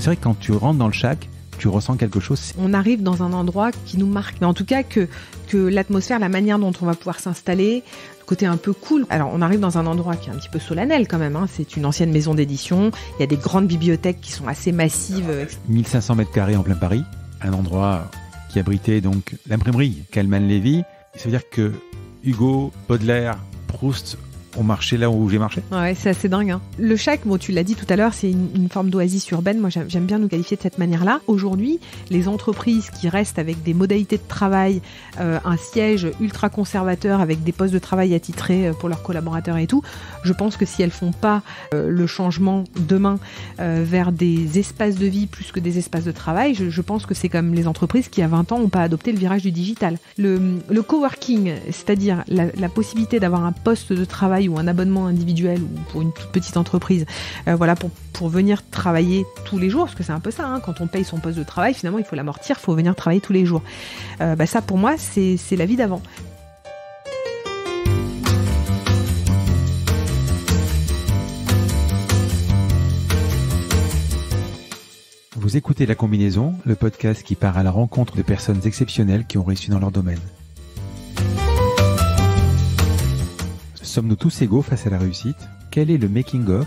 c'est vrai que quand tu rentres dans le chac, tu ressens quelque chose. On arrive dans un endroit qui nous marque, mais en tout cas que, l'atmosphère, la manière dont on va pouvoir s'installer, le côté un peu cool. Alors on arrive dans un endroit qui est un petit peu solennel quand même, hein. c'est une ancienne maison d'édition, il y a des grandes bibliothèques qui sont assez massives. 1500 euh, mètres carrés en plein Paris, un endroit qui abritait donc l'imprimerie Calman lévy Ça veut dire que Hugo, Baudelaire, Proust pour marcher là où j'ai marché. Ouais, c'est assez dingue. Hein. Le chèque, bon, tu l'as dit tout à l'heure, c'est une, forme d'oasis urbaine. Moi, j'aime bien nous qualifier de cette manière-là. Aujourd'hui, les entreprises qui restent avec des modalités de travail, euh, un siège ultra conservateur avec des postes de travail attitrés euh, pour leurs collaborateurs et tout, je pense que si elles font pas euh, le changement demain vers des espaces de vie plus que des espaces de travail, je, pense que c'est comme les entreprises qui, à 20 ans, n'ont pas adopté le virage du digital. Le, le coworking, c'est-à-dire la, la possibilité d'avoir un poste de travail ou un abonnement individuel ou pour une toute petite entreprise, euh, voilà, pour, venir travailler tous les jours, parce que c'est un peu ça, hein. quand on paye son poste de travail, finalement, il faut l'amortir, il faut venir travailler tous les jours. Euh, bah, ça, pour moi, c'est la vie d'avant. Vous écoutez La Combinaison, le podcast qui part à la rencontre de personnes exceptionnelles qui ont réussi dans leur domaine. Sommes-nous tous égaux face à la réussite Quel est le making-of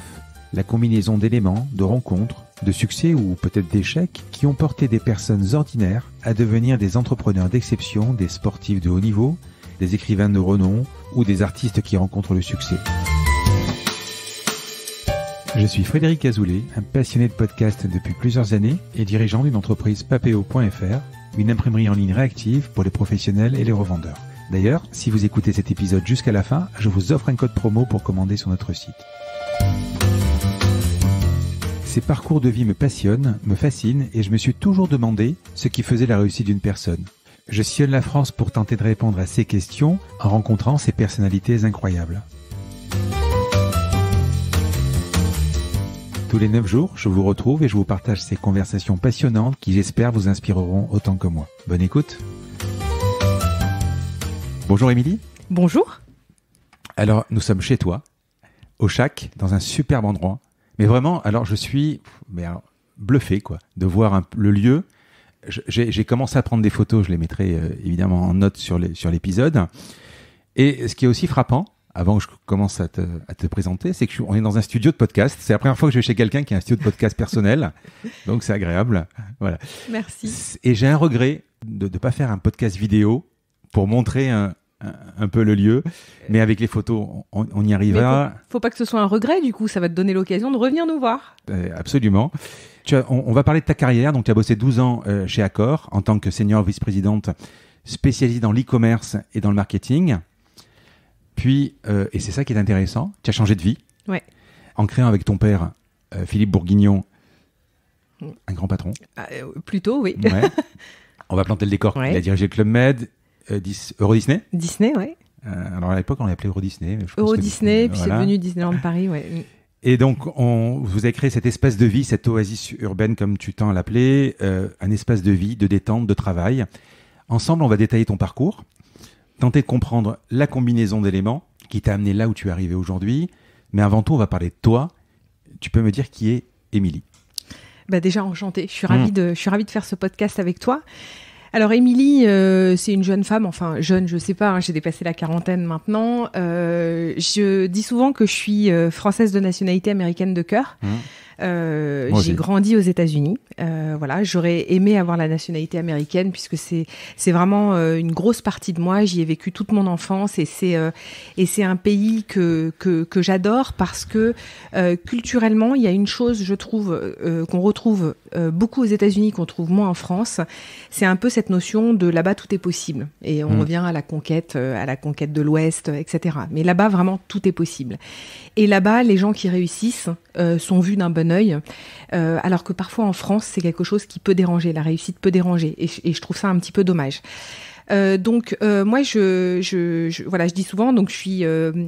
La combinaison d'éléments, de rencontres, de succès ou peut-être d'échecs qui ont porté des personnes ordinaires à devenir des entrepreneurs d'exception, des sportifs de haut niveau, des écrivains de renom ou des artistes qui rencontrent le succès. Je suis Frédéric Azoulay, un passionné de podcast depuis plusieurs années et dirigeant d'une entreprise papéo.fr, une imprimerie en ligne réactive pour les professionnels et les revendeurs. D'ailleurs, si vous écoutez cet épisode jusqu'à la fin, je vous offre un code promo pour commander sur notre site. Ces parcours de vie me passionnent, me fascinent et je me suis toujours demandé ce qui faisait la réussite d'une personne. Je sillonne la France pour tenter de répondre à ces questions en rencontrant ces personnalités incroyables. Tous les 9 jours, je vous retrouve et je vous partage ces conversations passionnantes qui j'espère vous inspireront autant que moi. Bonne écoute Bonjour Émilie. Bonjour. Alors, nous sommes chez toi, au Chac, dans un superbe endroit. Mais vraiment, alors je suis mais bluffé quoi, de voir le lieu. J'ai commencé à prendre des photos, je les mettrai euh, évidemment en note sur l'épisode. Et ce qui est aussi frappant, avant que je commence à te, présenter, c'est qu'on est dans un studio de podcast. C'est la première fois que je vais chez quelqu'un qui a un studio de podcast personnel, donc c'est agréable. Voilà. Merci. Et j'ai un regret de ne pas faire un podcast vidéo pour montrer un, un peu le lieu. Mais avec les photos, on, y arrivera. Faut, faut, pas que ce soit un regret, du coup, ça va te donner l'occasion de revenir nous voir. Euh, absolument. on, va parler de ta carrière. Donc, tu as bossé 12 ans euh, chez Accor en tant que senior vice-présidente spécialisée dans l'e-commerce et dans le marketing. Puis, euh, et c'est ça qui est intéressant, tu as changé de vie. Ouais. En créant avec ton père, Philippe Bourguignon, mm. un grand patron. Ah, plutôt, oui. on va planter le décor. Il a dirigé le Club Med, euh, Euro Disney Disney, oui. Euh, alors à l'époque, on l'appelait Euro Disney. Euro Disney, puis c'est devenu Disneyland Paris, oui. Et donc, on, vous avez créé cette espèce de vie, cette oasis urbaine, comme tu tends à l'appeler, euh, un espace de vie, de détente, de travail. Ensemble, on va détailler ton parcours, tenter de comprendre la combinaison d'éléments qui t'a amené là où tu es arrivé aujourd'hui. Mais avant tout, on va parler de toi. Tu peux me dire qui est Émilie bah Déjà, enchantée. Je suis, mm. de, je suis ravie de faire ce podcast avec toi. Alors Émilie, euh, c'est une jeune femme, enfin jeune, je sais pas, hein, j'ai dépassé la quarantaine maintenant. Euh, je dis souvent que je suis euh, française de nationalité américaine de cœur. Mmh. Euh, j'ai grandi aux États-Unis. Euh, voilà, j'aurais aimé avoir la nationalité américaine puisque c'est c'est vraiment euh, une grosse partie de moi. J'y ai vécu toute mon enfance et c'est et c'est un pays que que, j'adore parce que culturellement il y a une chose je trouve qu'on retrouve beaucoup aux États-Unis qu'on trouve moins en France. C'est un peu cette notion de là-bas tout est possible et on mm. revient à la conquête à la conquête de l'Ouest etc. Mais là-bas vraiment tout est possible et là-bas les gens qui réussissent sont vus d'un bon euh, alors que parfois en France, c'est quelque chose qui peut déranger, la réussite peut déranger, et, je trouve ça un petit peu dommage. Euh, donc euh, moi je, dis souvent donc je suis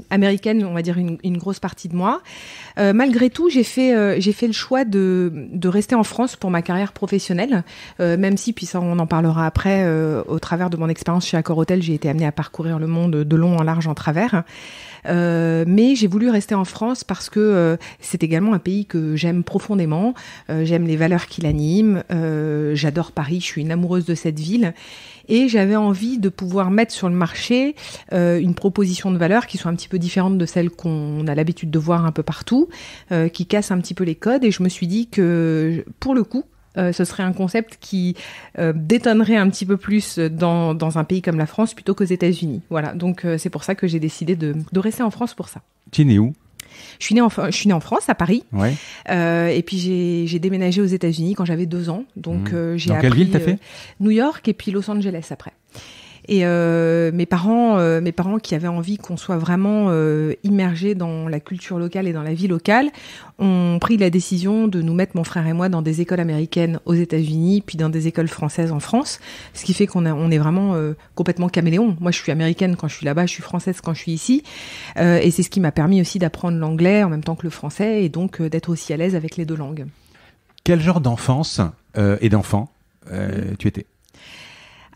américaine on va dire une, grosse partie de moi malgré tout j'ai fait j'ai fait le choix de, de rester en France pour ma carrière professionnelle même si puis ça on en parlera après au travers de mon expérience chez Accor Hotel j'ai été amenée à parcourir le monde de long en large en travers euh, mais j'ai voulu rester en France parce que euh, c'est également un pays que j'aime profondément. Euh, j'aime les valeurs qui l'animent. J'adore Paris. Je suis une amoureuse de cette ville et j'avais envie de pouvoir mettre sur le marché une proposition de valeur qui soit un petit peu différente de celle qu'on a l'habitude de voir un peu partout, qui casse un petit peu les codes et je me suis dit que pour le coup, euh, ce serait un concept qui euh, détonnerait un petit peu plus dans, un pays comme la France plutôt qu'aux États-Unis. Voilà, donc euh, c'est pour ça que j'ai décidé de, rester en France pour ça. Tu es né où je suis, née en, je suis en France, à Paris. et puis j'ai déménagé aux États-Unis quand j'avais deux ans. Donc, mmh. j'ai à quelle ville t'as fait New York et puis Los Angeles après. Et euh, mes parents, euh, mes parents qui avaient envie qu'on soit vraiment euh, immergé dans la culture locale et dans la vie locale, ont pris la décision de nous mettre mon frère et moi dans des écoles américaines aux États-Unis, puis dans des écoles françaises en France. Ce qui fait qu'on on est vraiment euh, complètement caméléon. Moi, je suis américaine quand je suis là-bas, je suis française quand je suis ici, et c'est ce qui m'a permis aussi d'apprendre l'anglais en même temps que le français, et donc d'être aussi à l'aise avec les deux langues. Quel genre d'enfance et d'enfant tu étais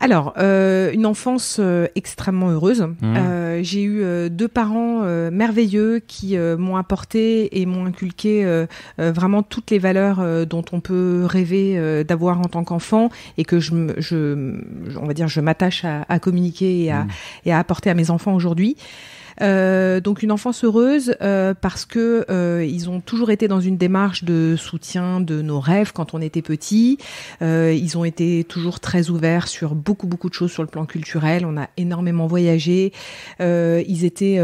alors, euh, une enfance euh, extrêmement heureuse. Mmh. Euh, j'ai eu deux parents merveilleux qui m'ont apporté et m'ont inculqué vraiment toutes les valeurs dont on peut rêver d'avoir en tant qu'enfant et que je, on va dire, je m'attache à, communiquer mmh. et à apporter à mes enfants aujourd'hui. Euh, donc une enfance heureuse euh, parce que euh, ils ont toujours été dans une démarche de soutien de nos rêves quand on était petit. Euh, ils ont été toujours très ouverts sur beaucoup beaucoup de choses sur le plan culturel. On a énormément voyagé. ils étaient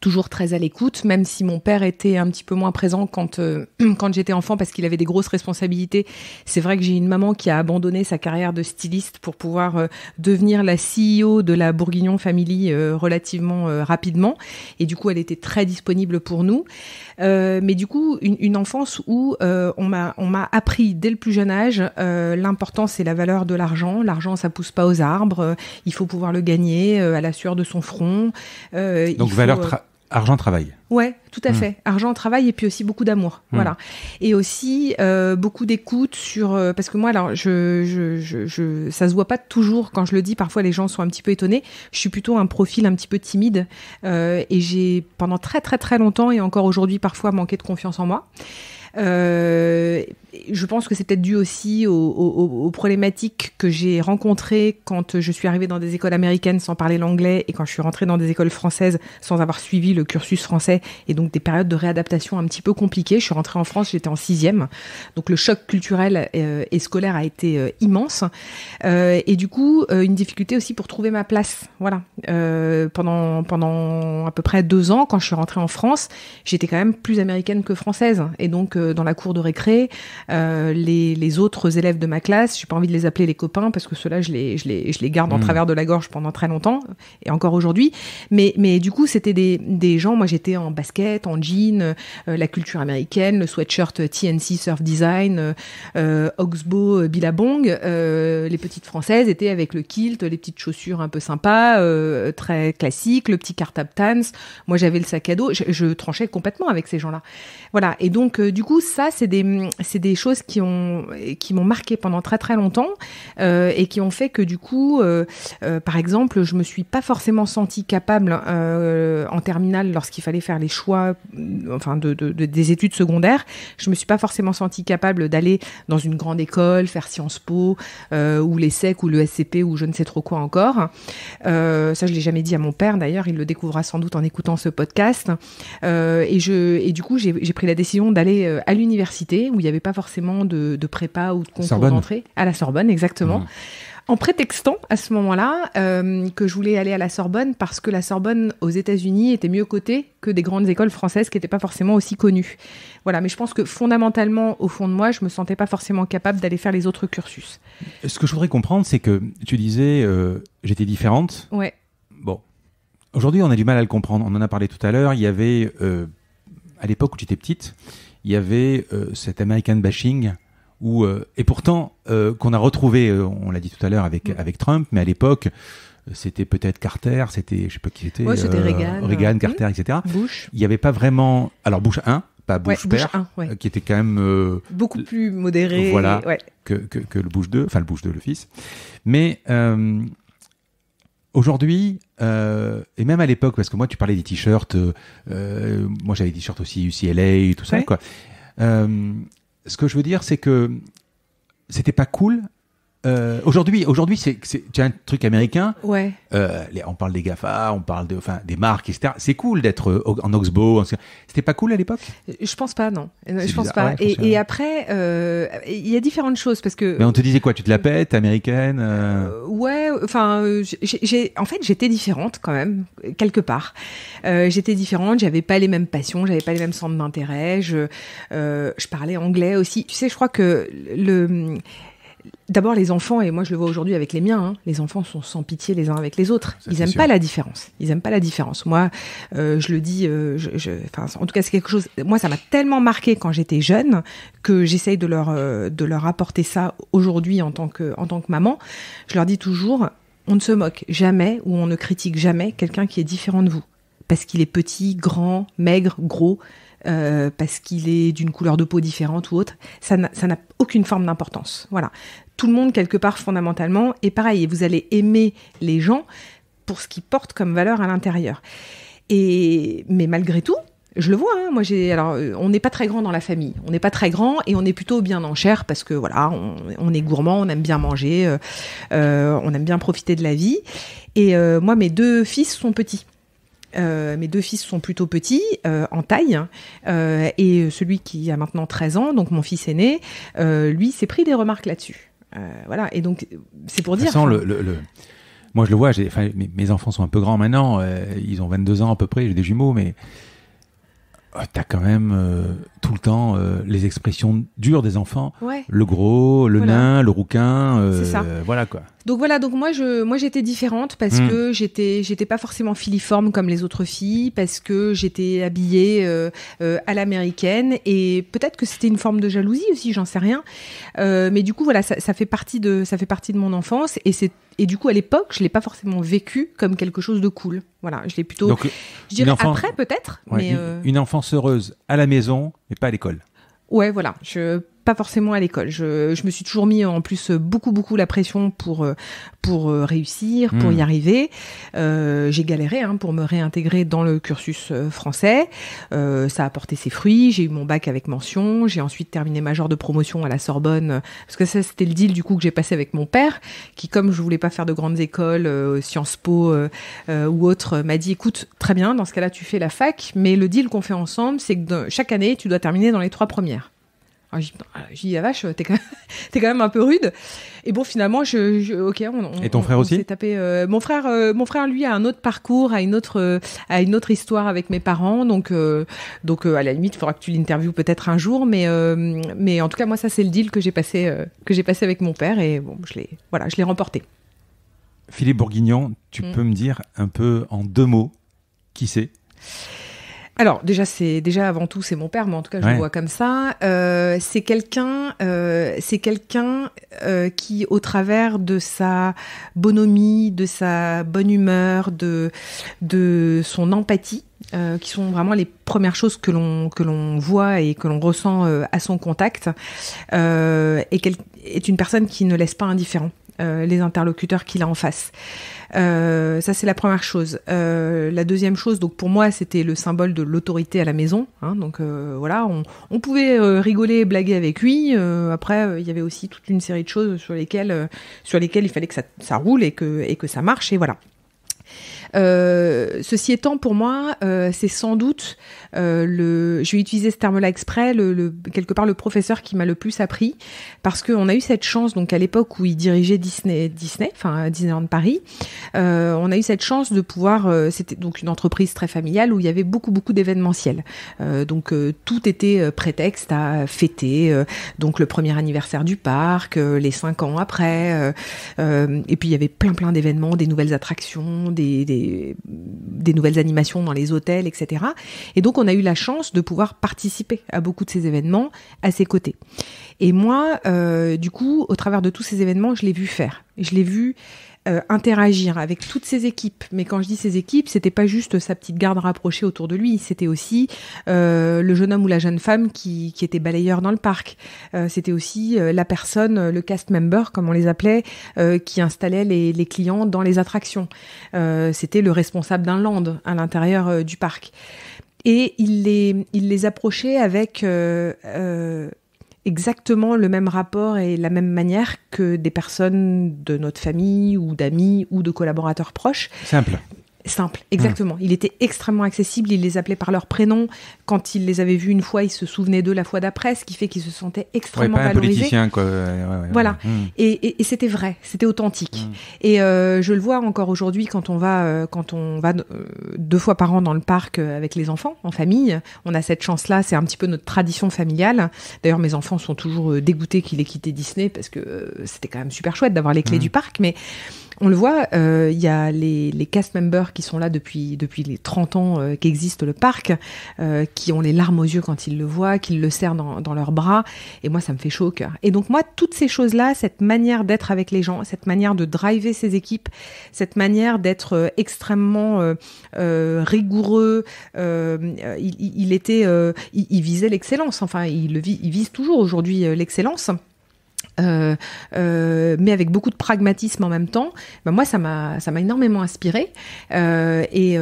toujours très à l'écoute, même si mon père était un petit peu moins présent quand, euh, quand j'étais enfant parce qu'il avait des grosses responsabilités. C'est vrai que j'ai une maman qui a abandonné sa carrière de styliste pour pouvoir euh, devenir la CEO de la Bourguignon Family euh, relativement rapidement. Et du coup, elle était très disponible pour nous. mais du coup, une, une enfance où on m'a on m'a appris dès le plus jeune âge l'importance et la valeur de l'argent. L'argent, ça pousse pas aux arbres. il faut pouvoir le gagner à la sueur de son front. Donc, valeur argent travail. Ouais, tout à hmm. fait. Argent travail et puis aussi beaucoup d'amour. Hmm. Voilà. Et aussi euh, beaucoup d'écoute sur euh, parce que moi alors je, je, ça se voit pas toujours quand je le dis. Parfois les gens sont un petit peu étonnés. Je suis plutôt un profil un petit peu timide euh, et j'ai pendant très très très longtemps et encore aujourd'hui parfois manqué de confiance en moi. Euh, je pense que c'est peut-être dû aussi aux, problématiques que j'ai rencontrées quand je suis arrivée dans des écoles américaines sans parler l'anglais et quand je suis rentrée dans des écoles françaises sans avoir suivi le cursus français et donc des périodes de réadaptation un petit peu compliquées. Je suis rentrée en France, j'étais en sixième, donc le choc culturel euh, et scolaire a été euh, immense euh, et du coup une difficulté aussi pour trouver ma place. Voilà, pendant pendant à peu près deux ans quand je suis rentrée en France, j'étais quand même plus américaine que française et donc dans la cour de récré euh, les, autres élèves de ma classe, je n'ai pas envie de les appeler les copains parce que ceux-là, je les, garde en hmm. travers de la gorge pendant très longtemps et encore aujourd'hui. Mais, du coup, c'était des, gens, moi j'étais en basket, en jean, euh, la culture américaine, le sweatshirt TNC Surf Design, euh, Oxbow Billabong, les petites françaises étaient avec le kilt, les petites chaussures un peu sympas, très classiques, le petit cartable tans. Moi j'avais le sac à dos, je, tranchais complètement avec ces gens-là. Voilà. Et donc, du coup, ça, c'est des des choses qui ont qui m'ont marqué pendant très très longtemps euh, et qui ont fait que du coup, euh, euh, par exemple, je me suis pas forcément senti capable en terminale lorsqu'il fallait faire les choix, enfin de, des études secondaires, je me suis pas forcément senti capable d'aller dans une grande école, faire Sciences Po ou l'ESSEC ou le SCP ou je ne sais trop quoi encore. ça, je l'ai jamais dit à mon père d'ailleurs, il le découvrira sans doute en écoutant ce podcast. et je et du coup, j'ai pris la décision d'aller à l'université où il n'y avait pas forcément de, prépa ou de concours d'entrée. À la Sorbonne, exactement. Hmm. En prétextant à ce moment-là euh, que je voulais aller à la Sorbonne parce que la Sorbonne aux États-Unis était mieux cotée que des grandes écoles françaises qui n'étaient pas forcément aussi connues. Voilà, mais je pense que fondamentalement, au fond de moi, je me sentais pas forcément capable d'aller faire les autres cursus. Ce que je voudrais comprendre, c'est que tu disais euh, j'étais différente. Ouais. Bon, aujourd'hui, on a du mal à le comprendre. On en a parlé tout à l'heure. Il y avait euh, à l'époque où j'étais étais petite il y avait euh, cet American bashing où, euh, et pourtant euh, qu'on a retrouvé, on l'a dit tout à l'heure avec, mm. avec Trump, mais à l'époque, c'était peut-être Carter, c'était, je sais pas qui était. c'était Reagan. Reagan, Carter, etc. Mm. Bush. Il n'y avait pas vraiment. Alors Bush 1, pas Bush ouais, 1, qui était quand même beaucoup plus modéré, voilà, que, que, le Bush 2, enfin le Bush 2, le fils. Mais Aujourd'hui, euh, et même à l'époque, parce que moi, tu parlais des t-shirts, euh, euh, moi j'avais des t-shirts aussi UCLA, et tout ça, quoi. ce que je veux dire, c'est que c'était pas cool euh, aujourd'hui, aujourd'hui, c'est, c'est un truc américain. Ouais. Euh, on parle des Gafa, on parle de, enfin, des marques, etc. C'est cool d'être en Oxbow. C'était pas cool à l'époque Je pense pas, non. Je pense pas. et, après, euh, il y a différentes choses parce que. Mais on te disait quoi Tu te la pètes, américaine Ouais. Enfin, j'ai, en fait, j'étais différente quand même quelque part. j'étais différente. J'avais pas les mêmes passions. J'avais pas les mêmes centres d'intérêt. Je, je parlais anglais aussi. Tu sais, je crois que le D'abord, les enfants, et moi je le vois aujourd'hui avec les miens, hein, les enfants sont sans pitié les uns avec les autres. ils n'aiment pas la différence. Ils n'aiment pas la différence. Moi, euh, je le dis, euh, en tout cas, c'est quelque chose. Moi, ça m'a tellement marqué quand j'étais jeune que j'essaye de, leur euh, de leur apporter ça aujourd'hui en, en tant que maman. Je leur dis toujours on ne se moque jamais ou on ne critique jamais quelqu'un qui est différent de vous. Parce qu'il est petit, grand, maigre, gros. Euh, parce qu'il est d'une couleur de peau différente ou autre, ça n'a aucune forme d'importance. Voilà. Tout le monde, quelque part, fondamentalement, est pareil. Et vous allez aimer les gens pour ce qu'ils portent comme valeur à l'intérieur. Et, mais malgré tout, je le vois. Hein. moi, j'ai alors, euh, on n'est pas très grand dans la famille. On n'est pas très grand et on est plutôt bien en chair parce que voilà, on, est gourmand, on aime bien manger, euh, on aime bien profiter de la vie. Et moi, mes deux fils sont petits. Euh, mes deux fils sont plutôt petits euh, en taille hein. euh, et celui qui a maintenant 13 ans, donc mon fils aîné, lui s'est pris des remarques là-dessus. voilà et donc c'est pour dire. Moi je le vois, mes, mes, enfants sont un peu grands maintenant, ils ont 22 ans à peu près, j'ai des jumeaux, mais t'as quand même tout le temps les expressions dures des enfants, le gros, le nain, le rouquin, voilà quoi. Donc voilà, donc moi je moi j'étais différente parce hmm. que j'étais j'étais pas forcément filiforme comme les autres filles parce que j'étais habillée euh, euh, à l'américaine et peut-être que c'était une forme de jalousie aussi, j'en sais rien. Euh, mais du coup voilà, ça, fait partie de ça fait partie de mon enfance et c'est et du coup à l'époque, je l'ai pas forcément vécu comme quelque chose de cool. Voilà, je l'ai plutôt je dirais après peut-être mais une, une enfance heureuse à la maison mais pas à l'école. Ouais, voilà, je pas forcément à l'école. Je, me suis toujours mis en plus beaucoup beaucoup la pression pour euh, pour euh, réussir, pour y hmm. arriver. Euh, j'ai galéré hein, pour me réintégrer dans le cursus français. ça a porté ses fruits. J'ai eu mon bac avec mention. J'ai ensuite terminé major de promotion à la Sorbonne parce que ça c'était le deal du coup que j'ai passé avec mon père qui comme je voulais pas faire de grandes écoles, Sciences Po ou autre, m'a dit écoute très bien dans ce cas-là tu fais la fac, mais le deal qu'on fait ensemble c'est que chaque année tu dois terminer dans les trois premières. Ah, j'ai ah, dit, la vache, t'es quand, quand, même un peu rude. Et bon, finalement, je, ok, on, Et ton frère aussi tapé, euh, mon, frère, euh, mon frère, lui, a un autre parcours, a une autre, euh, une autre histoire avec mes parents. Donc, donc à la limite, il faudra que tu l'interviewes peut-être un jour. Mais, mais en tout cas, moi, ça, c'est le deal que j'ai passé, que j'ai passé avec mon père. Et bon, je l'ai voilà, je remporté. Philippe Bourguignon, tu mm. peux me dire un peu en deux mots qui c'est alors déjà, c'est déjà avant tout, c'est mon père, mais en tout cas, je le vois comme ça. Euh, c'est quelqu'un, euh, c'est quelqu'un euh, qui, au travers de sa bonhomie, de sa bonne humeur, de de son empathie, qui sont vraiment les premières choses que l'on que l'on voit et que l'on ressent à son contact et qu'elle est une personne qui ne laisse pas indifférent euh, les interlocuteurs qu'il a en face. Euh, ça, c'est la première chose. Euh, la deuxième chose, donc pour moi, c'était le symbole de l'autorité à la maison. Hein. donc voilà, on, pouvait rigoler blaguer avec lui. après, il y avait aussi toute une série de choses sur lesquelles, sur il fallait que ça, roule et que, et que ça marche. Et voilà. ceci étant, pour moi, c'est sans doute euh, le, je vais utiliser ce terme-là exprès, le, quelque part le professeur qui m'a le plus appris, parce qu'on a eu cette chance, donc à l'époque où il dirigeait Disney, Disney, enfin Disneyland Paris, euh, on a eu cette chance de pouvoir, euh, c'était donc une entreprise très familiale où il y avait beaucoup beaucoup d'événementiels, donc tout était prétexte à fêter, donc le premier anniversaire du parc, les cinq ans après, et puis il y avait plein plein d'événements, des nouvelles attractions, des, des, des nouvelles animations dans les hôtels, etc. Et donc on a eu la chance de pouvoir participer à beaucoup de ces événements à ses côtés. Et moi, euh, du coup, au travers de tous ces événements, je l'ai vu faire. Je l'ai vu euh, interagir avec toutes ces équipes. Mais quand je dis ces équipes, c'était pas juste sa petite garde rapprochée autour de lui, c'était aussi euh, le jeune homme ou la jeune femme qui, était balayeur dans le parc. c'était aussi la personne, le cast member, comme on les appelait, qui installait les, clients dans les attractions. c'était le responsable d'un land à l'intérieur du parc et il les, les approchait avec euh, euh, exactement le même rapport et la même manière que des personnes de notre famille ou d'amis ou de collaborateurs proches. Simple. Simple, exactement. Hmm. Il était extrêmement accessible, il les appelait par leur prénom. Quand il les avait vus une fois, il se souvenait d'eux la fois d'après, ce qui fait qu'il se sentait extrêmement quoi. voilà. Et, c'était vrai, c'était authentique. Hmm. Et euh, je le vois encore aujourd'hui quand on va, euh, quand on va euh, deux fois par an dans le parc avec les enfants, en famille. On a cette chance-là, c'est un petit peu notre tradition familiale. D'ailleurs, mes enfants sont toujours dégoûtés qu'il ait quitté Disney parce que c'était quand même super chouette d'avoir les clés hmm. du parc. Mais on le voit, euh, il y a les, les, cast members qui sont là depuis, depuis les 30 ans euh, qu'existe le parc, euh, qui ont les larmes aux yeux quand ils le voient, qu'ils le serrent dans, dans, leurs bras. Et moi, ça me fait chaud au cœur. Et donc, moi, toutes ces choses-là, cette manière d'être avec les gens, cette manière de driver ses équipes, cette manière d'être extrêmement rigoureux, il, était, il, visait l'excellence. Enfin, il, le il vise toujours aujourd'hui l'excellence. Euh, euh, mais avec beaucoup de pragmatisme en même temps, ben moi, ça m'a, ça m'a énormément inspiré euh, et,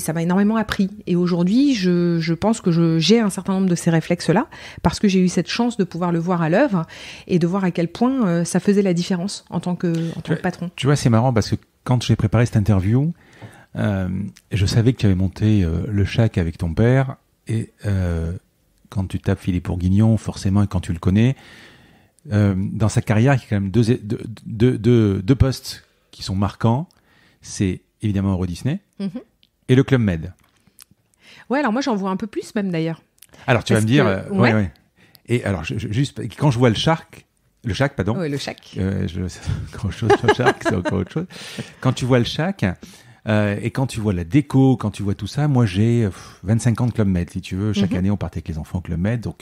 ça m'a énormément appris. Et aujourd'hui, je, pense que j'ai un certain nombre de ces réflexes-là parce que j'ai eu cette chance de pouvoir le voir à l'œuvre et de voir à quel point ça faisait la différence en tant que, en tant que patron. Tu vois, c'est marrant parce que quand j'ai préparé cette interview, je savais que tu avais monté le chac avec ton père et quand tu tapes Philippe Bourguignon, forcément, et quand tu le connais, euh, dans sa carrière, il y a quand même deux, deux, postes qui sont marquants. C'est évidemment Euro Disney mhm. et le Club Med. Ouais, alors moi j'en vois un peu plus même d'ailleurs. Alors tu vas me dire, euh, ouais. Ouais, Et alors juste quand je vois le Shark, le Shark, pardon. Oui, le Shark. Euh, autre chose, le Shark, c'est encore autre chose. Quand tu vois le Shark. Euh, et quand tu vois la déco, quand tu vois tout ça, moi j'ai 25 ans de Club Med, si tu veux. Chaque mhm. année, on partait avec les enfants au Club Med. Donc,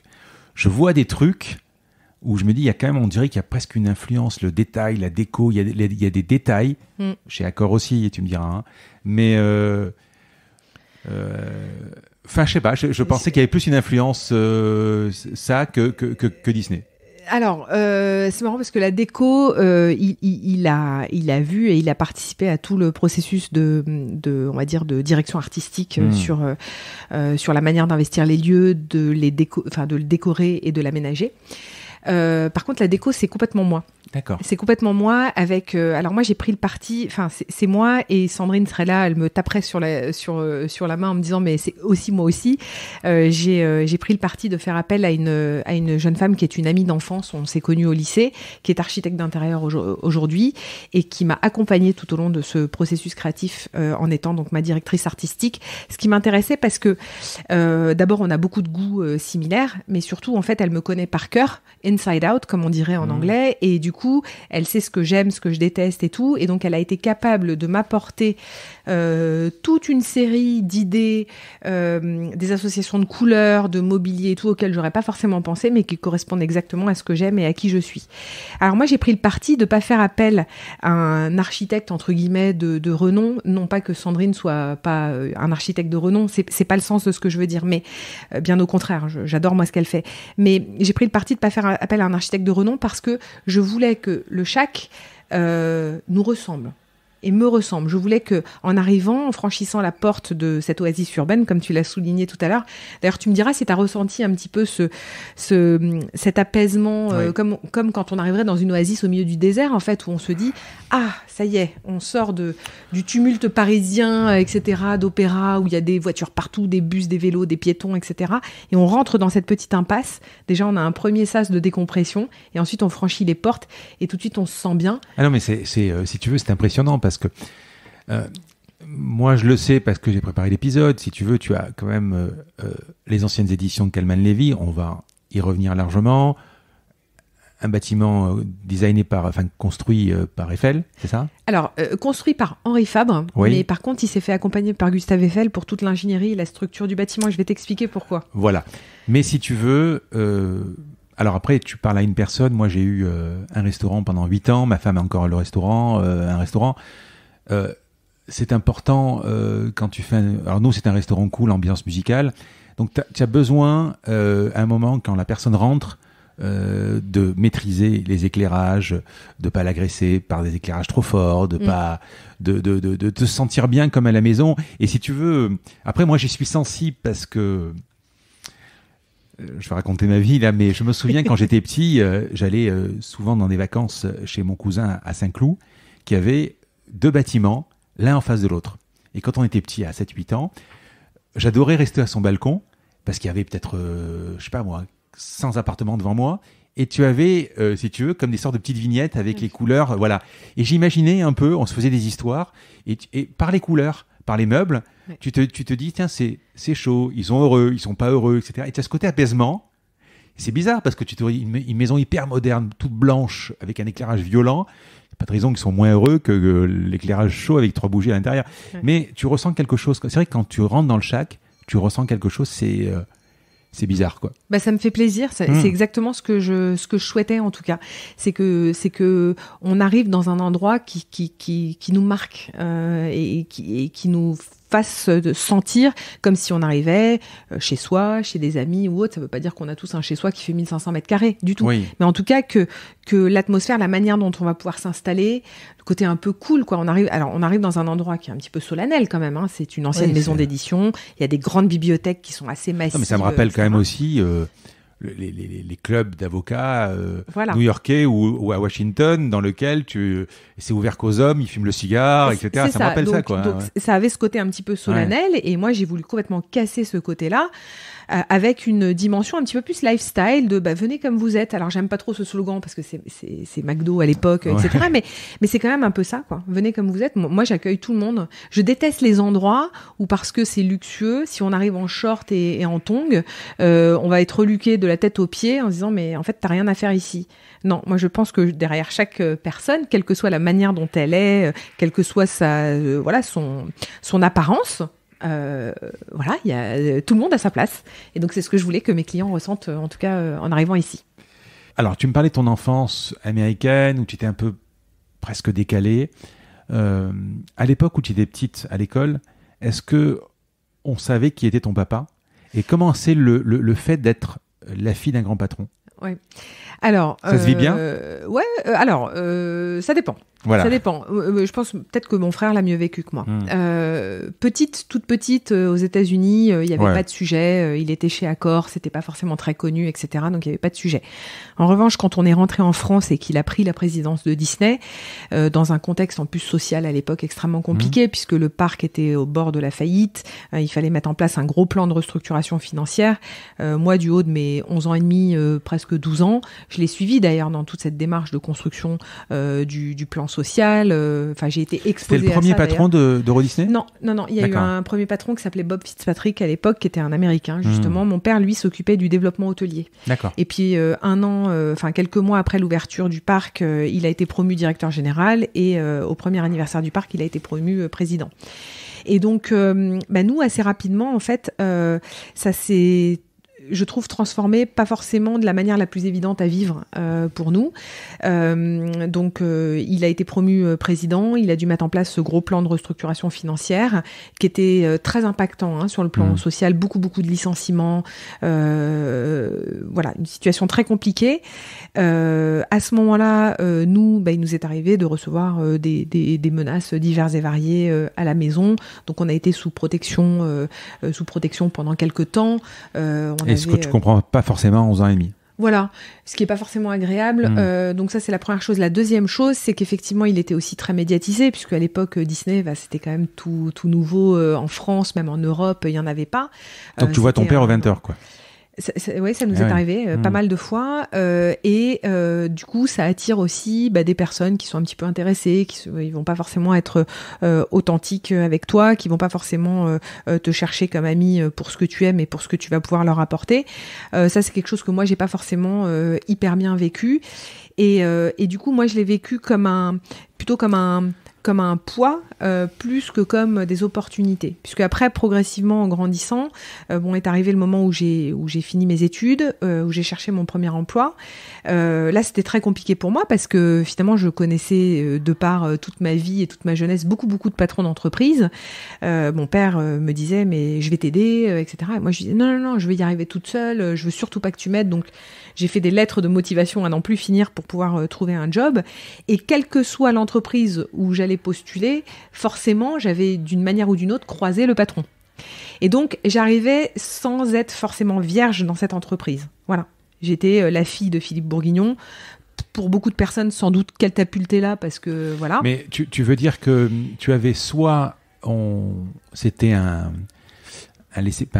je vois des trucs où je me dis, il y a quand même, on dirait qu'il y a presque une influence, le détail, la déco, il y a, des détails, mm. chez Accor aussi, tu me diras, hein. mais... Euh, euh, Enfin, je sais pas, je, pensais qu'il y avait plus une influence euh, ça que, que, Disney. Alors, euh, c'est marrant parce que la déco, il, a, il a vu et il a participé à tout le processus de, on va dire, de direction artistique mm. sur, sur la manière d'investir les lieux, de les déco, enfin, de le décorer et de l'aménager. Euh, par contre, la déco, c'est complètement moi. D'accord. C'est complètement moi avec. Euh, alors moi j'ai pris le parti. Enfin c'est moi et Sandrine serait là. Elle me taperait sur la sur euh, sur la main en me disant mais c'est aussi moi aussi. Euh, j'ai euh, j'ai pris le parti de faire appel à une à une jeune femme qui est une amie d'enfance. On s'est connue au lycée, qui est architecte d'intérieur aujourd'hui et qui m'a accompagnée tout au long de ce processus créatif en étant donc ma directrice artistique. Ce qui m'intéressait parce que d'abord on a beaucoup de goûts similaires, mais surtout en fait elle me connaît par cœur, inside out comme on dirait en mmh. anglais et du coup elle sait ce que j'aime, ce que je déteste et tout, et donc elle a été capable de m'apporter euh, toute une série d'idées, euh, des associations de couleurs, de mobilier et tout auxquelles j'aurais pas forcément pensé, mais qui correspondent exactement à ce que j'aime et à qui je suis. Alors moi j'ai pris le parti de ne pas faire appel à un architecte entre guillemets de, renom, non pas que Sandrine soit pas euh, un architecte de renom, c'est pas le sens de ce que je veux dire, mais bien au contraire, j'adore moi ce qu'elle fait. Mais j'ai pris le parti de pas faire appel à un architecte de renom parce que je voulais que le chaque nous ressemble et me ressemble. Je voulais que, en arrivant, en franchissant la porte de cette oasis urbaine, comme tu l'as souligné tout à l'heure, d'ailleurs, tu me diras si tu as ressenti un petit peu ce, ce cet apaisement, euh, comme, comme quand on arriverait dans une oasis au milieu du désert, en fait, où on se dit Ah, ça y est, on sort de, du tumulte parisien, etc., d'opéra, où il y a des voitures partout, des bus, des vélos, des piétons, etc. Et on rentre dans cette petite impasse. Déjà, on a un premier sas de décompression, et ensuite, on franchit les portes, et tout de suite, on se sent bien. Ah non, mais c'est, euh, si tu veux, c'est impressionnant parce parce que euh, moi, je le sais parce que j'ai préparé l'épisode. Si tu veux, tu as quand même euh, euh, les anciennes éditions de Kalman Levy. On va y revenir largement. Un bâtiment designé par, enfin construit par Eiffel, c'est ça Alors construit par Henri Fabre, mais par contre il s'est fait accompagner par Gustave Eiffel pour toute l'ingénierie et la structure du bâtiment. je vais t'expliquer pourquoi. Voilà. Mais si tu veux, alors après, tu parles à une personne. Moi, j'ai eu euh, un restaurant pendant 8 ans. Ma femme a encore le restaurant, euh, un restaurant. Euh, c'est important quand tu fais. Alors nous, c'est un restaurant cool, ambiance musicale. Donc tu as, besoin, à un moment, quand la personne rentre, de maîtriser les éclairages, de pas l'agresser par des éclairages trop forts, de mm. pas de, de, de, de, te sentir bien comme à la maison. Et si tu veux, après moi j'y suis sensible parce que euh, je vais raconter ma vie là, mais je me souviens quand j'étais petit, euh, j'allais euh, souvent dans des vacances chez mon cousin à Saint-Cloud, qui avait deux bâtiments, l'un en face de l'autre. Et quand on était petit, à 7-8 ans, j'adorais rester à son balcon, parce qu'il y avait peut-être, je je sais pas moi, 100 appartements devant moi, et tu avais, si tu veux, comme des sortes de petites vignettes avec les couleurs, voilà. Et j'imaginais un peu, on se faisait des histoires, et, par les couleurs, par les meubles, tu, te, dis, tiens, c'est chaud, ils sont heureux, ils sont pas heureux, etc. Et tu as ce côté apaisement. C'est bizarre parce que tu te une, une maison hyper moderne, toute blanche, avec un éclairage violent. pas de raison qu'ils sont moins heureux que l'éclairage chaud avec trois bougies à l'intérieur. Mais tu ressens quelque chose. C'est vrai que quand tu rentres dans le chac, tu ressens quelque chose, c'est. Euh, c'est bizarre quoi. Bah ça me fait plaisir, c'est hmm. exactement ce que je ce que je souhaitais en tout cas, c'est que c'est que on arrive dans un endroit qui qui nous marque euh, et, qui et qui nous fasse sentir comme si on arrivait euh, chez soi, chez des amis ou autre. Ça ne veut pas dire qu'on a tous un chez soi qui fait 1500 mètres carrés du tout. Mais en tout cas que que l'atmosphère, la manière dont on va pouvoir s'installer, le côté un peu cool quoi. On arrive alors on arrive dans un endroit qui est un petit peu solennel quand même. Hein. C'est une ancienne maison d'édition. Il y a des grandes bibliothèques qui sont assez massives. Non, mais ça me rappelle quand même aussi. Euh, les, clubs d'avocats euh, new-yorkais ou, à Washington dans lequel tu c'est ouvert qu'aux hommes, ils fument le cigare, etc. Ça, ça quoi. Donc, hein, Ça avait ce côté un petit peu solennel et moi j'ai voulu complètement casser ce côté-là avec une dimension un petit peu plus lifestyle de bah, venez comme vous êtes. Alors j'aime pas trop ce slogan parce que c'est McDo à l'époque, etc. Mais, mais c'est quand même un peu ça, quoi. Venez comme vous êtes. Moi, j'accueille tout le monde. Je déteste les endroits où parce que c'est luxueux, si on arrive en short et, en tongs, euh, on va être reluqué de la tête aux pieds en disant mais en fait t'as rien à faire ici. Non, moi je pense que derrière chaque euh, personne, quelle que soit la manière dont elle est, euh, quelle que soit sa voilà son son apparence, euh, voilà, y a, euh, tout le monde a sa place. Et donc, c'est ce que je voulais que mes clients ressentent, euh, en tout cas, en arrivant ici. Alors, tu me parlais de ton enfance américaine, où tu étais un peu presque décalée. à l'époque où tu étais petite à l'école, est-ce que on savait qui était ton papa Et comment c'est le, fait d'être la fille d'un grand patron Oui. Alors, ça se vit bien. Euh, ouais. Euh, alors, euh, ça dépend. Ça dépend. Je pense peut-être que mon frère l'a mieux vécu que moi. Hmm. petite, toute petite, aux États-Unis, il n'y avait pas de sujet. il était chez Accor, c'était pas forcément très connu, etc. Donc il n'y avait pas de sujet. En revanche, quand on est rentré en France et qu'il a pris la présidence de Disney, dans un contexte en plus social à l'époque extrêmement compliqué, hmm. puisque le parc était au bord de la faillite, il fallait mettre en place un gros plan de restructuration financière. moi, du haut de mes 11 ans et demi, presque 12 ans, je l'ai suivi d'ailleurs dans toute cette démarche de construction euh, du, plan social. Euh, enfin, j'ai été exposée. C'était le premier patron de, de Disney Non, non, non. Il y a eu un premier patron qui s'appelait Bob Fitzpatrick à l'époque, qui était un Américain hmm. justement. Mon père, lui, s'occupait du développement hôtelier. D'accord. Et puis euh, un an, enfin quelques mois après l'ouverture du parc, il a été promu directeur général et au premier anniversaire du parc, il a été promu président. Et donc, bah, nous, assez rapidement, en fait, ça s'est je trouve, transformé, pas forcément de la manière la plus évidente à vivre euh, pour nous. Euh, donc, euh, il a été promu président, il a dû mettre en place ce gros plan de restructuration financière qui était très impactant hein, sur le plan mmh. social, beaucoup, beaucoup de licenciements, voilà, une situation très compliquée. à ce moment-là, nous, bah, il nous est arrivé de recevoir des, menaces diverses et variées à la maison. Donc, on a été sous protection, sous protection pendant quelques temps. on ce que tu euh, comprends pas forcément 11 ans et demi. Voilà, ce qui n'est pas forcément agréable. Hmm. Euh, donc ça, c'est la première chose. La deuxième chose, c'est qu'effectivement, il était aussi très médiatisé, puisque à l'époque, euh, Disney, bah, c'était quand même tout, tout nouveau en France, même en Europe, il n'y en avait pas. Donc tu vois ton père aux 20h, quoi ça, ça, ça nous ah est arrivé euh, pas hmm. mal de fois. Euh, et euh, du coup, ça attire aussi bah, des personnes qui sont un petit peu intéressées, qui ne vont pas forcément être authentiques avec toi, qui vont pas forcément te chercher comme ami pour ce que tu aimes et pour ce que tu vas pouvoir leur apporter. ça, c'est quelque chose que moi, j'ai pas forcément hyper bien vécu. Et, et du coup, moi, je l'ai vécu comme un, plutôt comme un, comme un poids euh, plus que comme des opportunités. Puisque après, progressivement, en grandissant, euh, bon, est arrivé le moment où j'ai où j'ai fini mes études, euh, où j'ai cherché mon premier emploi. là, c'était très compliqué pour moi parce que finalement, je connaissais de par toute ma vie et toute ma jeunesse beaucoup beaucoup de patrons d'entreprise. mon père me disait mais je vais t'aider, etc. Et moi, je disais non non non, je vais y arriver toute seule. Je veux surtout pas que tu m'aides. Donc, j'ai fait des lettres de motivation à n'en plus finir pour pouvoir trouver un job. Et quelle que soit l'entreprise où j'allais postulé forcément, j'avais d'une manière ou d'une autre croisé le patron. Et donc, j'arrivais sans être forcément vierge dans cette entreprise. Voilà. J'étais euh, la fille de Philippe Bourguignon. Pour beaucoup de personnes, sans doute catapultée là, parce que voilà. Mais tu, veux dire que tu avais soit. On... C'était un. un laisser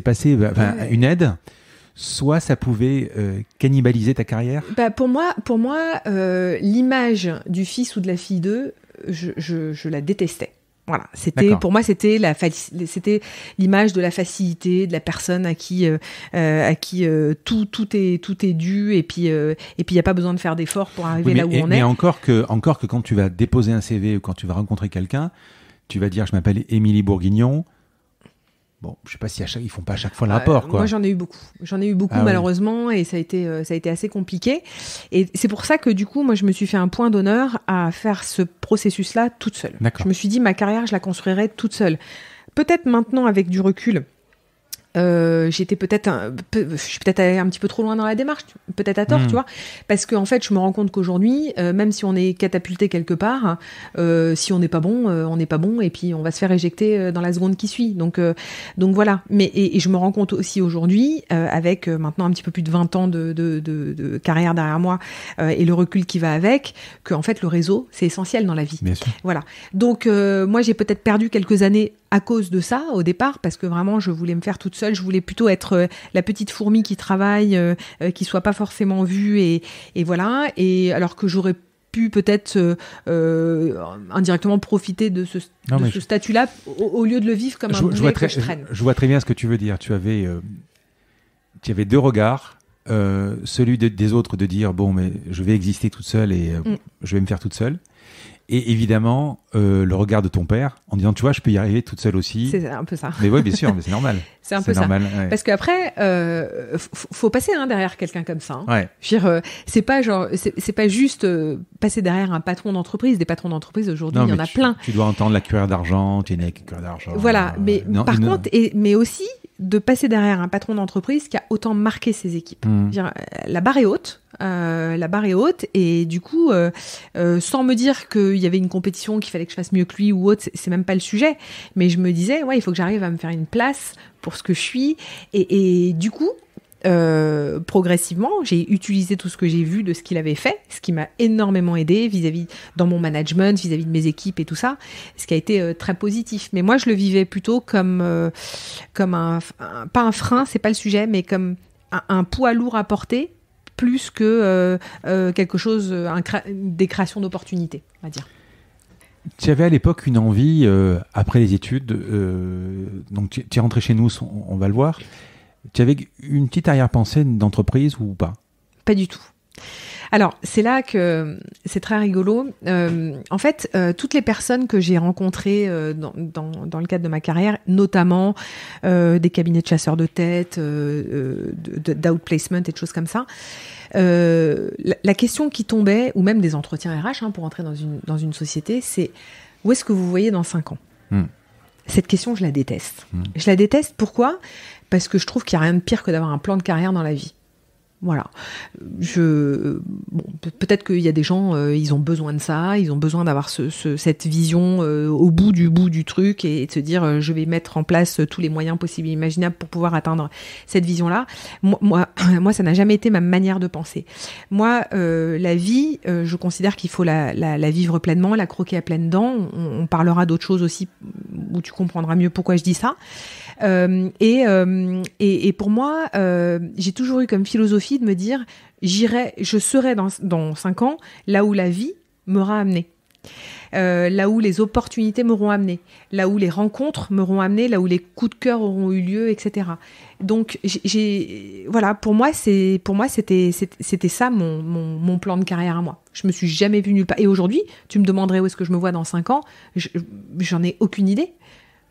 passer enfin, une aide soit ça pouvait euh, cannibaliser ta carrière bah, Pour moi, pour moi euh, l'image du fils ou de la fille d'eux, je, la détestais. Voilà, c'était pour moi c'était l'image de la facilité, de la personne à qui euh, tout tout est tout est dû et puis et puis il n'y a pas besoin de faire d'efforts pour arriver là où on est. Mais encore que encore que quand tu vas déposer un CV ou quand tu vas rencontrer quelqu'un, tu vas dire je m'appelle Émilie Bourguignon, Bon, je sais pas si à ils font pas à chaque fois le bah, quoi. Moi, j'en ai eu beaucoup. J'en ai eu beaucoup, ah malheureusement, et ça a, été, euh, ça a été assez compliqué. Et c'est pour ça que, du coup, moi, je me suis fait un point d'honneur à faire ce processus-là toute seule. Je me suis dit, ma carrière, je la construirai toute seule. Peut-être maintenant, avec du recul, euh, j'étais peut-être peu, je suis peut-être allée un petit peu trop loin dans la démarche peut-être à tort hmm. tu vois parce qu'en en fait je me rends compte qu'aujourd'hui euh, même si on est catapulté quelque part euh, si on n'est pas bon on n'est pas bon et puis on va se faire éjecter dans la seconde qui suit donc donc voilà mais et, je me rends compte aussi aujourd'hui avec maintenant un petit peu plus de 20 ans de, de carrière derrière moi et le recul qui va avec que en fait le réseau c'est essentiel dans la vie Bien sûr. voilà donc moi j'ai peut-être perdu quelques années à cause de ça au départ, parce que vraiment je voulais me faire toute seule, je voulais plutôt être euh, la petite fourmi qui travaille, euh, euh, qui soit pas forcément vue et, voilà. Et alors que j'aurais pu peut-être indirectement profiter de ce, statut-là au, lieu de le vivre comme un je, boulet je je vois très bien ce que tu veux dire. Tu avais, tu avais deux regards. celui des autres de dire bon mais je vais exister toute seule et mm. je vais me faire toute seule et évidemment euh, le regard de ton père en disant tu vois je peux y arriver toute seule aussi c'est un peu ça mais oui bien sûr mais c'est normal c'est un peu ça parce qu'après euh, faut passer hein, derrière quelqu'un comme ça hein. je veux dire euh, c'est pas genre c'est pas juste euh, passer derrière un patron d'entreprise des patrons d'entreprise aujourd'hui il y en a plein tu dois entendre la cuillère d'argent tu es né avec une cuillère d'argent voilà mais par contre et, mais aussi de passer derrière un patron d'entreprise qui a autant marqué ses équipes. Mmh. Euh, la barre est haute, euh, la barre est haute, et du coup, euh, sans me dire qu'il y avait une compétition, qu'il fallait que je fasse mieux que lui ou autre, c'est même pas le sujet, mais je me disais, ouais, il faut que j'arrive à me faire une place pour ce que je suis, et, et du coup, euh, progressivement, j'ai utilisé tout ce que j'ai vu de ce qu'il avait fait, ce qui m'a énormément aidé vis-à-vis dans mon management, vis-à-vis de mes équipes et tout ça, ce qui a été euh, très positif. Mais moi, je le vivais plutôt comme euh, comme un, pas un frein, c'est pas le sujet, mais comme un, poids lourd à porter plus que quelque chose, des créations d'opportunités, on va dire. Tu avais à l'époque une envie, après les études, donc tu, es rentré chez nous, on va le voir, tu avais une petite arrière-pensée d'entreprise ou pas Pas du tout. Alors, c'est là que c'est très rigolo. Euh, en fait, euh, toutes les personnes que j'ai rencontrées euh, dans, le cadre de ma carrière, notamment des cabinets de chasseurs de tête, d'outplacement et de choses comme ça, la, question qui tombait, ou même des entretiens RH hein, pour entrer dans une, société, c'est où est-ce que vous voyez dans 5 ans hmm. Cette question, je la déteste. Hmm. Je la déteste pourquoi parce que je trouve qu'il n'y a rien de pire que d'avoir un plan de carrière dans la vie. Voilà. Je, euh, bon, peut-être qu'il y a des gens, euh, ils ont besoin de ça, ils ont besoin d'avoir cette vision euh, au bout du bout du truc et, de se dire je vais mettre en place tous les moyens possibles et imaginables pour pouvoir atteindre cette vision-là. Moi, moi, ça n'a jamais été ma manière de penser. Moi, la vie, je considère qu'il faut la, vivre pleinement, la croquer à pleines dents. on parlera d'autres choses aussi où tu comprendras mieux pourquoi je dis ça. Euh, euh, et, et, pour moi, euh, j'ai toujours eu comme philosophie de me dire, j'irai, je serai dans, dans cinq ans là où la vie m'aura amené. là où les opportunités m'auront amené, là où les rencontres m'auront amené, là où les coups de cœur auront eu lieu, etc. Donc, j'ai, voilà, pour moi, c'est, pour moi, c'était, c'était ça mon, mon, plan de carrière à moi. Je me suis jamais vue nulle part. Et aujourd'hui, tu me demanderais où est-ce que je me vois dans 5 ans, j'en ai aucune idée.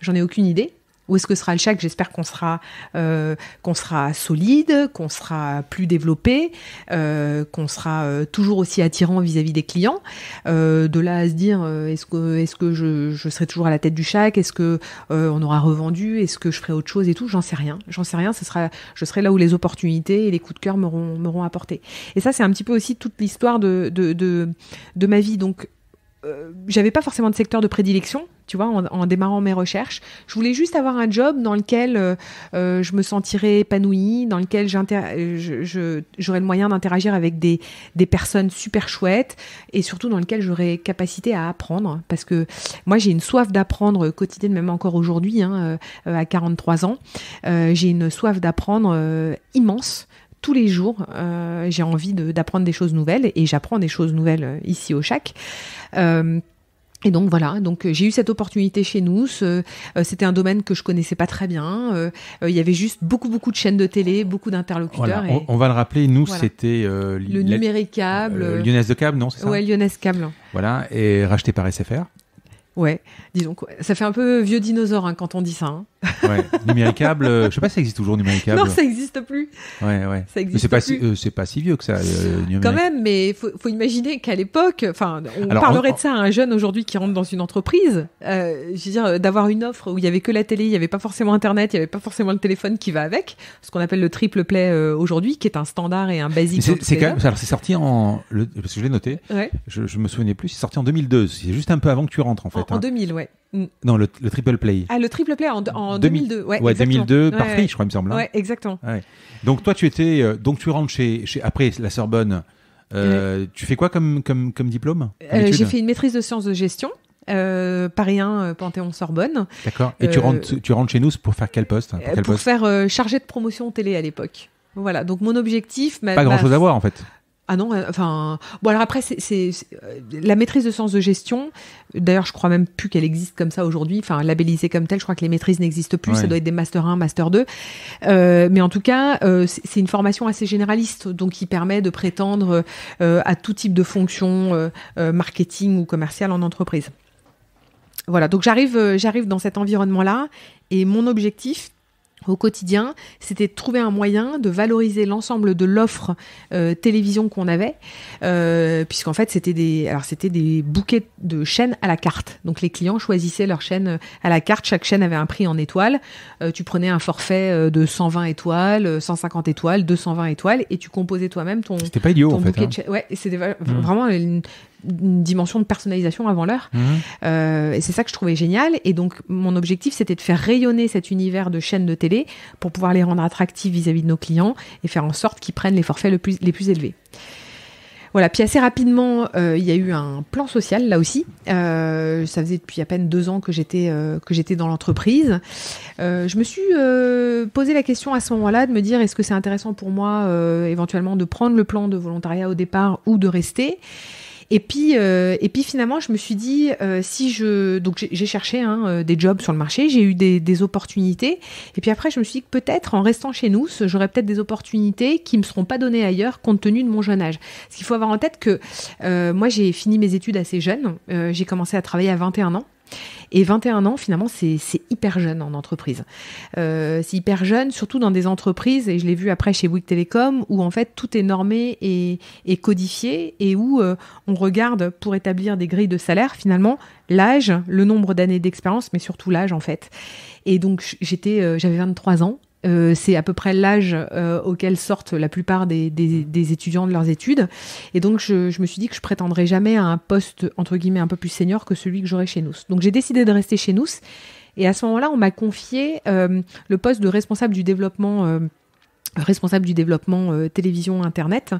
J'en ai aucune idée. Où est-ce que sera le chèque J'espère qu'on sera, euh, qu'on sera solide, qu'on sera plus développé, euh, qu'on sera euh, toujours aussi attirant vis-à-vis des clients. de là à se dire, est-ce que, est-ce que je, serai toujours à la tête du chèque Est-ce que on aura revendu Est-ce que je ferai autre chose et tout J'en sais rien. J'en sais rien. Ce sera, je serai là où les opportunités et les coups de cœur m'auront, m'auront apporté. Et ça, c'est un petit peu aussi toute l'histoire de, de, de, de ma vie. Donc euh, j'avais pas forcément de secteur de prédilection, tu vois, en, démarrant mes recherches. Je voulais juste avoir un job dans lequel euh, euh, je me sentirais épanouie, dans lequel j'aurais le moyen d'interagir avec des, personnes super chouettes et surtout dans lequel j'aurais capacité à apprendre. Parce que moi, j'ai une soif d'apprendre quotidienne, même encore aujourd'hui, hein, à 43 ans. j'ai une soif d'apprendre immense tous les jours, euh, j'ai envie d'apprendre des choses nouvelles et j'apprends des choses nouvelles euh, ici au chac. Euh, et donc voilà, donc j'ai eu cette opportunité chez nous. C'était un domaine que je connaissais pas très bien. il y avait juste beaucoup beaucoup de chaînes de télé, beaucoup d'interlocuteurs. on, va le rappeler. Nous, c'était le numérique câble, Lyonnaise de câble, non Ouais, Lyonnaise câble. Voilà, et racheté par SFR. Ouais, disons ça fait un peu vieux dinosaure hein, quand on dit ça. Hein ouais. Numéricable, euh, je sais pas si ça existe toujours Numéricable. Non, ça n'existe plus. Ouais, ouais. Ça existe mais c'est pas, si, euh, c'est pas si vieux que ça. Euh, Quand même, mais faut, faut imaginer qu'à l'époque, enfin, on parlerait de ça à un jeune aujourd'hui qui rentre dans une entreprise. Euh, je veux dire, d'avoir une offre où il y avait que la télé, il y avait pas forcément Internet, il y avait pas forcément le téléphone qui va avec, ce qu'on appelle le triple play aujourd'hui, qui est un standard et un basique. C'est quand même, c'est sorti en, le, parce que je l'ai noté. Je, je, me souvenais plus, c'est sorti en 2002. C'est juste un peu avant que tu rentres en fait. en 2000, hein. ouais. Non, le, triple play. Ah, le triple play en, 2002. Ouais, ouais 2002 parfait, je crois, il me semble. Hein. Ouais, exactement. Donc toi, tu étais, euh, donc tu rentres chez, chez après la Sorbonne. Euh, tu fais quoi comme comme, comme diplôme euh, J'ai fait une maîtrise de sciences de gestion. Paris 1, Panthéon Sorbonne. D'accord. Et tu rentres, tu rentres chez nous pour faire quel poste Pour, faire chargé de promotion télé à l'époque. Voilà. Donc mon objectif. pas grand chose à voir en fait. Ah non, euh, enfin, bon alors après c'est euh, la maîtrise de sens de gestion. D'ailleurs, je crois même plus qu'elle existe comme ça aujourd'hui. Enfin, labellisée comme telle, je crois que les maîtrises n'existent plus. Ça doit être des master 1, master 2. Euh, mais en tout cas, c'est une formation assez généraliste, donc qui permet de prétendre à tout type de fonction marketing ou commerciale en entreprise. Voilà. Donc j'arrive, j'arrive dans cet environnement-là, et mon objectif au quotidien, c'était de trouver un moyen de valoriser l'ensemble de l'offre euh, télévision qu'on avait, euh, puisqu'en fait c'était des, alors c'était des bouquets de chaînes à la carte. Donc les clients choisissaient leur chaîne euh, à la carte. Chaque chaîne avait un prix en étoiles. tu prenais un forfait de 120 étoiles, 150 étoiles, 220 étoiles, et tu composais toi-même ton. C'était pas idiot c'était vraiment une, une dimension de personnalisation avant l'heure. Mhm. Euh, et c'est ça que je trouvais génial. Et donc, mon objectif, c'était de faire rayonner cet univers de chaînes de télé pour pouvoir les rendre attractifs vis-à-vis de nos clients et faire en sorte qu'ils prennent les forfaits les plus élevés. Voilà, puis assez rapidement, euh, il y a eu un plan social là aussi. Euh, ça faisait depuis à peine deux ans que j'étais que j'étais dans l'entreprise. je me suis posé la question à ce moment-là de me dire est-ce que c'est intéressant pour moi éventuellement de prendre le plan de volontariat au départ ou de rester. Et puis, euh, et puis finalement, je me suis dit, euh, si je. Donc, j'ai cherché hein, euh, des jobs sur le marché, j'ai eu des, opportunités. Et puis après, je me suis dit que peut-être, en restant chez nous, j'aurais peut-être des opportunités qui ne me seront pas données ailleurs compte tenu de mon jeune âge. Parce qu'il faut avoir en tête que moi, j'ai fini mes études assez jeune. j'ai commencé à travailler à 21 ans. Et 21 ans, finalement, c'est hyper jeune en entreprise. Euh, c'est hyper jeune, surtout dans des entreprises, et je l'ai vu après chez Bouygues Telecom, où en fait tout est normé et, codifié, et où euh, on regarde pour établir des grilles de salaire, finalement, l'âge, le nombre d'années d'expérience, mais surtout l'âge en fait. Et donc j'étais, euh, j'avais 23 ans euh, c'est à peu près l'âge euh, auquel sortent la plupart des, étudiants de leurs études. Et donc, je, me suis dit que je prétendrais jamais à un poste, entre guillemets, un peu plus senior que celui que j'aurais chez nous. Donc, j'ai décidé de rester chez nous. Et à ce moment-là, on m'a confié euh, le poste de responsable du développement responsable du développement télévision internet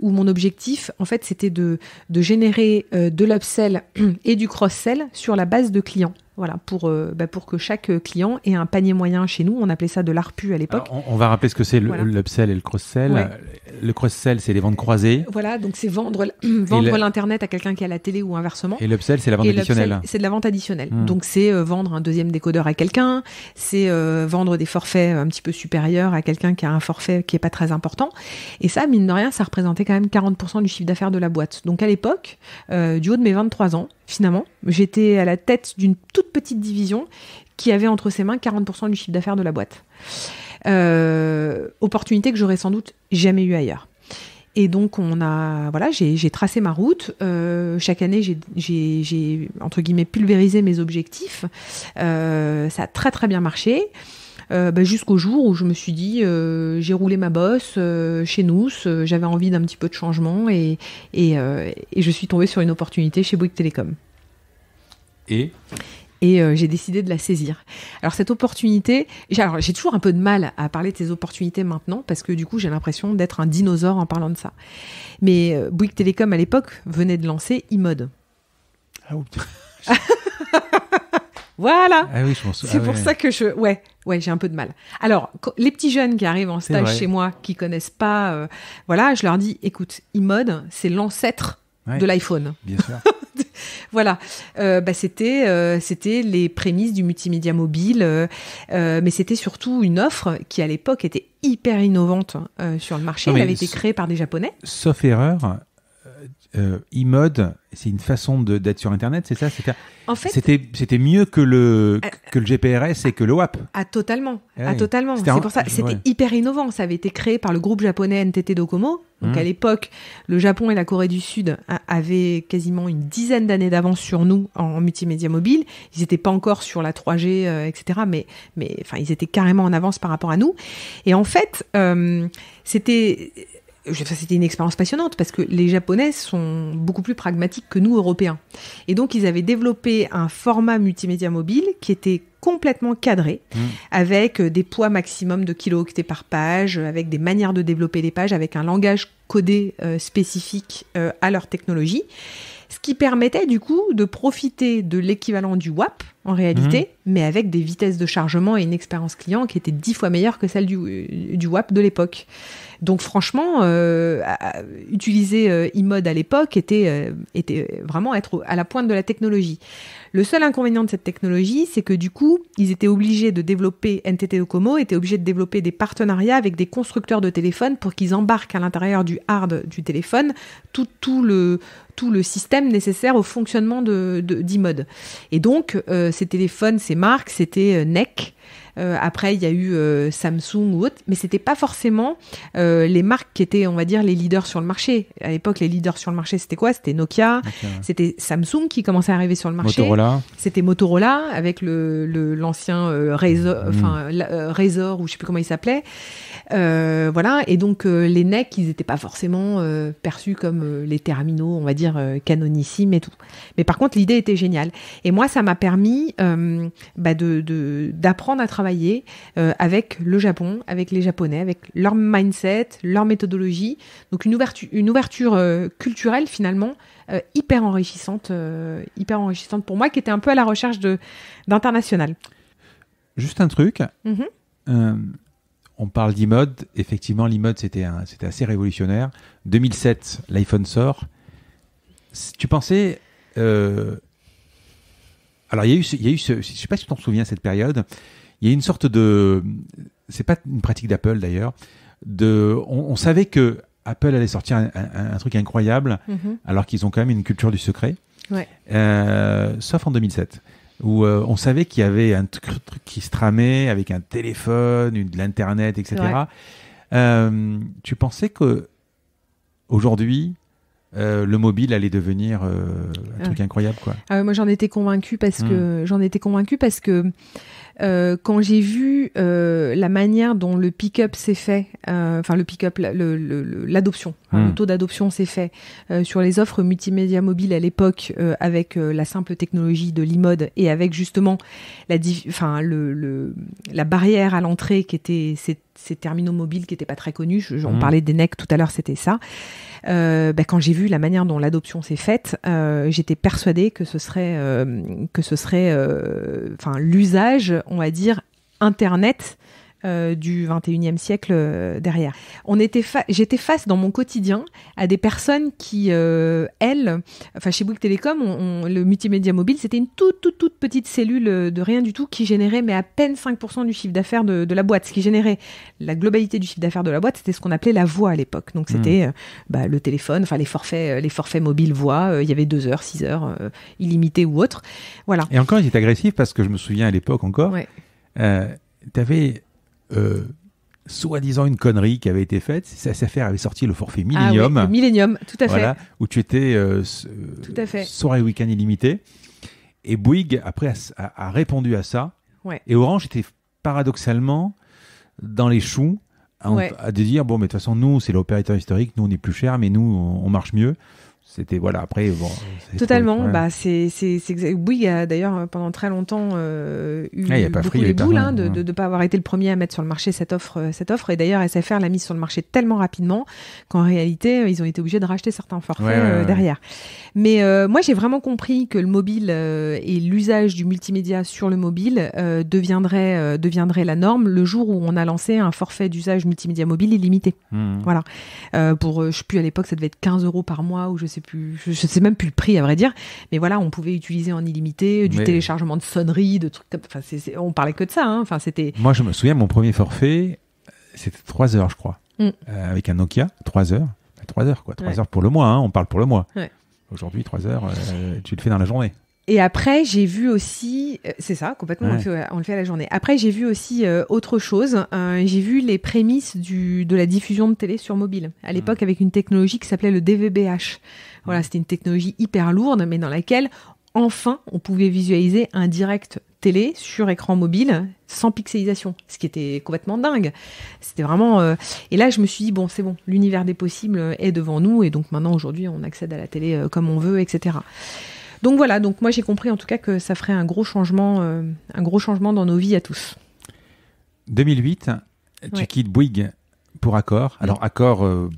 où mon objectif en fait c'était de, générer de l'upsell et du cross-sell sur la base de clients voilà, pour, euh, bah, pour que chaque euh, client ait un panier moyen chez nous. On appelait ça de l'ARPU à l'époque. On, va rappeler ce que c'est l'upsell et le cross-sell. Le cross-sell, c'est les ventes croisées. Voilà, donc c'est vendre, l'Internet à quelqu'un qui a la télé ou inversement. Et l'upsell, c'est la vente additionnelle. C'est de la vente additionnelle. Hmm. Donc c'est euh, vendre un deuxième décodeur à quelqu'un, c'est vendre des forfaits un petit peu supérieurs à quelqu'un qui a un forfait qui n'est pas très important. Et ça, mine de rien, ça représentait quand même 40% du chiffre d'affaires de la boîte. Donc à l'époque, du haut de mes 23 ans, finalement, j'étais à la tête d'une toute petite division qui avait entre ses mains 40% du chiffre d'affaires de la boîte. Euh, opportunité que j'aurais sans doute jamais eue ailleurs. Et donc on a, voilà, j'ai tracé ma route. Euh, chaque année, j'ai entre guillemets pulvérisé mes objectifs. Euh, ça a très très bien marché. Bah, jusqu'au jour où je me suis dit j'ai roulé ma bosse chez nous, j'avais envie d'un petit peu de changement et, et, et, je suis tombée sur une opportunité chez Bouygues Télécom. Et et euh, j'ai décidé de la saisir. Alors cette opportunité, j'ai toujours un peu de mal à parler de ces opportunités maintenant parce que du coup j'ai l'impression d'être un dinosaure en parlant de ça. Mais euh, Bouygues Télécom à l'époque venait de lancer iMode. mode ah Voilà. Ah oui, je C'est ah pour ça que je, ouais, ouais, j'ai un peu de mal. Alors, les petits jeunes qui arrivent en stage chez moi, qui connaissent pas, euh, voilà, je leur dis, écoute, iMode, c'est l'ancêtre de l'iPhone. Bien sûr. voilà, euh, bah, c'était euh, c'était les prémices du multimédia mobile, euh, euh, mais c'était surtout une offre qui à l'époque était hyper innovante hein, sur le marché. Ah, Elle avait été créée par des Japonais. Sauf erreur, euh, e-mode, c'est une façon d'être sur Internet, c'est ça En fait, c'était c'était mieux que le euh, que le GPRS et que le WAP. Ah totalement, ah, totalement. C'est pour ça, c'était hyper innovant. Ça avait été créé par le groupe japonais NTT Docomo. Donc hum. à l'époque, le Japon et la Corée du Sud avaient quasiment une dizaine d'années d'avance sur nous en, multimédia mobile. Ils n'étaient pas encore sur la 3G, etc. Euh, mais mais enfin, ils étaient carrément en avance par rapport à nous. Et en fait, euh, c'était euh, c'était une expérience passionnante parce que les Japonais sont beaucoup plus pragmatiques que nous, Européens. Et donc, ils avaient développé un format multimédia mobile qui était complètement cadré, hmm. avec euh, des poids maximum de kilo par page, euh, avec des manières de développer des pages, avec un langage codé spécifique à leur technologie. Ce qui permettait du coup de profiter de l'équivalent du WAP en réalité, hmm. mais avec des vitesses de chargement et une expérience client qui était dix fois meilleure que celle du WAP de l'époque. Donc franchement, euh, utiliser e à l'époque était, euh, était vraiment être à la pointe de la technologie. Le seul inconvénient de cette technologie, c'est que du coup, ils étaient obligés de développer, NTT Docomo était obligé de développer des partenariats avec des constructeurs de téléphones pour qu'ils embarquent à l'intérieur du hard du téléphone tout, tout, le, tout le système nécessaire au fonctionnement de, de d'e-mode. Et donc, ces téléphones, ces marques, c'était NEC, euh, après, il y a eu euh, Samsung ou autre, mais c'était pas forcément euh, les marques qui étaient, on va dire, les leaders sur le marché. À l'époque, les leaders sur le marché, c'était quoi C'était Nokia, c'était Samsung qui commençait à arriver sur le marché. Motorola. C'était Motorola avec le l'ancien réseau Razor, mm. enfin ou je sais plus comment il s'appelait. Euh, voilà, et donc euh, les NEC, ils n'étaient pas forcément euh, perçus comme les terminaux, on va dire, canonissimes et tout. Mais par contre, l'idée était géniale. Et moi, ça m'a permis bah, de, d'apprendre à travailler avec le Japon, avec les Japonais, avec leur mindset, leur méthodologie. Donc une ouverture, une ouverture culturelle, finalement, hyper enrichissante, hyper enrichissante pour moi, qui était un peu à la recherche de, d'international. Juste un truc. Mm-hmm on parle d'e-mode. Effectivement, l'e-mode, c'était assez révolutionnaire. 2007, l'iPhone sort. Tu pensais. Euh, alors, il y a eu, je ne sais pas si tu t'en souviens, cette période. Il y a une sorte de. C'est pas une pratique d'Apple d'ailleurs. De, on, savait que Apple allait sortir un, truc incroyable, mm-hmm. alors qu'ils ont quand même une culture du secret. Euh, sauf en 2007 où euh, on savait qu'il y avait un truc qui se tramait avec un téléphone, une, de l'internet, etc. Euh, tu pensais que aujourd'hui euh, le mobile allait devenir un truc incroyable quoi. Ah moi j'en étais convaincu parce que hmm. j'en étais convaincu parce que euh, quand j'ai vu euh, la manière dont le pick-up s'est fait, euh, enfin le pick-up, l'adoption, hein, hmm. le, taux d'adoption s'est fait sur les offres multimédia mobiles à l'époque avec la simple technologie de le mode et avec justement la, enfin, le, la barrière à l'entrée qui était, était ces terminaux mobiles qui n'étaient pas très connus. on mmh. parlait des NEC tout à l'heure, c'était ça. Euh, bah, quand j'ai vu la manière dont l'adoption s'est faite, euh, j'étais persuadée que ce serait, euh, que ce serait, enfin, l'usage, on va dire, Internet euh, du 21e siècle euh, derrière. On était J'étais face dans mon quotidien à des personnes qui, euh, elles, enfin chez Bouygues Télécom, le multimédia mobile, c'était une toute, toute, toute petite cellule de rien du tout qui générait mais à peine 5% du chiffre d'affaires de, la boîte. Ce qui générait la globalité du chiffre d'affaires de la boîte, c'était ce qu'on appelait la voix à l'époque. Donc c'était mmh. bah, le téléphone, enfin les forfaits, les forfaits mobiles voix, il y avait 2 heures, 6 heures, illimitées ou autre. Voilà. Et encore, il agressif parce que je me souviens à l'époque encore, ouais. tu avais euh, soi-disant une connerie qui avait été faite. Cette affaire avait sorti le forfait ah Millennium. Ah Millennium, tout à fait. où tu étais euh, euh, tout soirée week-end illimité. Et Bouygues, après, a, répondu à ça. Et Orange était paradoxalement dans les choux à, dire bon, mais de toute façon, nous, c'est l'opérateur historique, nous, on est plus cher, mais nous, on marche mieux c'était voilà après bon totalement bah c'est c'est oui a d'ailleurs euh, pendant très longtemps euh, eu ah, beaucoup les boules hein, de ne pas avoir été le premier à mettre sur le marché cette offre euh, cette offre et d'ailleurs SFR l'a mise sur le marché tellement rapidement qu'en réalité ils ont été obligés de racheter certains forfaits derrière mais moi j'ai vraiment compris que le mobile et l'usage du multimédia sur le mobile deviendrait deviendrait la norme le jour où on a lancé un forfait d'usage multimédia mobile illimité hmm. voilà pour je sais plus à l'époque ça devait être 15 euros par mois ou je sais je, sais même plus le prix à vrai dire, mais voilà, on pouvait utiliser en illimité du téléchargement de sonneries, de trucs comme, enfin, c'est, on parlait que de ça, hein. enfin c'était. Moi, je me souviens, mon premier forfait, c'était 3 heures, je crois, mm. euh, avec un Nokia, 3 heures, 3 heures quoi, 3 heures pour le mois, hein. on parle pour le mois. Aujourd'hui, 3 heures, euh, tu le fais dans la journée. Et après, j'ai vu aussi, euh, c'est ça, complètement, on, le fait, à la journée. Après, j'ai vu aussi autre chose. j'ai vu les prémices du, de la diffusion de télé sur mobile, à mm. l'époque avec une technologie qui s'appelait le DVBH. Voilà, c'était une technologie hyper lourde, mais dans laquelle enfin on pouvait visualiser un direct télé sur écran mobile sans pixelisation, ce qui était complètement dingue. C'était vraiment. Euh, et là, je me suis dit bon, c'est bon, l'univers des possibles est devant nous, et donc maintenant aujourd'hui, on accède à la télé euh, comme on veut, etc. Donc voilà, donc moi j'ai compris en tout cas que ça ferait un gros changement, euh, un gros changement dans nos vies à tous. 2008, tu quittes Bouygues pour Accor. Alors Accor,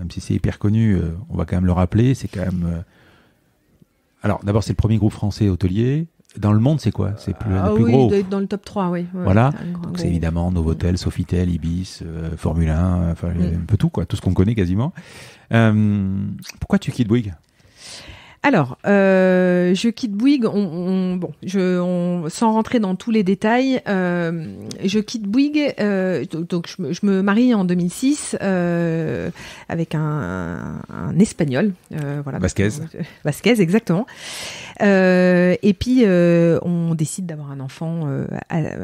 même si c'est hyper connu, euh, on va quand même le rappeler. C'est quand même. Euh, alors, d'abord, c'est le premier groupe français hôtelier. Dans le monde, c'est quoi C'est plus, le ah plus gros. dans le top 3, oui. voilà. Donc, c'est évidemment Novotel, Sofitel, Ibis, euh, Formule 1, enfin, mm. un peu tout, quoi. Tout ce qu'on connaît quasiment. pourquoi tu quittes Bouygues alors, euh, je quitte Bouygues. On, bon, je, sans rentrer dans tous les détails, euh, je quitte Bouygues. Euh, donc, je, me marie en 2006 avec un, espagnol. voilà, Vasquez. Vasquez, exactement. et puis, on décide d'avoir un enfant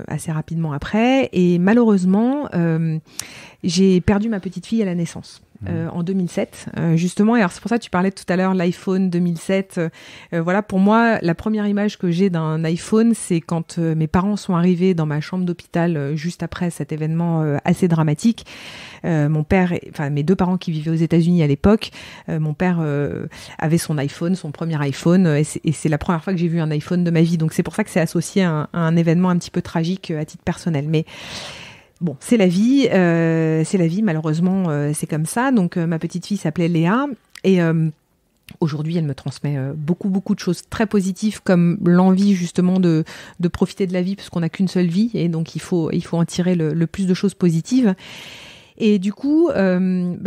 assez rapidement après. Et malheureusement, j'ai perdu ma petite fille à la naissance. Mhm. Euh, en 2007, euh, justement. Et alors c'est pour ça que tu parlais tout à l'heure l'iPhone 2007. Euh, voilà, pour moi, la première image que j'ai d'un iPhone, c'est quand mes parents sont arrivés dans ma chambre d'hôpital juste après cet événement assez dramatique. mon père, enfin mes deux parents qui vivaient aux États-Unis à l'époque, mon père avait son iPhone, son premier iPhone, et c'est la première fois que j'ai vu un iPhone de ma vie. Donc c'est pour ça que c'est associé à un, à un, événement un petit peu tragique à titre personnel. Mais Bon, c'est la vie, euh, c'est la vie, malheureusement, euh, c'est comme ça. Donc, euh, ma petite fille s'appelait Léa et Aujourd'hui, elle me transmet beaucoup, beaucoup de choses très positives, comme l'envie justement de, profiter de la vie, puisqu'on n'a qu'une seule vie, et donc il faut, il faut en tirer le, plus de choses positives. Et du coup, bah,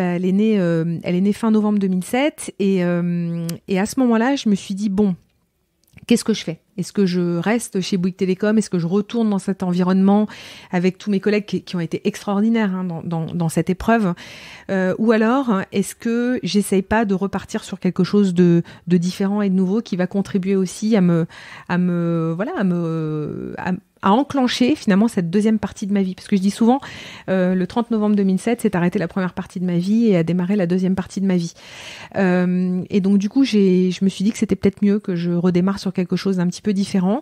elle, est née, elle est née fin novembre 2007, et à ce moment-là, je me suis dit, bon, Qu'est-ce que je fais Est-ce que je reste chez Bouygues Télécom Est-ce que je retourne dans cet environnement avec tous mes collègues qui, ont été extraordinaires hein, dans, cette épreuve euh, Ou alors, est-ce que j'essaye pas de repartir sur quelque chose de, différent et de nouveau qui va contribuer aussi à me, à me, voilà, à me, à, a enclenché finalement cette deuxième partie de ma vie. Parce que je dis souvent, euh, le 30 novembre 2007, c'est arrêté la première partie de ma vie et a démarré la deuxième partie de ma vie. Euh, et donc du coup, j'ai, je me suis dit que c'était peut-être mieux que je redémarre sur quelque chose d'un petit peu différent.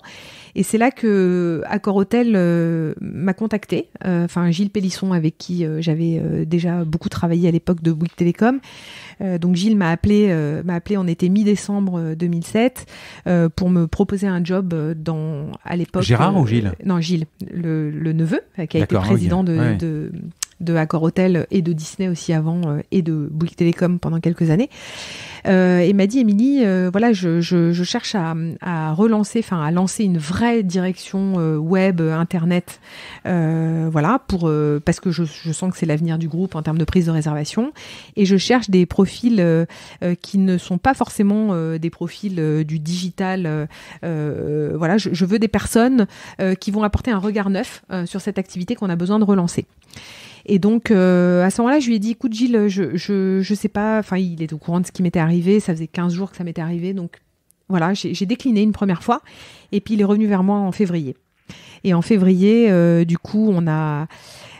Et c'est là que Accor Hotel euh, m'a contacté, euh, enfin Gilles Pélisson avec qui j'avais déjà beaucoup travaillé à l'époque de Bouygues Télécom, euh, donc Gilles m'a appelé, euh, m'a appelé, on était mi-décembre 2007 euh, pour me proposer un job dans à l'époque. Gérard ou Gilles Non, Gilles, le, neveu qui a été président de, de Accor Hotel et de Disney aussi avant et de Bouygues Télécom pendant quelques années. Euh, et m'a dit, Émilie, euh, voilà, je, cherche à, relancer, enfin, à lancer une vraie direction euh, web, internet, voilà, pour parce que je, sens que c'est l'avenir du groupe en termes de prise de réservation, et je cherche des profils qui ne sont pas forcément des profils du digital. voilà, je, veux des personnes qui vont apporter un regard neuf sur cette activité qu'on a besoin de relancer. Et donc, euh, à ce moment-là, je lui ai dit, écoute, Gilles, je, je, je sais pas, enfin, il est au courant de ce qui m'était arrivé, ça faisait 15 jours que ça m'était arrivé, donc voilà, j'ai décliné une première fois. Et puis, il est revenu vers moi en février. Et en février, euh, du coup, on a,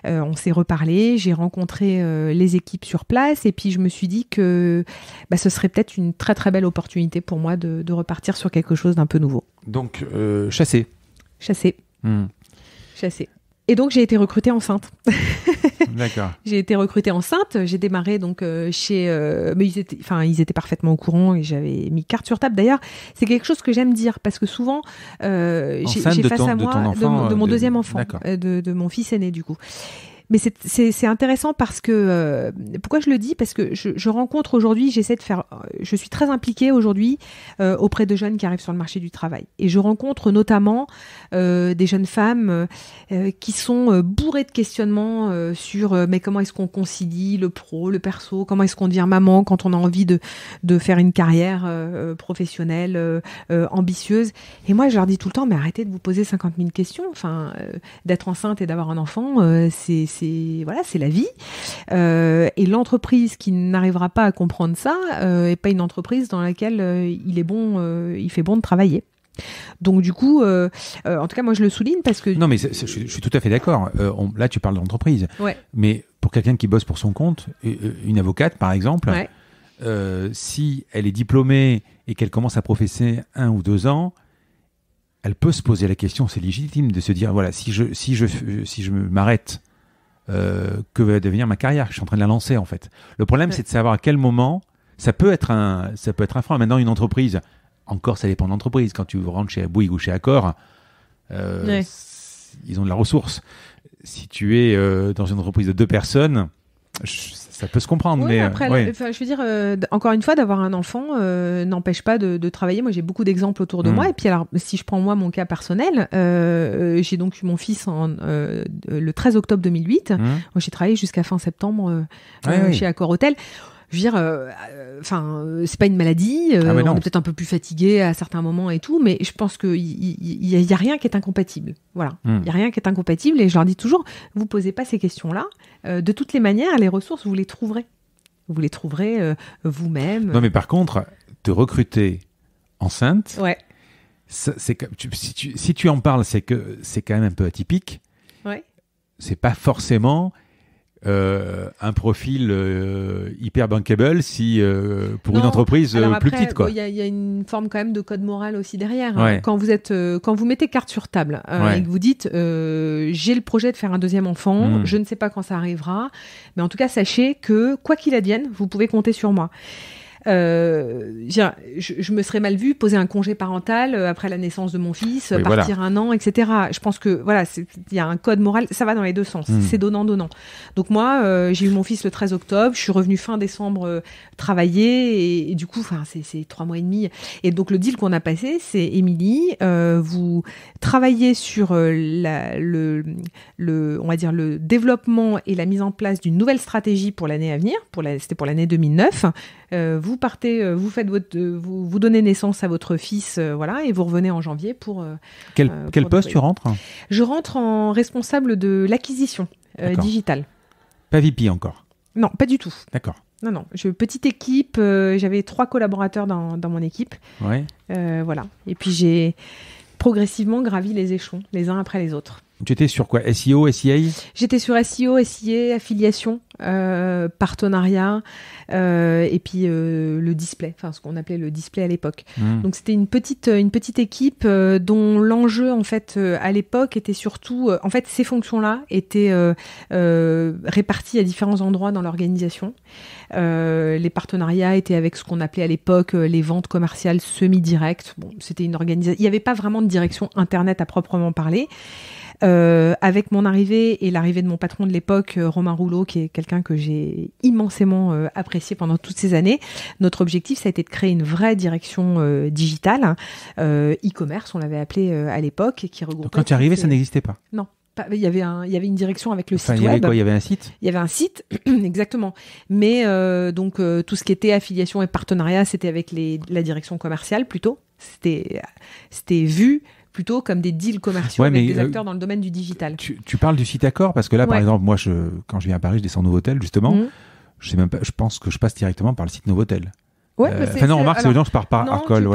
euh, on s'est reparlé. J'ai rencontré les équipes sur place, et puis je me suis dit que bah, ce serait peut-être une très très belle opportunité pour moi de, de repartir sur quelque chose d'un peu nouveau. Donc chassé. Chassé. Hmm. Chassé. Et donc j'ai été recrutée enceinte. D'accord. j'ai été recrutée enceinte. J'ai démarré donc euh, chez, euh, mais ils étaient, enfin ils étaient parfaitement au courant et j'avais mis carte sur table. D'ailleurs, c'est quelque chose que j'aime dire parce que souvent euh, j'ai face à moi de, mon euh, deuxième enfant, de mon fils aîné du coup. Mais c'est intéressant parce que euh, pourquoi je le dis Parce que je, rencontre aujourd'hui, j'essaie de faire, je suis très impliquée aujourd'hui euh, auprès de jeunes qui arrivent sur le marché du travail, et je rencontre notamment euh, des jeunes femmes qui sont bourrées de questionnements sur mais comment est-ce qu'on concilie le pro, le perso, comment est-ce qu'on devient maman quand on a envie de de faire une carrière professionnelle ambitieuse. Et moi, je leur dis tout le temps mais arrêtez de vous poser 50 000 questions. Enfin, d'être enceinte et d'avoir un enfant, c'est c'est voilà, c'est la vie. Euh, et l'entreprise qui n'arrivera pas à comprendre ça euh, est pas une entreprise dans laquelle euh, il est bon, il fait bon de travailler. Donc du coup, en tout cas, moi je le souligne parce que... Non, mais je, suis tout à fait d'accord. là, tu parles d'entreprise. Mais pour quelqu'un qui bosse pour son compte, une avocate par exemple, si elle est diplômée et qu'elle commence à professer un ou deux ans, elle peut se poser la question, c'est légitime de se dire, voilà, si je, si je, si je m'arrête euh, que va devenir ma carrière. Je suis en train de la lancer en fait. Le problème, c'est de savoir à quel moment ça peut être un, ça peut être un frein. Maintenant, une entreprise, encore, ça dépend de l'entreprise. Quand tu rentres chez Bouygues ou chez Accor, euh, ils ont de la ressource. Si tu es euh, dans une entreprise de deux personnes, ça peut se comprendre. mais je veux dire, euh, encore une fois, d'avoir un enfant euh, n'empêche pas de, travailler. Moi, j'ai beaucoup d'exemples autour de mm. moi. Et puis, alors, si je prends moi mon cas personnel, euh, j'ai donc eu mon fils en, le 13 octobre 2008. Mm. Moi, J'ai travaillé jusqu'à fin septembre ah chez Accor je veux dire, euh, euh, enfin, euh, c'est pas une maladie. Ah, on est peut-être un peu plus fatigué à certains moments et tout, mais je pense que il y, a rien qui est incompatible. Voilà, il hmm. a rien qui est incompatible. Et je leur dis toujours, vous posez pas ces questions-là. de toutes les manières, les ressources, vous les trouverez. Vous les trouverez vous-même. Non, mais par contre, te recruter enceinte. Ouais. C'est si tu, en parles, c'est que c'est quand même un peu atypique. Ouais. C'est pas forcément euh, un profil euh, hyper bankable si euh, pour une entreprise plus petite quoi. Il y, a une forme quand même de code moral aussi derrière. Hein. Quand vous êtes quand vous mettez carte sur table et que vous dites j'ai le projet de faire un deuxième enfant, mm. je ne sais pas quand ça arrivera, mais en tout cas sachez que quoi qu'il advienne, vous pouvez compter sur moi. Euh, je, me serais mal vue poser un congé parental euh, après la naissance de mon fils, partir un an, etc. Je pense que voilà, il y a un code moral, ça va dans les deux sens, hmm. c'est donnant donnant. Donc moi, euh, j'ai eu mon fils le 13 octobre, je suis revenue fin décembre travailler et, du coup, enfin c'est trois mois et demi. Et donc le deal qu'on a passé, c'est Émilie, vous travaillez sur le, le, on va dire le développement et la mise en place d'une nouvelle stratégie pour l'année à venir. Pour c'était pour l'année 2009. Euh, vous partez, euh, vous faites votre, euh, vous, donnez naissance à votre fils, voilà, et vous revenez en janvier pour. quel, poste tu rentres Je rentre en responsable de l'acquisition digitale. Pas VIP encore. Non, pas du tout. D'accord. Non, non. Je, petite équipe. J'avais trois collaborateurs dans, mon équipe. Ouais. voilà. Et puis j'ai progressivement gravi les échelons, les uns après les autres. Tu étais sur quoi SEO, SIA J'étais sur SEO, SIA, affiliation, euh, partenariat euh, et puis euh, le display, enfin ce qu'on appelait le display à l'époque. Hmm. Donc c'était une petite une petite équipe dont l'enjeu en fait à l'époque était surtout en fait ces fonctions là étaient réparties à différents endroits dans l'organisation. les partenariats étaient avec ce qu'on appelait à l'époque les ventes commerciales semi-directes. Bon, c'était une organisation. Il n'y avait pas vraiment de direction internet à proprement parler. Euh, avec mon arrivée et l'arrivée de mon patron de l'époque, euh, Romain Rouleau, qui est quelqu'un que j'ai immensément euh, apprécié pendant toutes ces années, notre objectif, ça a été de créer une vraie direction digitale, e-commerce, on l'avait appelé à l'époque, qui regroupait. quand tu es arrivé, ça n'existait pas Non. Il y, avait un, il y avait une direction avec le site il y avait web. Quoi, il y avait un site Il y avait un site, exactement. Mais donc, tout ce qui était affiliation et partenariat, c'était avec les, la direction commerciale plutôt. C'était vu, plutôt comme des deals commerciaux avec des euh, acteurs dans le domaine du digital. Tu, parles du site accord parce que là, par exemple, moi, je, quand je viens à Paris, je descends Novotel justement. Mhm. Je sais même pas. Je pense que je passe directement par le site Novotel. Ouais, euh, enfin non, remarque, c'est je par, par Arcole.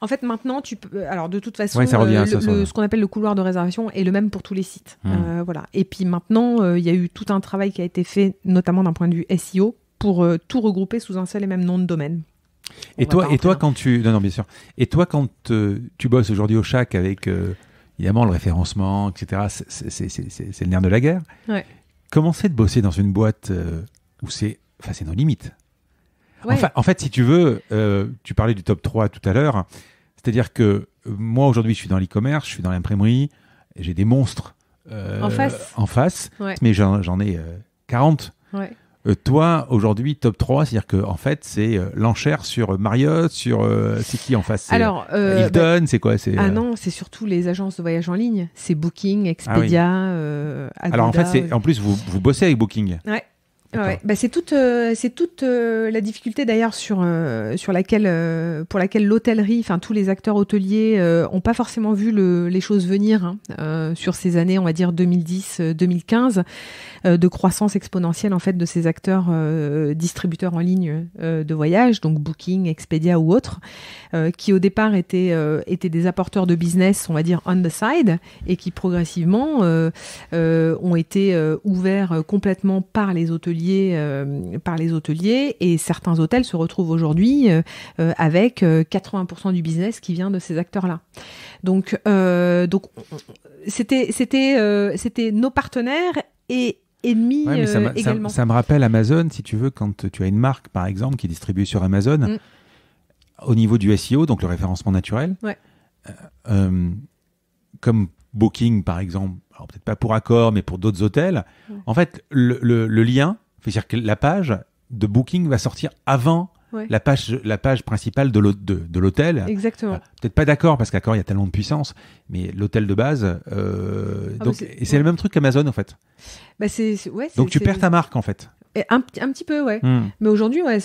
En fait, maintenant, tu euh, Alors, de toute façon, euh, ce qu'on appelle le couloir de réservation est le même pour tous les sites. Hmm. voilà. Et puis maintenant, il y a eu tout un travail qui a été fait, notamment d'un point de vue SEO, pour tout regrouper sous un seul et même nom de domaine. Et toi, et toi, quand tu, non, non, bien sûr. Et toi, quand euh, tu bosses aujourd'hui au chac avec euh, évidemment le référencement, etc. C'est le nerf de la guerre. Ouais. Comment c'est de bosser dans une boîte euh, où c'est, enfin, c'est nos limites. en fait, si tu veux, tu parlais du top 3 tout à l'heure. C'est-à-dire que moi aujourd'hui, je suis dans l'e-commerce, je suis dans l'imprimerie, j'ai des monstres en face, en face mais j'en ai 40. Euh, toi, aujourd'hui, top 3, c'est-à-dire que en fait, c'est euh, l'enchère sur euh, Marriott, sur c'est qui en face Alors, Hilton, bah, c'est quoi c'est, Ah non, c'est surtout les agences de voyage en ligne, c'est Booking, ah Expedia, Alors en fait, c'est, en plus, vous, vous bossez avec Booking. Ouais. Bah, c'est toute, euh, euh, la difficulté d'ailleurs sur, euh, laquelle, pour laquelle l'hôtellerie, enfin tous les acteurs hôteliers n'ont pas forcément vu les choses venir hein, sur ces années, on va dire 2010-2015, de croissance exponentielle en fait de ces acteurs distributeurs en ligne de voyage, donc Booking, Expedia ou autres, qui au départ étaient, étaient des apporteurs de business, on va dire on the side, et qui progressivement ont été ouverts complètement par les hôteliers euh, par les hôteliers, et certains hôtels se retrouvent aujourd'hui euh, euh, avec 80% du business qui vient de ces acteurs-là. Donc, donc c'était, c'était, c'était nos partenaires et ennemis ça également. Ça, me rappelle Amazon, si tu veux, quand tu as une marque, par exemple, qui est distribuée sur Amazon. Mm. au niveau du SEO, donc le référencement naturel, comme Booking par exemple, peut-être pas pour Accor, mais pour d'autres hôtels, en fait, le lien, c'est-à-dire que la page de booking va sortir avant la page la page principale de l'hôtel. Exactement. Peut-être pas d'accord parce qu'accord il y a tellement de puissance, mais l'hôtel de base. Euh, ah, donc et c'est le même truc qu'Amazon en fait. Bah, donc tu perds ta marque en fait. Un, un petit peu, ouais. Hmm. Mais aujourd'hui, ouais,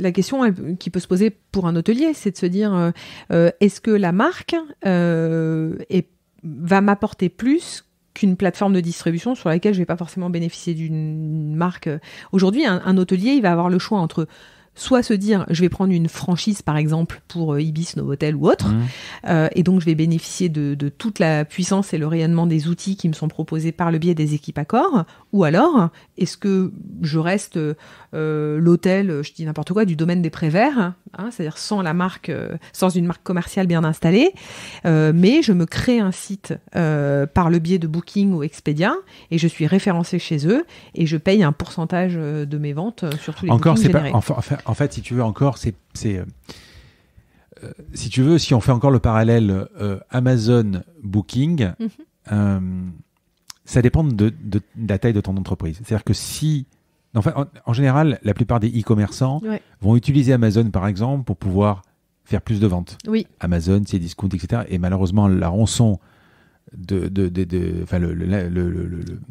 la question qui peut se poser pour un hôtelier, c'est de se dire euh, euh, est-ce que la marque va m'apporter plus qu'une plateforme de distribution sur laquelle je vais pas forcément bénéficier d'une marque. Euh, aujourd'hui, un, un, hôtelier, il va avoir le choix entre soit se dire je vais prendre une franchise par exemple pour euh, Ibis, Novotel ou autre, mmh. euh, et donc je vais bénéficier de, toute la puissance et le rayonnement des outils qui me sont proposés par le biais des équipes Accor, ou alors est-ce que je reste euh, l'hôtel, je dis n'importe quoi, du domaine des préverts, hein, c'est-à-dire sans la marque, sans une marque commerciale bien installée, mais je me crée un site par le biais de Booking ou Expedia et je suis référencé chez eux et je paye un pourcentage de mes ventes sur tous les Encore, c'est pas enfin en fait, si tu veux encore, c'est euh, si tu veux, si on fait encore le parallèle euh, Amazon Booking, mhm. euh, ça dépend de, la taille de ton entreprise. C'est-à-dire que si, enfin, en, en, général, la plupart des e-commerçants vont utiliser Amazon par exemple pour pouvoir faire plus de ventes. Oui. Amazon, ses discounts, etc. Et malheureusement, la rançon le,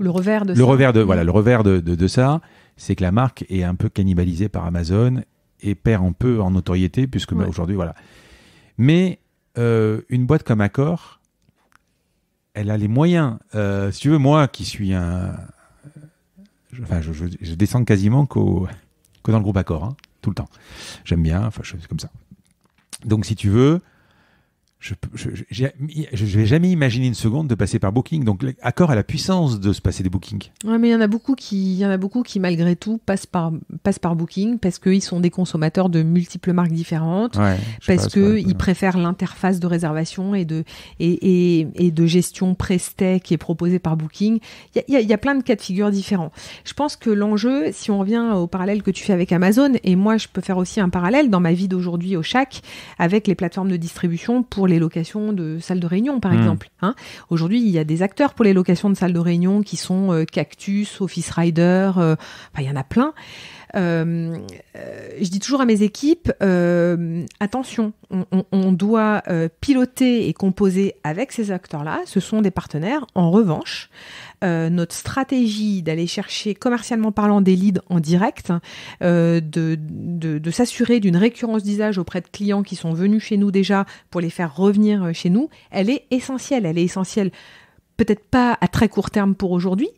revers de ça. voilà le revers de, ça c'est que la marque est un peu cannibalisée par Amazon et perd un peu en notoriété puisque bah, aujourd'hui voilà mais euh, une boîte comme Accor elle a les moyens euh, si tu veux moi qui suis un je, enfin descends quasiment que dans le groupe Accor hein, tout le temps j'aime bien enfin je comme ça donc si tu veux je n'ai vais jamais imaginer une seconde de passer par Booking. Donc, accord à la puissance de se passer des Bookings. Oui, mais il y en a beaucoup qui, il y en a beaucoup qui malgré tout passent par, passent par Booking parce qu'ils sont des consommateurs de multiples marques différentes, parce qu'ils ils préfèrent l'interface de réservation et de et, et, de gestion prestée qui est proposée par Booking. Il y, y a, plein de cas de figure différents. Je pense que l'enjeu, si on revient au parallèle que tu fais avec Amazon, et moi je peux faire aussi un parallèle dans ma vie d'aujourd'hui au chac avec les plateformes de distribution pour les locations de salles de réunion, par hmm. exemple. Hein. Aujourd'hui, il y a des acteurs pour les locations de salles de réunion qui sont euh, Cactus, Office Rider, euh, il y en a plein. Euh, euh, je dis toujours à mes équipes, euh, attention, on, doit piloter et composer avec ces acteurs-là. Ce sont des partenaires. En revanche, notre stratégie d'aller chercher commercialement parlant des leads en direct, de, de s'assurer d'une récurrence d'usage auprès de clients qui sont venus chez nous déjà pour les faire revenir chez nous, elle est essentielle. Elle est essentielle peut-être pas à très court terme pour aujourd'hui,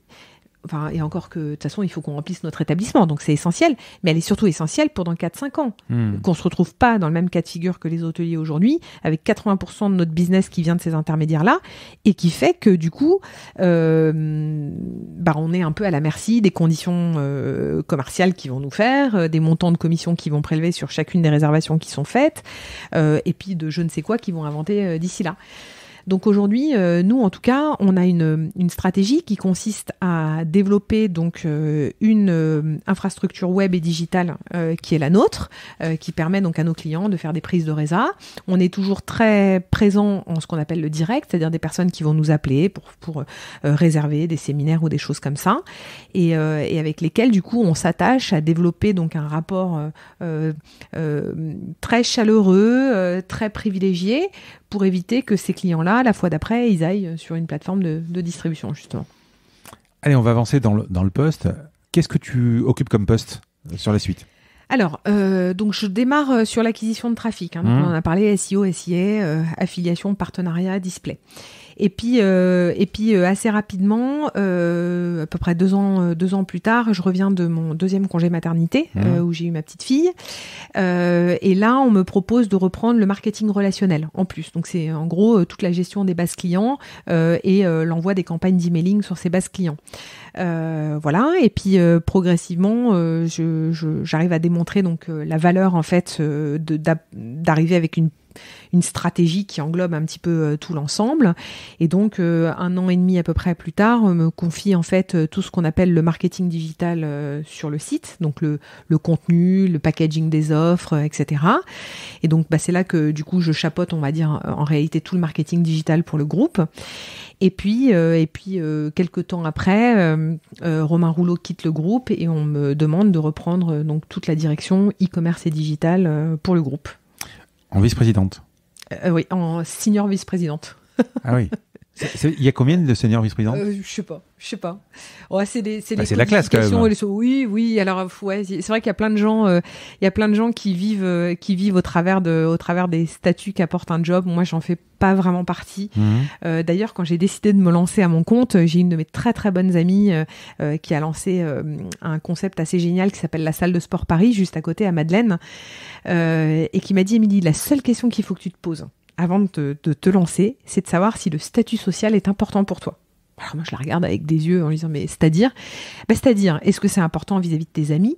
et encore que, de toute façon, il faut qu'on remplisse notre établissement, donc c'est essentiel, mais elle est surtout essentielle pendant 4-5 ans. Hmm. Qu'on ne se retrouve pas dans le même cas de figure que les hôteliers aujourd'hui, avec 80% de notre business qui vient de ces intermédiaires-là, et qui fait que, du coup, euh, bah, on est un peu à la merci des conditions euh, commerciales qui vont nous faire, euh, des montants de commissions qu'ils vont prélever sur chacune des réservations qui sont faites, et puis de je ne sais quoi qu'ils vont inventer d'ici là. Donc aujourd'hui, euh, nous en tout cas, on a une, stratégie qui consiste à développer donc euh, une euh, infrastructure web et digitale qui est la nôtre, qui permet donc à nos clients de faire des prises de résa. On est toujours très présent en ce qu'on appelle le direct, c'est-à-dire des personnes qui vont nous appeler pour, réserver des séminaires ou des choses comme ça, et, avec lesquelles du coup on s'attache à développer donc un rapport très chaleureux, très privilégié pour éviter que ces clients-là la fois d'après, ils aillent sur une plateforme de, distribution, justement. Allez, on va avancer dans le, poste. Qu'est-ce que tu occupes comme poste euh, sur la suite alors, euh, donc je démarre euh, sur l'acquisition de trafic. Hein. Mmh. On en a parlé SEO, SIA, affiliation, partenariat, display. Et puis, euh, et puis euh, assez rapidement, euh, à peu près deux ans, deux ans plus tard, je reviens de mon deuxième congé maternité mmh. où j'ai eu ma petite fille. et là, on me propose de reprendre le marketing relationnel en plus. Donc c'est en gros toute la gestion des bases clients et l'envoi des campagnes d'emailing sur ces bases clients. Euh, voilà. Et puis progressivement, euh, j'arrive je, à démontrer donc la valeur en fait d'arriver avec une une stratégie qui englobe un petit peu euh, tout l'ensemble. Et donc, euh, un an et demi à peu près plus tard, on me confie en fait euh, tout ce qu'on appelle le marketing digital sur le site, donc le, contenu, le packaging des offres, etc. Et donc, bah, c'est là que du coup, je chapote, on va dire, en réalité tout le marketing digital pour le groupe. Et puis, et puis quelques temps après, Romain Rouleau quitte le groupe et on me demande de reprendre donc toute la direction e-commerce et digital pour le groupe. En vice-présidente euh, Oui, en senior vice-présidente. ah oui. Il y a combien de seigneurs vice-présidents euh, Je sais pas, je sais pas. c'est bah, des, c'est la classe quand même. Oui, oui. Alors, c'est vrai qu'il y a plein de gens, euh, il y a plein de gens qui vivent, euh, qui vivent au travers de, au travers des statuts qu'apporte un job. Moi, j'en fais pas vraiment partie. Mmh. d'ailleurs, quand j'ai décidé de me lancer à mon compte, j'ai une de mes très très bonnes amies qui a lancé un concept assez génial qui s'appelle la salle de sport Paris, juste à côté à Madeleine, et qui m'a dit, Émilie, la seule question qu'il faut que tu te poses avant de te, lancer, c'est de savoir si le statut social est important pour toi. Alors moi je la regarde avec des yeux en lui disant mais c'est-à-dire bah, C'est-à-dire, est-ce que c'est important vis-à-vis de tes amis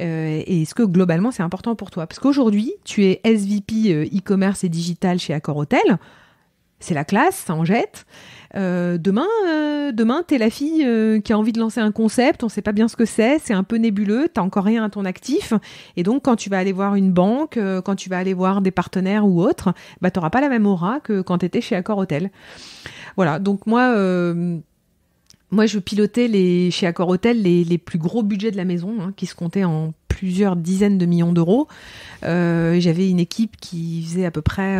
euh, Et est-ce que globalement c'est important pour toi Parce qu'aujourd'hui, tu es SVP euh, e-commerce et digital chez Accor Hotel c'est la classe, ça en jette. Euh, demain, euh, demain, t'es la fille euh, qui a envie de lancer un concept, on sait pas bien ce que c'est, c'est un peu nébuleux, t'as encore rien à ton actif, et donc quand tu vas aller voir une banque, quand tu vas aller voir des partenaires ou autres, bah t'auras pas la même aura que quand t'étais chez Accor hôtel Voilà, donc moi. Moi, je pilotais les, chez Accor Hotel les, plus gros budgets de la maison, hein, qui se comptaient en plusieurs dizaines de millions d'euros. Euh, j'avais une équipe qui faisait à peu près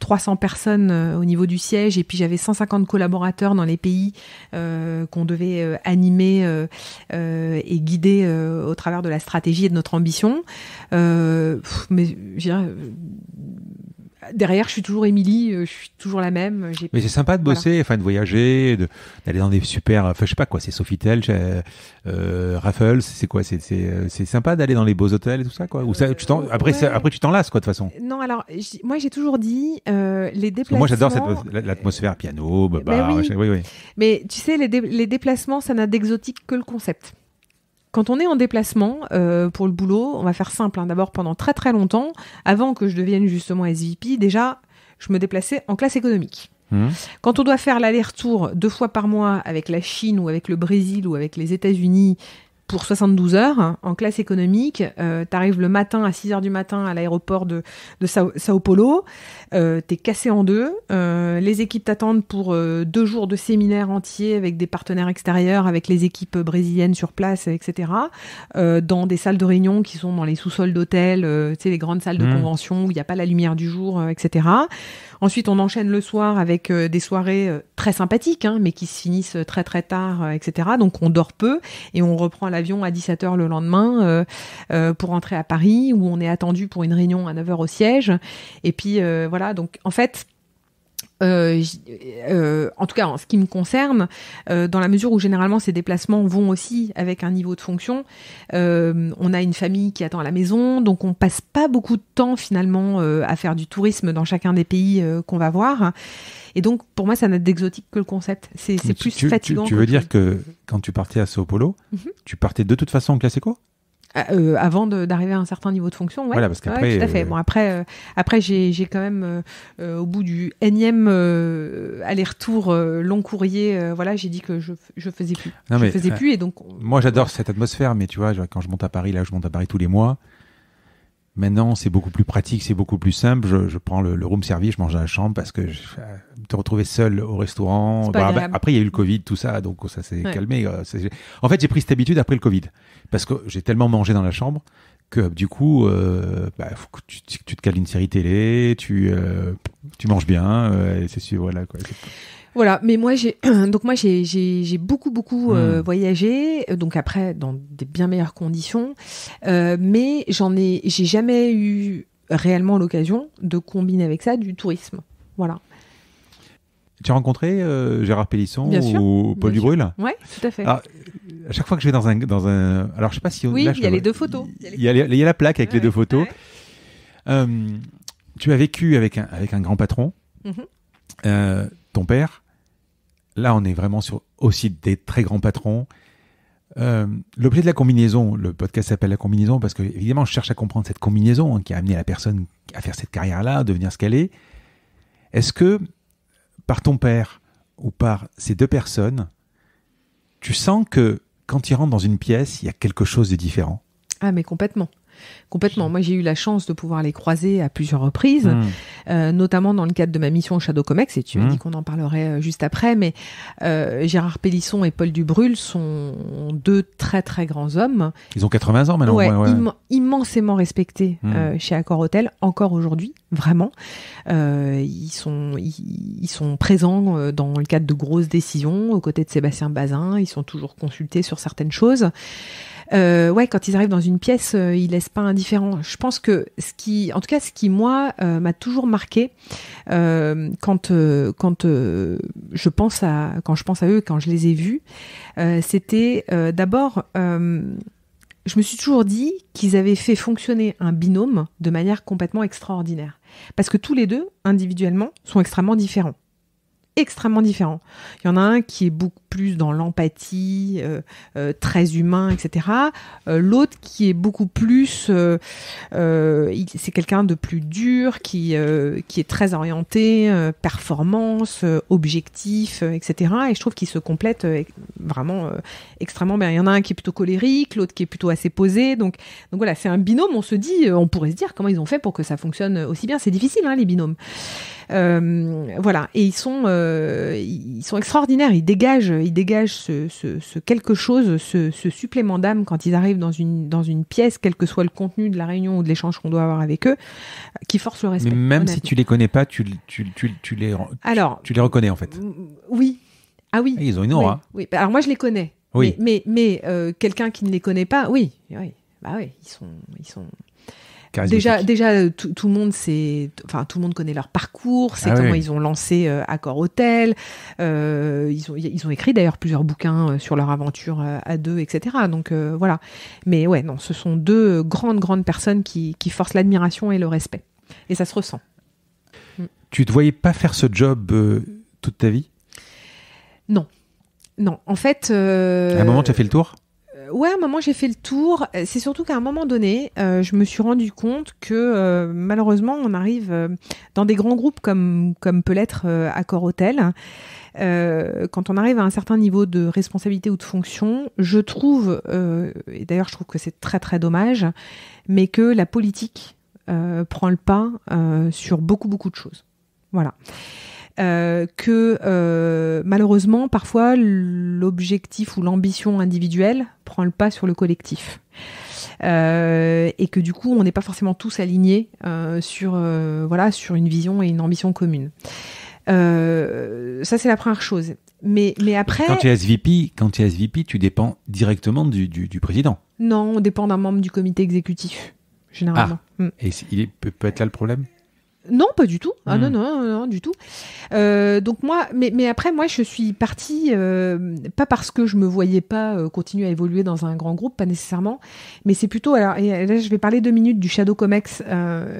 300 euh, personnes euh, au niveau du siège, et puis j'avais 150 collaborateurs dans les pays qu'on devait animer et guider au travers de la stratégie et de notre ambition. Pff, mais derrière, je suis toujours Émilie, euh, je suis toujours la même. Euh, Mais c'est sympa de bosser, enfin de voyager, d'aller dans des super, enfin je sais pas quoi, c'est Sofitel, euh, euh, Raffles, c'est quoi, c'est sympa d'aller dans les beaux hôtels et tout ça quoi. ça, tu après, après tu t'en lasses quoi de toute façon. Non, alors moi j'ai toujours dit les déplacements. Moi j'adore l'atmosphère piano, bah, oui. Mais tu sais les déplacements, ça n'a d'exotique que le concept. Quand on est en déplacement euh, pour le boulot, on va faire simple. Hein. D'abord, pendant très très longtemps, avant que je devienne justement SVP, déjà, je me déplaçais en classe économique. Mmh. Quand on doit faire l'aller-retour deux fois par mois avec la Chine ou avec le Brésil ou avec les États-Unis, pour 72 heures en classe économique. Euh, t'arrives le matin à 6 heures du matin à l'aéroport de, de Sao, Paulo. Euh, t'es cassé en deux. Euh, les équipes t'attendent pour deux jours de séminaire entier avec des partenaires extérieurs, avec les équipes brésiliennes sur place, etc. dans des salles de réunion qui sont dans les sous-sols d'hôtels, tu les grandes salles de mmh. convention où il n'y a pas la lumière du jour, etc. Ensuite, on enchaîne le soir avec euh, des soirées euh, très sympathiques, hein, mais qui se finissent euh, très très tard, etc. Donc on dort peu et on reprend l'avion à 17h le lendemain pour entrer à Paris où on est attendu pour une réunion à 9h au siège. Et puis voilà, donc en fait, euh, euh, en tout cas en ce qui me concerne, euh, dans la mesure où généralement ces déplacements vont aussi avec un niveau de fonction, on a une famille qui attend à la maison, donc on passe pas beaucoup de temps finalement à faire du tourisme dans chacun des pays qu'on va voir. Et donc pour moi, ça n'a d'exotique que le concept. C'est plus fatigant. Tu, veux dire que quand tu partais à Sao Paulo, mhm. tu partais de toute façon en classe ah, euh, avant d'arriver à un certain niveau de fonction, ouais. Voilà, parce qu'après, tout à fait. Euh, bon, après, euh, après j'ai quand même euh, au bout du énième aller-retour long courrier, voilà, j'ai dit que je je faisais plus, je faisais plus et donc. Moi, j'adore cette atmosphère, mais tu vois, quand je monte à Paris, là, je monte à Paris tous les mois. Maintenant, c'est beaucoup plus pratique, c'est beaucoup plus simple. Je, prends le, room service, je mange dans la chambre parce que je, euh, te retrouver seul au restaurant. Bah, bah, après, il y a eu le Covid, tout ça, donc oh, ça s'est calmé. Euh, en fait, j'ai pris cette habitude après le Covid parce que j'ai tellement mangé dans la chambre que du coup, euh, bah, faut que tu, te cales une série télé, tu, euh, tu manges bien, euh, et c'est voilà quoi. Voilà, mais moi j'ai donc moi j'ai, beaucoup beaucoup euh, hmm. voyagé, euh, donc après dans des bien meilleures conditions, euh, mais j'en ai j'ai jamais eu réellement l'occasion de combiner avec ça du tourisme, voilà. Tu as rencontré Gérard Pélisson ou Paul Dubrul Oui, tout à fait. Ah, à chaque fois que je vais dans un dans un alors je sais pas si oui il y, a les deux photos il y, a la plaque avec les deux photos. tu as vécu avec un avec un grand patron. Mhm ton père. Là, on est vraiment sur aussi des très grands patrons. Euh, L'objet de la combinaison, le podcast s'appelle La combinaison parce que, évidemment, je cherche à comprendre cette combinaison hein, qui a amené la personne à faire cette carrière-là, à devenir ce qu'elle est. Est-ce que, par ton père ou par ces deux personnes, tu sens que quand ils rentrent dans une pièce, il y a quelque chose de différent Ah, mais complètement. Complètement. Moi, j'ai eu la chance de pouvoir les croiser à plusieurs reprises, hmm. euh, notamment dans le cadre de ma mission au Shadow Comex, et tu m'as hmm. dit qu'on en parlerait euh, juste après, mais euh, Gérard Pélisson et Paul Dubrul sont deux très très grands hommes. Ils ont 80 ans maintenant. Ouais, immensément respectés hmm. chez Accor Hotel, encore aujourd'hui, vraiment. ils, sont, ils, ils sont présents dans le cadre de grosses décisions, aux côtés de Sébastien Bazin, ils sont toujours consultés sur certaines choses. Euh, ouais, quand ils arrivent dans une pièce, ils euh, ils laissent pas indifférent. Je pense que ce qui, en tout cas, ce qui moi euh, m'a toujours marqué quand quand je pense à quand je pense à eux, quand je les ai vus, c'était d'abord je me suis toujours dit qu'ils avaient fait fonctionner un binôme de manière complètement extraordinaire. Parce que tous les deux, individuellement, sont extrêmement différents extrêmement différents. Il y en a un qui est beaucoup plus dans l'empathie, euh, euh, très humain, etc. Euh, l'autre qui est beaucoup plus, c'est quelqu'un de plus dur, qui qui est très orienté performance, objectif, etc. Et je trouve qu'ils se complètent vraiment extrêmement bien. Il y en a un qui est plutôt colérique, l'autre qui est plutôt assez posé. Donc donc voilà, c'est un binôme. On se dit, on pourrait se dire comment ils ont fait pour que ça fonctionne aussi bien. C'est difficile hein, les binômes. voilà, et ils sont, ils sont extraordinaires. Ils dégagent, euh, ils dégagent ce, quelque chose, ce, supplément d'âme quand ils arrivent dans une, dans une pièce, quel que soit le contenu de la réunion ou de l'échange qu'on doit avoir avec eux, euh, qui force le respect. même si tu les connais pas, tu, tu, tu, tu les, tu les reconnais en fait. Oui. Ah oui. Ah, ils ont une aura. Oui, bah, Alors moi je les connais. Oui. Mais, mais, euh, quelqu'un qui ne les connaît pas, oui, oui. Bah oui, ils sont, ils sont, Déjà, déjà euh, tout, le monde c'est, enfin tout le monde connaît leur parcours, c'est ah comment ils ont lancé euh, Accor Hotel. Euh, ils ont ils ont écrit d'ailleurs plusieurs bouquins euh, sur leur aventure à deux, etc. Donc voilà. Mais ouais, non, ce sont deux grandes grandes personnes qui forcent l'admiration et le respect. Et ça se ressent. Mm. Tu te voyais pas faire ce job toute ta vie Non. Non, en fait. À un moment, tu as fait le tour ouais, à un moment j'ai fait le tour. C'est surtout qu'à un moment donné, euh, je me suis rendu compte que euh, malheureusement, on arrive euh, dans des grands groupes comme comme peut l'être Accor Hôtel. quand on arrive à un certain niveau de responsabilité ou de fonction, je trouve, et d'ailleurs je trouve que c'est très très dommage, mais que la politique prend le pas sur beaucoup beaucoup de choses. Voilà. Euh, que euh, malheureusement parfois l'objectif ou l'ambition individuelle prend le pas sur le collectif. Euh, et que du coup on n'est pas forcément tous alignés sur voilà sur une vision et une ambition commune. ça c'est la première chose. Mais, après. Quand tu es SVP, quand tu es SVP, tu dépends directement du, président. Non, on dépend d'un membre du comité exécutif généralement. Ah, mm. Et il peut être là le problème non, pas du tout. Ah non, hmm. non, non, du tout. Euh, donc moi, mais, après, moi, je suis partie, euh, pas parce que je me voyais pas euh, continuer à évoluer dans un grand groupe, pas nécessairement, mais c'est plutôt, alors, et là, je vais parler deux minutes du Shadow Comex,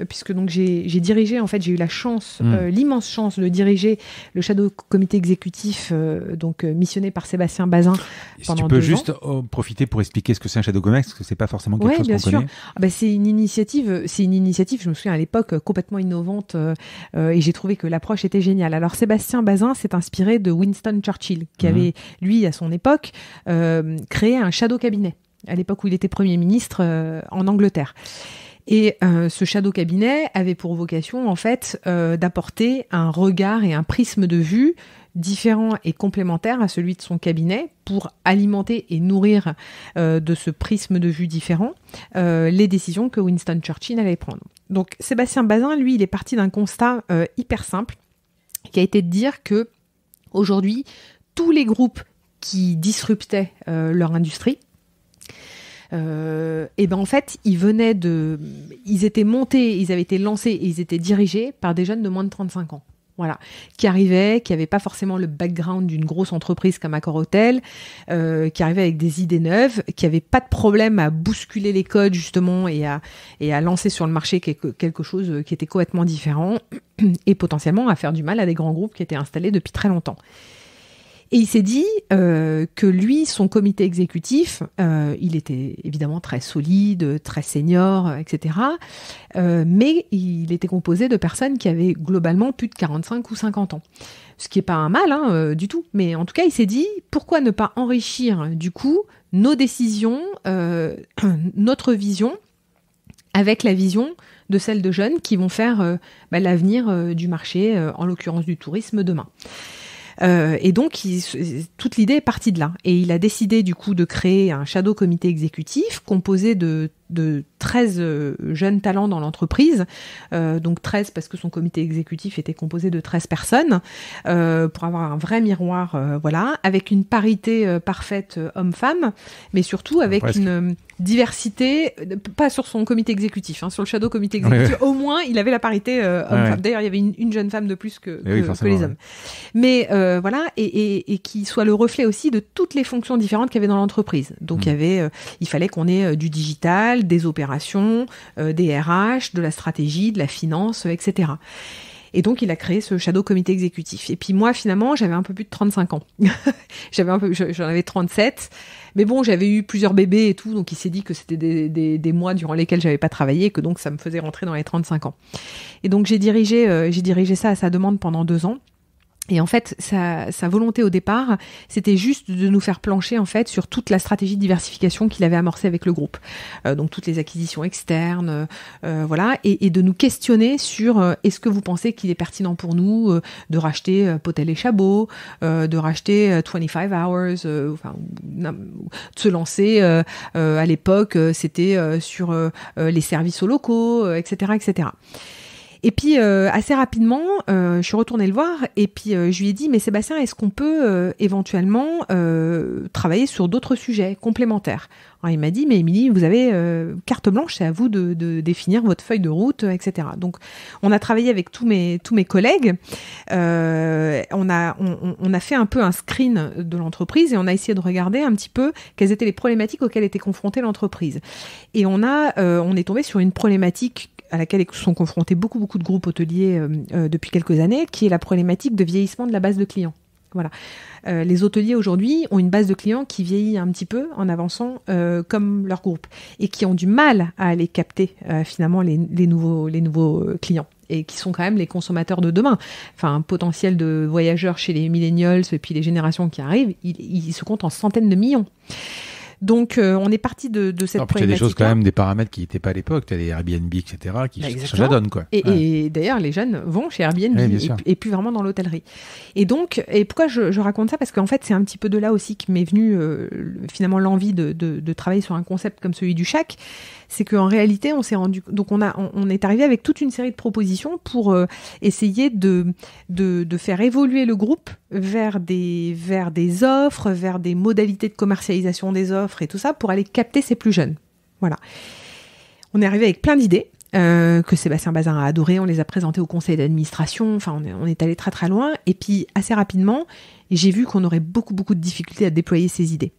puisque donc j'ai dirigé, en fait, j'ai eu la chance, hmm. l'immense chance de diriger le Shadow Comité Exécutif, donc missionné par Sébastien Bazin si tu peux juste oh, profiter pour expliquer ce que c'est un Shadow Comex, parce que c'est pas forcément quelque chose qu'on connaît. Ah, bien bah, sûr. c'est une initiative, c'est une initiative, je me souviens à l'époque, complètement innovante euh, euh, et j'ai trouvé que l'approche était géniale. Alors Sébastien Bazin s'est inspiré de Winston Churchill qui mhm. avait, lui, à son époque, euh, créé un shadow cabinet à l'époque où il était Premier ministre en Angleterre. Et ce shadow cabinet avait pour vocation, en fait, d'apporter un regard et un prisme de vue différent et complémentaire à celui de son cabinet pour alimenter et nourrir euh, de ce prisme de vue différent euh, les décisions que Winston Churchill allait prendre. Donc Sébastien Bazin, lui, il est parti d'un constat euh, hyper simple qui a été de dire que aujourd'hui, tous les groupes qui disruptaient leur industrie, et eh ben en fait, ils de, ils étaient montés, ils avaient été lancés et ils étaient dirigés par des jeunes de moins de 35 ans. Voilà, qui arrivait, qui n'avait pas forcément le background d'une grosse entreprise comme Accor Hotel, euh, qui arrivait avec des idées neuves, qui n'avait pas de problème à bousculer les codes justement et à, lancer sur le marché quelque, quelque chose euh, qui était complètement différent et potentiellement à faire du mal à des grands groupes qui étaient installés depuis très longtemps. Et il s'est dit euh, que lui, son comité exécutif, euh, il était évidemment très solide, très senior, etc. Euh, mais il était composé de personnes qui avaient globalement plus de 45 ou 50 ans. Ce qui n'est pas un mal hein, du tout. Mais en tout cas, il s'est dit, pourquoi ne pas enrichir du coup nos décisions, notre vision, avec la vision de celles de jeunes qui vont faire bah, l'avenir du marché, en l'occurrence du tourisme demain. Euh, et donc, toute l'idée est partie de là. Et il a décidé du coup de créer un shadow comité exécutif composé de de 13 euh, jeunes talents dans l'entreprise, euh, donc 13 parce que son comité exécutif était composé de 13 personnes, euh, pour avoir un vrai miroir, voilà, avec une parité parfaite homme-femme, mais surtout avec une diversité, pas sur son comité exécutif, hein, sur le shadow comité exécutif, au moins il avait la parité homme-femme. D'ailleurs, il y avait une, jeune femme de plus que, eh les hommes. Mais voilà, et, qui soit le reflet aussi de toutes les fonctions différentes qu'il y avait dans l'entreprise. Donc mmh. il y avait, il fallait qu'on ait du digital, des opérations, euh, des RH, de la stratégie, de la finance, etc. Et donc, il a créé ce Shadow Comité Exécutif. Et puis moi, finalement, j'avais un peu plus de 35 ans. j'avais un peu, j'en avais 37. Mais bon, j'avais eu plusieurs bébés et tout, donc il s'est dit que c'était des, mois durant lesquels j'avais pas travaillé, et que donc ça me faisait rentrer dans les 35 ans. Et donc j'ai dirigé, euh, j'ai dirigé ça à sa demande pendant deux ans. Et en fait, sa, volonté au départ, c'était juste de nous faire plancher en fait sur toute la stratégie de diversification qu'il avait amorcée avec le groupe, euh, donc toutes les acquisitions externes, euh, euh, voilà, et, et, de nous questionner sur euh, est-ce que vous pensez qu'il est pertinent pour nous de racheter Potel et Chabot, de racheter 25 Hours, enfin, de se lancer à l'époque, c'était sur les services aux locaux, etc., etc. Et puis euh, assez rapidement, euh, je suis retournée le voir et puis euh, je lui ai dit mais Sébastien, est-ce qu'on peut éventuellement travailler sur d'autres sujets complémentaires Alors, Il m'a dit mais Émilie, vous avez carte blanche, c'est à vous de, définir votre feuille de route, etc. Donc on a travaillé avec tous mes tous mes collègues, on a on, on, a fait un peu un screen de l'entreprise et on a essayé de regarder un petit peu quelles étaient les problématiques auxquelles était confrontée l'entreprise. Et on a on est tombé sur une problématique à laquelle sont confrontés beaucoup, beaucoup de groupes hôteliers euh, euh, depuis quelques années, qui est la problématique de vieillissement de la base de clients. Voilà. Euh, les hôteliers aujourd'hui ont une base de clients qui vieillit un petit peu en avançant comme leur groupe et qui ont du mal à aller capter finalement les, nouveaux, les nouveaux clients et qui sont quand même les consommateurs de demain. Enfin, un potentiel de voyageurs chez les millennials et puis les générations qui arrivent, il, il se compte en centaines de millions. Donc, euh, on est parti de, de cette Il y a des choses quand même, des paramètres qui n'étaient pas à l'époque. Tu as les Airbnb, etc., qui se bah, jadonnent, Quoi. Et, d'ailleurs, les jeunes vont chez Airbnb et, plus vraiment dans l'hôtellerie. Et donc, et pourquoi je, raconte ça Parce qu'en fait, c'est un petit peu de là aussi que m'est venu euh, finalement l'envie de, de, travailler sur un concept comme celui du chac c'est qu'en réalité, on s'est rendu, donc on a, on, est arrivé avec toute une série de propositions pour euh, essayer de, de, faire évoluer le groupe vers des, vers des offres, vers des modalités de commercialisation des offres et tout ça pour aller capter ces plus jeunes. Voilà. On est arrivé avec plein d'idées. Euh, que Sébastien Bazin a adoré, on les a présentées au conseil d'administration, enfin on est, on est allé très très loin, et puis assez rapidement, j'ai vu qu'on aurait beaucoup beaucoup de difficultés à déployer ces idées.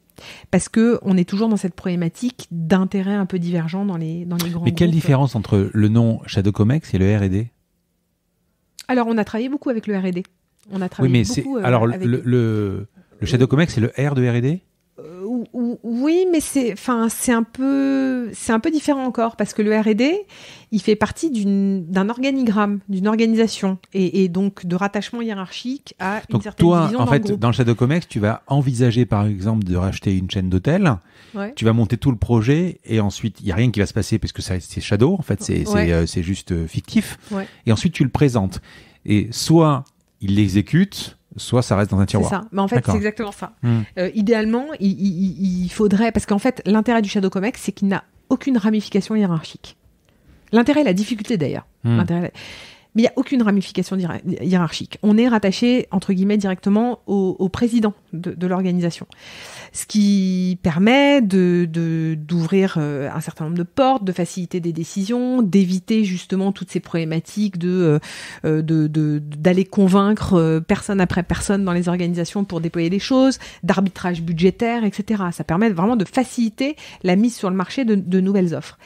Parce que on est toujours dans cette problématique d'intérêts un peu divergents dans les, dans les Mais quelle différence entre le nom Shadow Comex et le RD Alors, on a travaillé beaucoup avec le RD. On a travaillé oui, mais c'est euh, alors, le, le, le Shadow Comex, c'est le R de RD oui, mais c'est, enfin, c'est un peu, c'est un peu différent encore parce que le R&D, il fait partie d'un organigramme, d'une organisation et, donc de rattachement hiérarchique à une certaine toi, en fait, le dans le Shadow Comex, tu vas envisager par exemple de racheter une chaîne d'hôtels. Tu vas monter tout le projet et ensuite il y a rien qui va se passer parce que c'est Shadow. En fait, c'est euh, juste euh, fictif. Et ensuite tu le présentes et soit il l'exécute soit ça reste dans un tiroir. C'est ça. Mais en fait, c'est exactement ça. Hmm. Euh, idéalement, il, faudrait. Parce qu'en fait, l'intérêt du Shadow Comex, c'est qu'il n'a aucune ramification hiérarchique. L'intérêt la difficulté d'ailleurs. Hmm mais il n'y a aucune ramification hiérarchique. On est rattaché, entre guillemets, directement au, président de, l'organisation. Ce qui permet d'ouvrir de, d'ouvrir euh, un certain nombre de portes, de faciliter des décisions, d'éviter justement toutes ces problématiques de euh, euh, d'aller convaincre personne après personne dans les organisations pour déployer des choses, d'arbitrage budgétaire, etc. Ça permet vraiment de faciliter la mise sur le marché de, de nouvelles offres.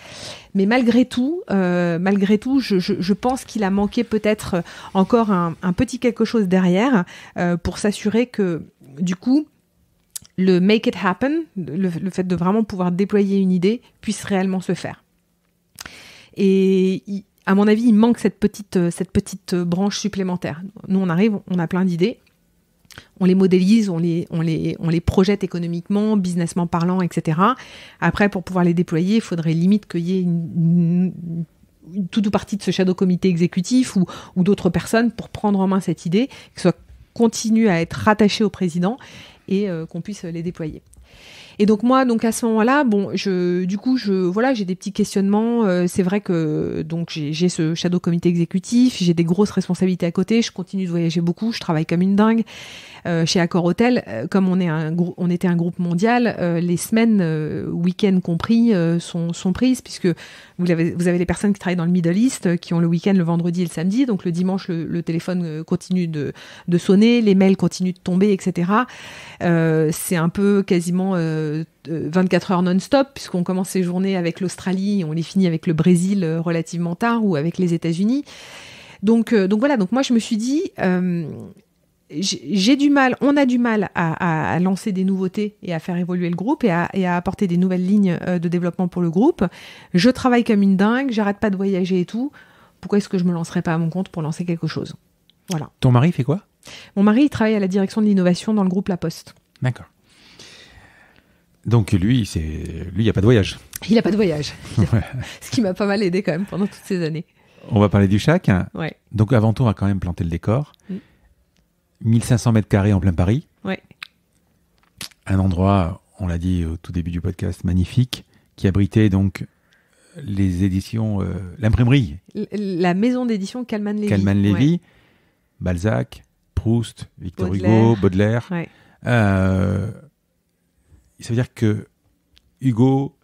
Mais malgré tout, euh, malgré tout, je, pense qu'il a manqué peut-être encore un, petit quelque chose derrière euh, pour s'assurer que du coup le make it happen, le, fait de vraiment pouvoir déployer une idée, puisse réellement se faire. Et à mon avis, il manque cette petite, euh, cette petite branche supplémentaire. Nous, on arrive, on a plein d'idées, on les modélise, on les, on les, on les projette économiquement, businessment parlant, etc. Après, pour pouvoir les déployer, il faudrait limite qu'il y ait une, toute ou partie de ce shadow comité exécutif ou, d'autres personnes pour prendre en main cette idée, que soit continue à être rattaché au président et euh, qu'on puisse les déployer. Et donc moi, donc à ce moment-là, bon, je, du coup, je, voilà, j'ai des petits questionnements. Euh, c'est vrai que donc j'ai ce shadow comité exécutif, j'ai des grosses responsabilités à côté. Je continue de voyager beaucoup, je travaille comme une dingue euh, chez Accor Hotel. Euh, comme on est un on était un groupe mondial, les semaines, week-end compris, sont, sont prises puisque vous avez vous avez les personnes qui travaillent dans le Middle East qui ont le week-end le vendredi et le samedi. Donc le dimanche, le, téléphone continue de, de sonner, les mails continuent de tomber, etc. c'est un peu quasiment 24 euh, euh, heures non-stop, puisqu'on commence ses journées avec l'Australie, on les finit avec le Brésil euh, relativement tard ou avec les États-Unis. Donc, donc voilà, donc moi je me suis dit, j'ai du mal, on a du mal à, lancer des nouveautés et à faire évoluer le groupe et à, apporter des nouvelles lignes de développement pour le groupe. Je travaille comme une dingue, j'arrête pas de voyager et tout. Pourquoi est-ce que je me lancerais pas à mon compte pour lancer quelque chose Voilà. Ton mari fait quoi Mon mari, il travaille à la direction de l'innovation dans le groupe La Poste. D'accord. Donc lui, c'est lui, il n'y a pas de voyage. Il n'a pas de voyage. Ce qui m'a pas mal aidé quand même pendant toutes ces années. On va parler du chac. Donc avant tout, on a quand même planté le décor. 1500 mm. mètres carrés en plein Paris. Un endroit, on l'a dit au tout début du podcast, magnifique, qui abritait donc les éditions, euh, l'imprimerie. La maison d'édition Calman Lévy. Calman Lévy, Balzac, Proust, Victor Hugo, Baudelaire. Euh, ça veut dire que Hugo,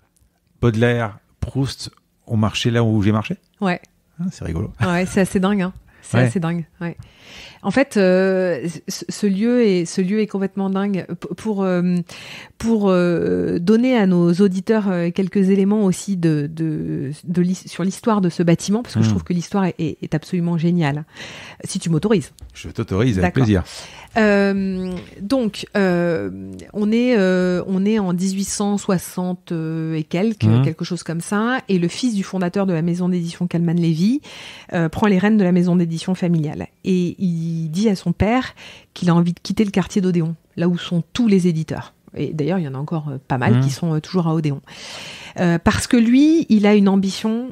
Baudelaire, Proust ont marché là où j'ai marché Ouais. Ah, c'est rigolo. Ouais, c'est assez dingue. Hein. C'est assez dingue. En fait, euh, ce lieu est ce lieu est complètement dingue. pour euh, pour euh, donner à nos auditeurs quelques éléments aussi de, de, sur l'histoire de ce bâtiment, parce que je hmm. trouve que l'histoire est, est, absolument géniale. Si tu m'autorises. Je t'autorise avec plaisir. Euh, donc, euh, on, est, euh, on est en 1860 et quelques, mmh. quelque chose comme ça, et le fils du fondateur de la maison d'édition Kalman Levy prend les rênes de la maison d'édition familiale. Et il dit à son père qu'il a envie de quitter le quartier d'Odéon, là où sont tous les éditeurs. Et d'ailleurs, il y en a encore euh, pas mal qui mmh. sont euh, toujours à Odéon. Euh, parce que lui, il a une ambition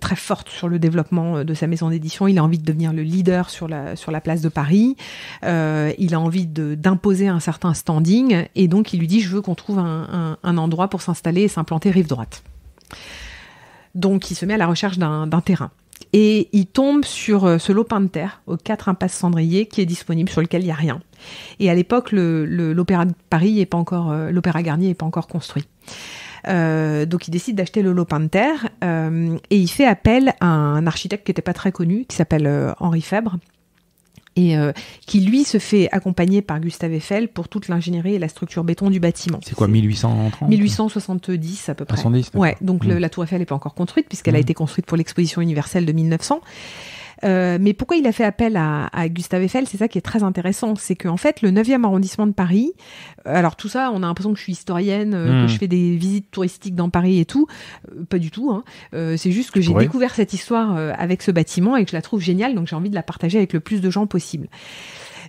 très forte sur le développement de sa maison d'édition. Il a envie de devenir le leader sur la, sur la place de Paris. il a envie d'imposer un certain standing. Et donc, il lui dit, je veux qu'on trouve un, un, endroit pour s'installer et s'implanter rive droite. Donc, il se met à la recherche d'un terrain et il tombe sur euh, ce lopin de terre aux quatre impasses Cendrier qui est disponible sur lequel il n'y a rien. Et à l'époque, l'opéra de Paris est pas encore, euh, l'opéra Garnier n'est pas encore construit. Euh, donc il décide d'acheter le lopin de terre et il fait appel à un architecte qui n'était pas très connu, qui s'appelle Henri Fabre, et euh, qui lui se fait accompagner par Gustave Eiffel pour toute l'ingénierie et la structure béton du bâtiment. C'est quoi 1830 1870 à peu près. 70, ouais, donc mmh. la tour Eiffel n'est pas encore construite puisqu'elle a mmh. été construite pour l'exposition universelle de 1900. Euh, mais pourquoi il a fait appel à, à Gustave Eiffel C'est ça qui est très intéressant. C'est qu'en fait, le 9e arrondissement de Paris, euh, alors tout ça, on a l'impression que je suis historienne, euh, que hmm. je fais des visites touristiques dans Paris et tout. pas du tout. Hein. c'est juste que j'ai découvert cette histoire avec ce bâtiment et que je la trouve géniale, donc j'ai envie de la partager avec le plus de gens possible.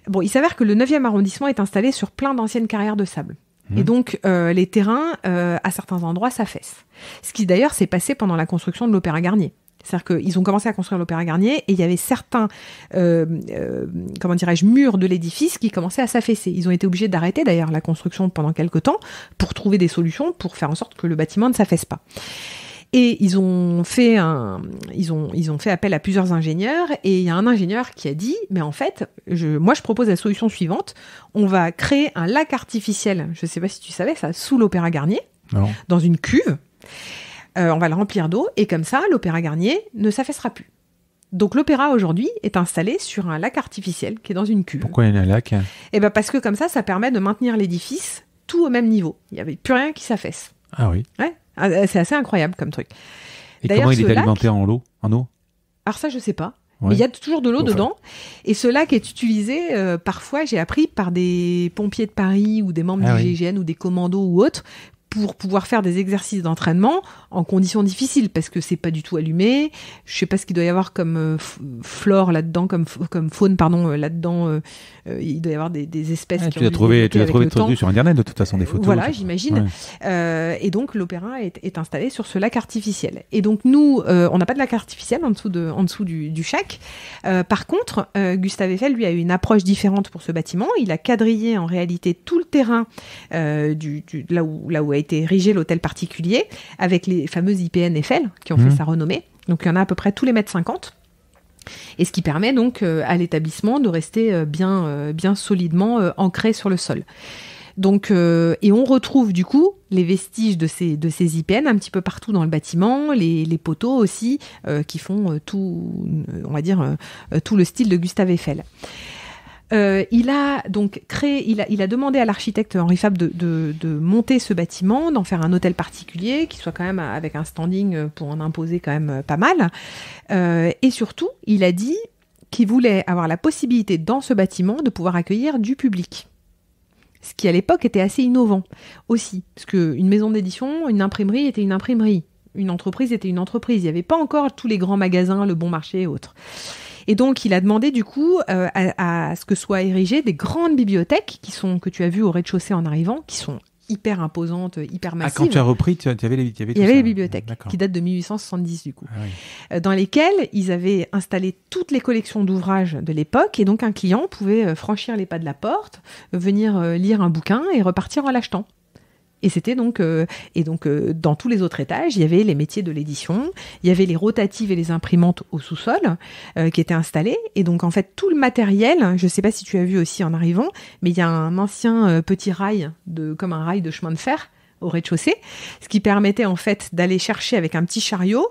Bon, il s'avère que le 9e arrondissement est installé sur plein d'anciennes carrières de sable. Et hmm. donc, les terrains, à certains endroits, s'affaissent. Ce qui d'ailleurs s'est passé pendant la construction de l'Opéra Garnier. C'est-à-dire qu'ils ont commencé à construire l'Opéra Garnier et il y avait certains, euh, euh, comment dirais-je, murs de l'édifice qui commençaient à s'affaisser. Ils ont été obligés d'arrêter d'ailleurs la construction pendant quelques temps pour trouver des solutions pour faire en sorte que le bâtiment ne s'affaisse pas. Et ils ont fait un, ils ont, ils ont fait appel à plusieurs ingénieurs et il y a un ingénieur qui a dit, mais en fait, je, moi je propose la solution suivante. On va créer un lac artificiel. Je ne sais pas si tu savais ça, sous l'Opéra Garnier, dans une cuve. Euh, on va le remplir d'eau, et comme ça, l'opéra Garnier ne s'affaissera plus. Donc l'opéra aujourd'hui est installé sur un lac artificiel qui est dans une cuve. Pourquoi il y a un lac Eh ben, parce que comme ça, ça permet de maintenir l'édifice tout au même niveau. Il n'y avait plus rien qui s'affaisse. Ah oui. Ouais, ah, euh, c'est assez incroyable comme truc. Et comment il est alimenté en eau En eau Alors ça, je ne sais pas. il y a toujours de l'eau dedans. Et ce lac est utilisé euh, parfois, j'ai appris, par des pompiers de Paris ou des membres ah du ou des commandos ou autres pour pouvoir faire des exercices d'entraînement en conditions difficiles parce que c'est pas du tout allumé. Je sais pas ce qu'il doit y avoir comme euh, flore là-dedans, comme comme faune pardon euh, là-dedans. Euh, il doit y avoir des, espèces. Ah, qui tu as trouvé, tu as trouvé sur internet de toute façon des photos. Voilà, j'imagine. et donc l'opéra est, installé sur ce lac artificiel. Et donc nous, on n'a pas de lac artificiel en dessous de en dessous du, du par contre, Gustave Eiffel lui a eu une approche différente pour ce bâtiment. Il a quadrillé en réalité tout le terrain du, du, là où là où a été érigé l'hôtel particulier avec les fameuses Eiffel qui ont fait mmh. sa renommée. Donc il y en a à peu près tous les mètres 50. Et ce qui permet donc euh, à l'établissement de rester euh, bien, euh, bien solidement ancré sur le sol. Donc, et on retrouve du coup les vestiges de ces, de ces IPN un petit peu partout dans le bâtiment, les, poteaux aussi, qui font tout, on va dire, tout le style de Gustave Eiffel. Euh, il a donc créé, il a, demandé à l'architecte Henri Fab de, monter ce bâtiment, d'en faire un hôtel particulier qui soit quand même euh, avec un standing euh, pour en imposer quand même pas mal. et surtout, il a dit qu'il voulait avoir la possibilité dans ce bâtiment de pouvoir accueillir du public ce qui à l'époque était assez innovant aussi, parce qu'une maison d'édition, une imprimerie était une imprimerie, une entreprise était une entreprise, il n'y avait pas encore tous les grands magasins, le bon marché et autres. Et donc, il a demandé du coup euh, à, ce que soient érigées des grandes bibliothèques qui sont que tu as vues au rez-de-chaussée en arrivant, qui sont hyper imposantes, euh, hyper massives. Ah, quand tu as repris, tu avais les, il y avait les bibliothèques qui datent de 1870 du coup, ah euh, dans lesquelles ils avaient installé toutes les collections d'ouvrages de l'époque et donc un client pouvait franchir les pas de la porte, venir lire un bouquin et repartir en l'achetant. Et c'était donc euh, et donc euh, dans tous les autres étages, il y avait les métiers de l'édition, il y avait les rotatives et les imprimantes au sous-sol euh, qui étaient installées. Et donc en fait tout le matériel, je ne sais pas si tu as vu aussi en arrivant, mais il y a un ancien petit rail de comme un rail de chemin de fer au rez-de-chaussée, ce qui permettait en fait d'aller chercher avec un petit chariot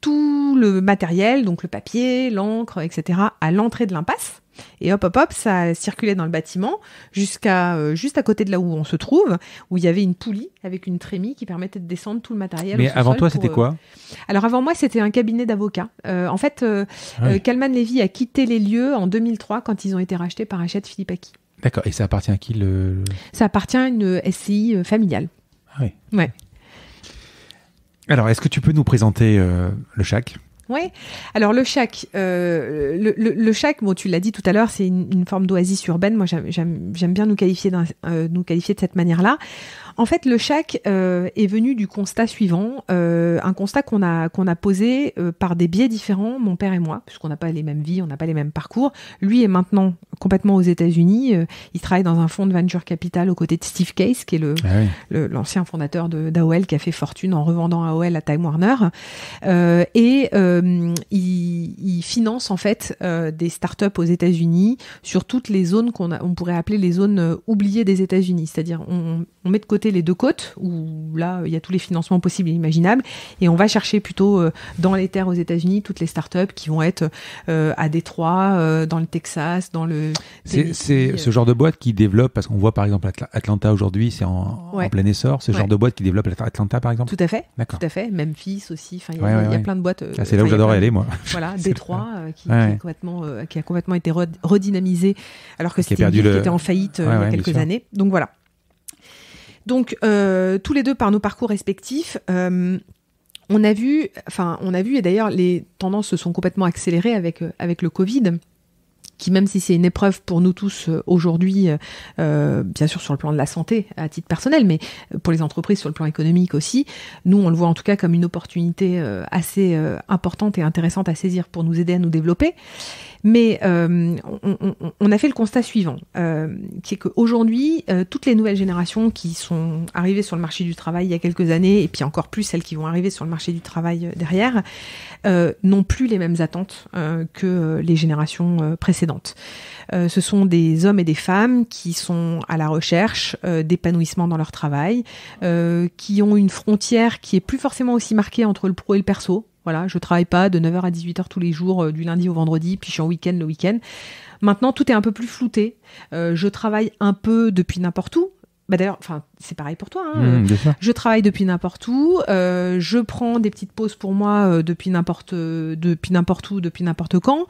tout le matériel, donc le papier, l'encre, etc., à l'entrée de l'impasse. Et hop, hop, hop, ça circulait dans le bâtiment jusqu'à euh, juste à côté de là où on se trouve, où il y avait une poulie avec une trémie qui permettait de descendre tout le matériel. Mais avant toi, c'était euh, quoi Alors avant moi, c'était un cabinet d'avocats. Euh, en fait, ah Kalman Levy a quitté les lieux en 2003 quand ils ont été rachetés par Hachette Philippe Aki. D'accord. Et ça appartient à qui le Ça appartient à une SCI familiale. Ah oui. Ouais. Alors, est-ce que tu peux nous présenter le Chac oui. Alors le chac euh, le, le, bon, tu l'as dit tout à l'heure, c'est une, forme d'oasis urbaine. Moi, j'aime bien euh, nous qualifier de cette manière-là. En fait, le chac euh, est venu du constat suivant, euh, un constat qu'on a, qu'on a posé euh, par des biais différents, mon père et moi, puisqu'on n'a pas les mêmes vies, on n'a pas les mêmes parcours. Lui est maintenant complètement aux États-Unis. il travaille dans un fonds de venture capital aux côtés de Steve Case, qui est le, ah l'ancien fondateur d'AOL qui a fait fortune en revendant AOL à Time Warner. et il, finance en fait des startups aux États-Unis sur toutes les zones qu'on on pourrait appeler les zones oubliées des États-Unis. C'est-à-dire, on met de côté les deux côtes, où là, il y a tous les financements possibles et imaginables. Et on va chercher plutôt euh, dans les terres aux États-Unis toutes les startups qui vont être euh, à Détroit, euh, dans le Texas, dans le. C'est ce genre de boîte qui développe, parce qu'on voit par exemple Atlanta aujourd'hui, c'est en, plein essor. Ce genre de boîte qui développe Atlanta par exemple Tout à fait. Tout à fait. Memphis aussi. Enfin, il y, a plein de boîtes. Ah, c'est là où j'adorais aller, moi. Voilà, Détroit, qui, a complètement, été redynamisé, alors que c'était qui en faillite il y a quelques années. Donc voilà. Donc, euh, tous les deux par nos parcours respectifs, euh, on a vu, enfin, on a vu, et d'ailleurs, les tendances se sont complètement accélérées avec, euh, avec le Covid qui même si c'est une épreuve pour nous tous aujourd'hui, bien sûr sur le plan de la santé à titre personnel, mais pour les entreprises sur le plan économique aussi, nous on le voit en tout cas comme une opportunité assez importante et intéressante à saisir pour nous aider à nous développer. Mais euh, on, a fait le constat suivant, euh, qui est qu'aujourd'hui, euh, toutes les nouvelles générations qui sont arrivées sur le marché du travail il y a quelques années, et puis encore plus celles qui vont arriver sur le marché du travail derrière, n'ont plus les mêmes attentes que les générations précédentes. ce sont des hommes et des femmes qui sont à la recherche d'épanouissement dans leur travail, qui ont une frontière qui est plus forcément aussi marquée entre le pro et le perso, voilà, je travaille pas de 9h à 18h tous les jours, euh, du lundi au vendredi, puis je suis en week-end le week-end. Maintenant, tout est un peu plus flouté. Euh, je travaille un peu depuis n'importe où. Bah, d'ailleurs, enfin, c'est pareil pour toi. Hein. Mmh, je travaille depuis n'importe où. Euh, je prends des petites pauses pour moi depuis n'importe, depuis n'importe où, depuis n'importe quand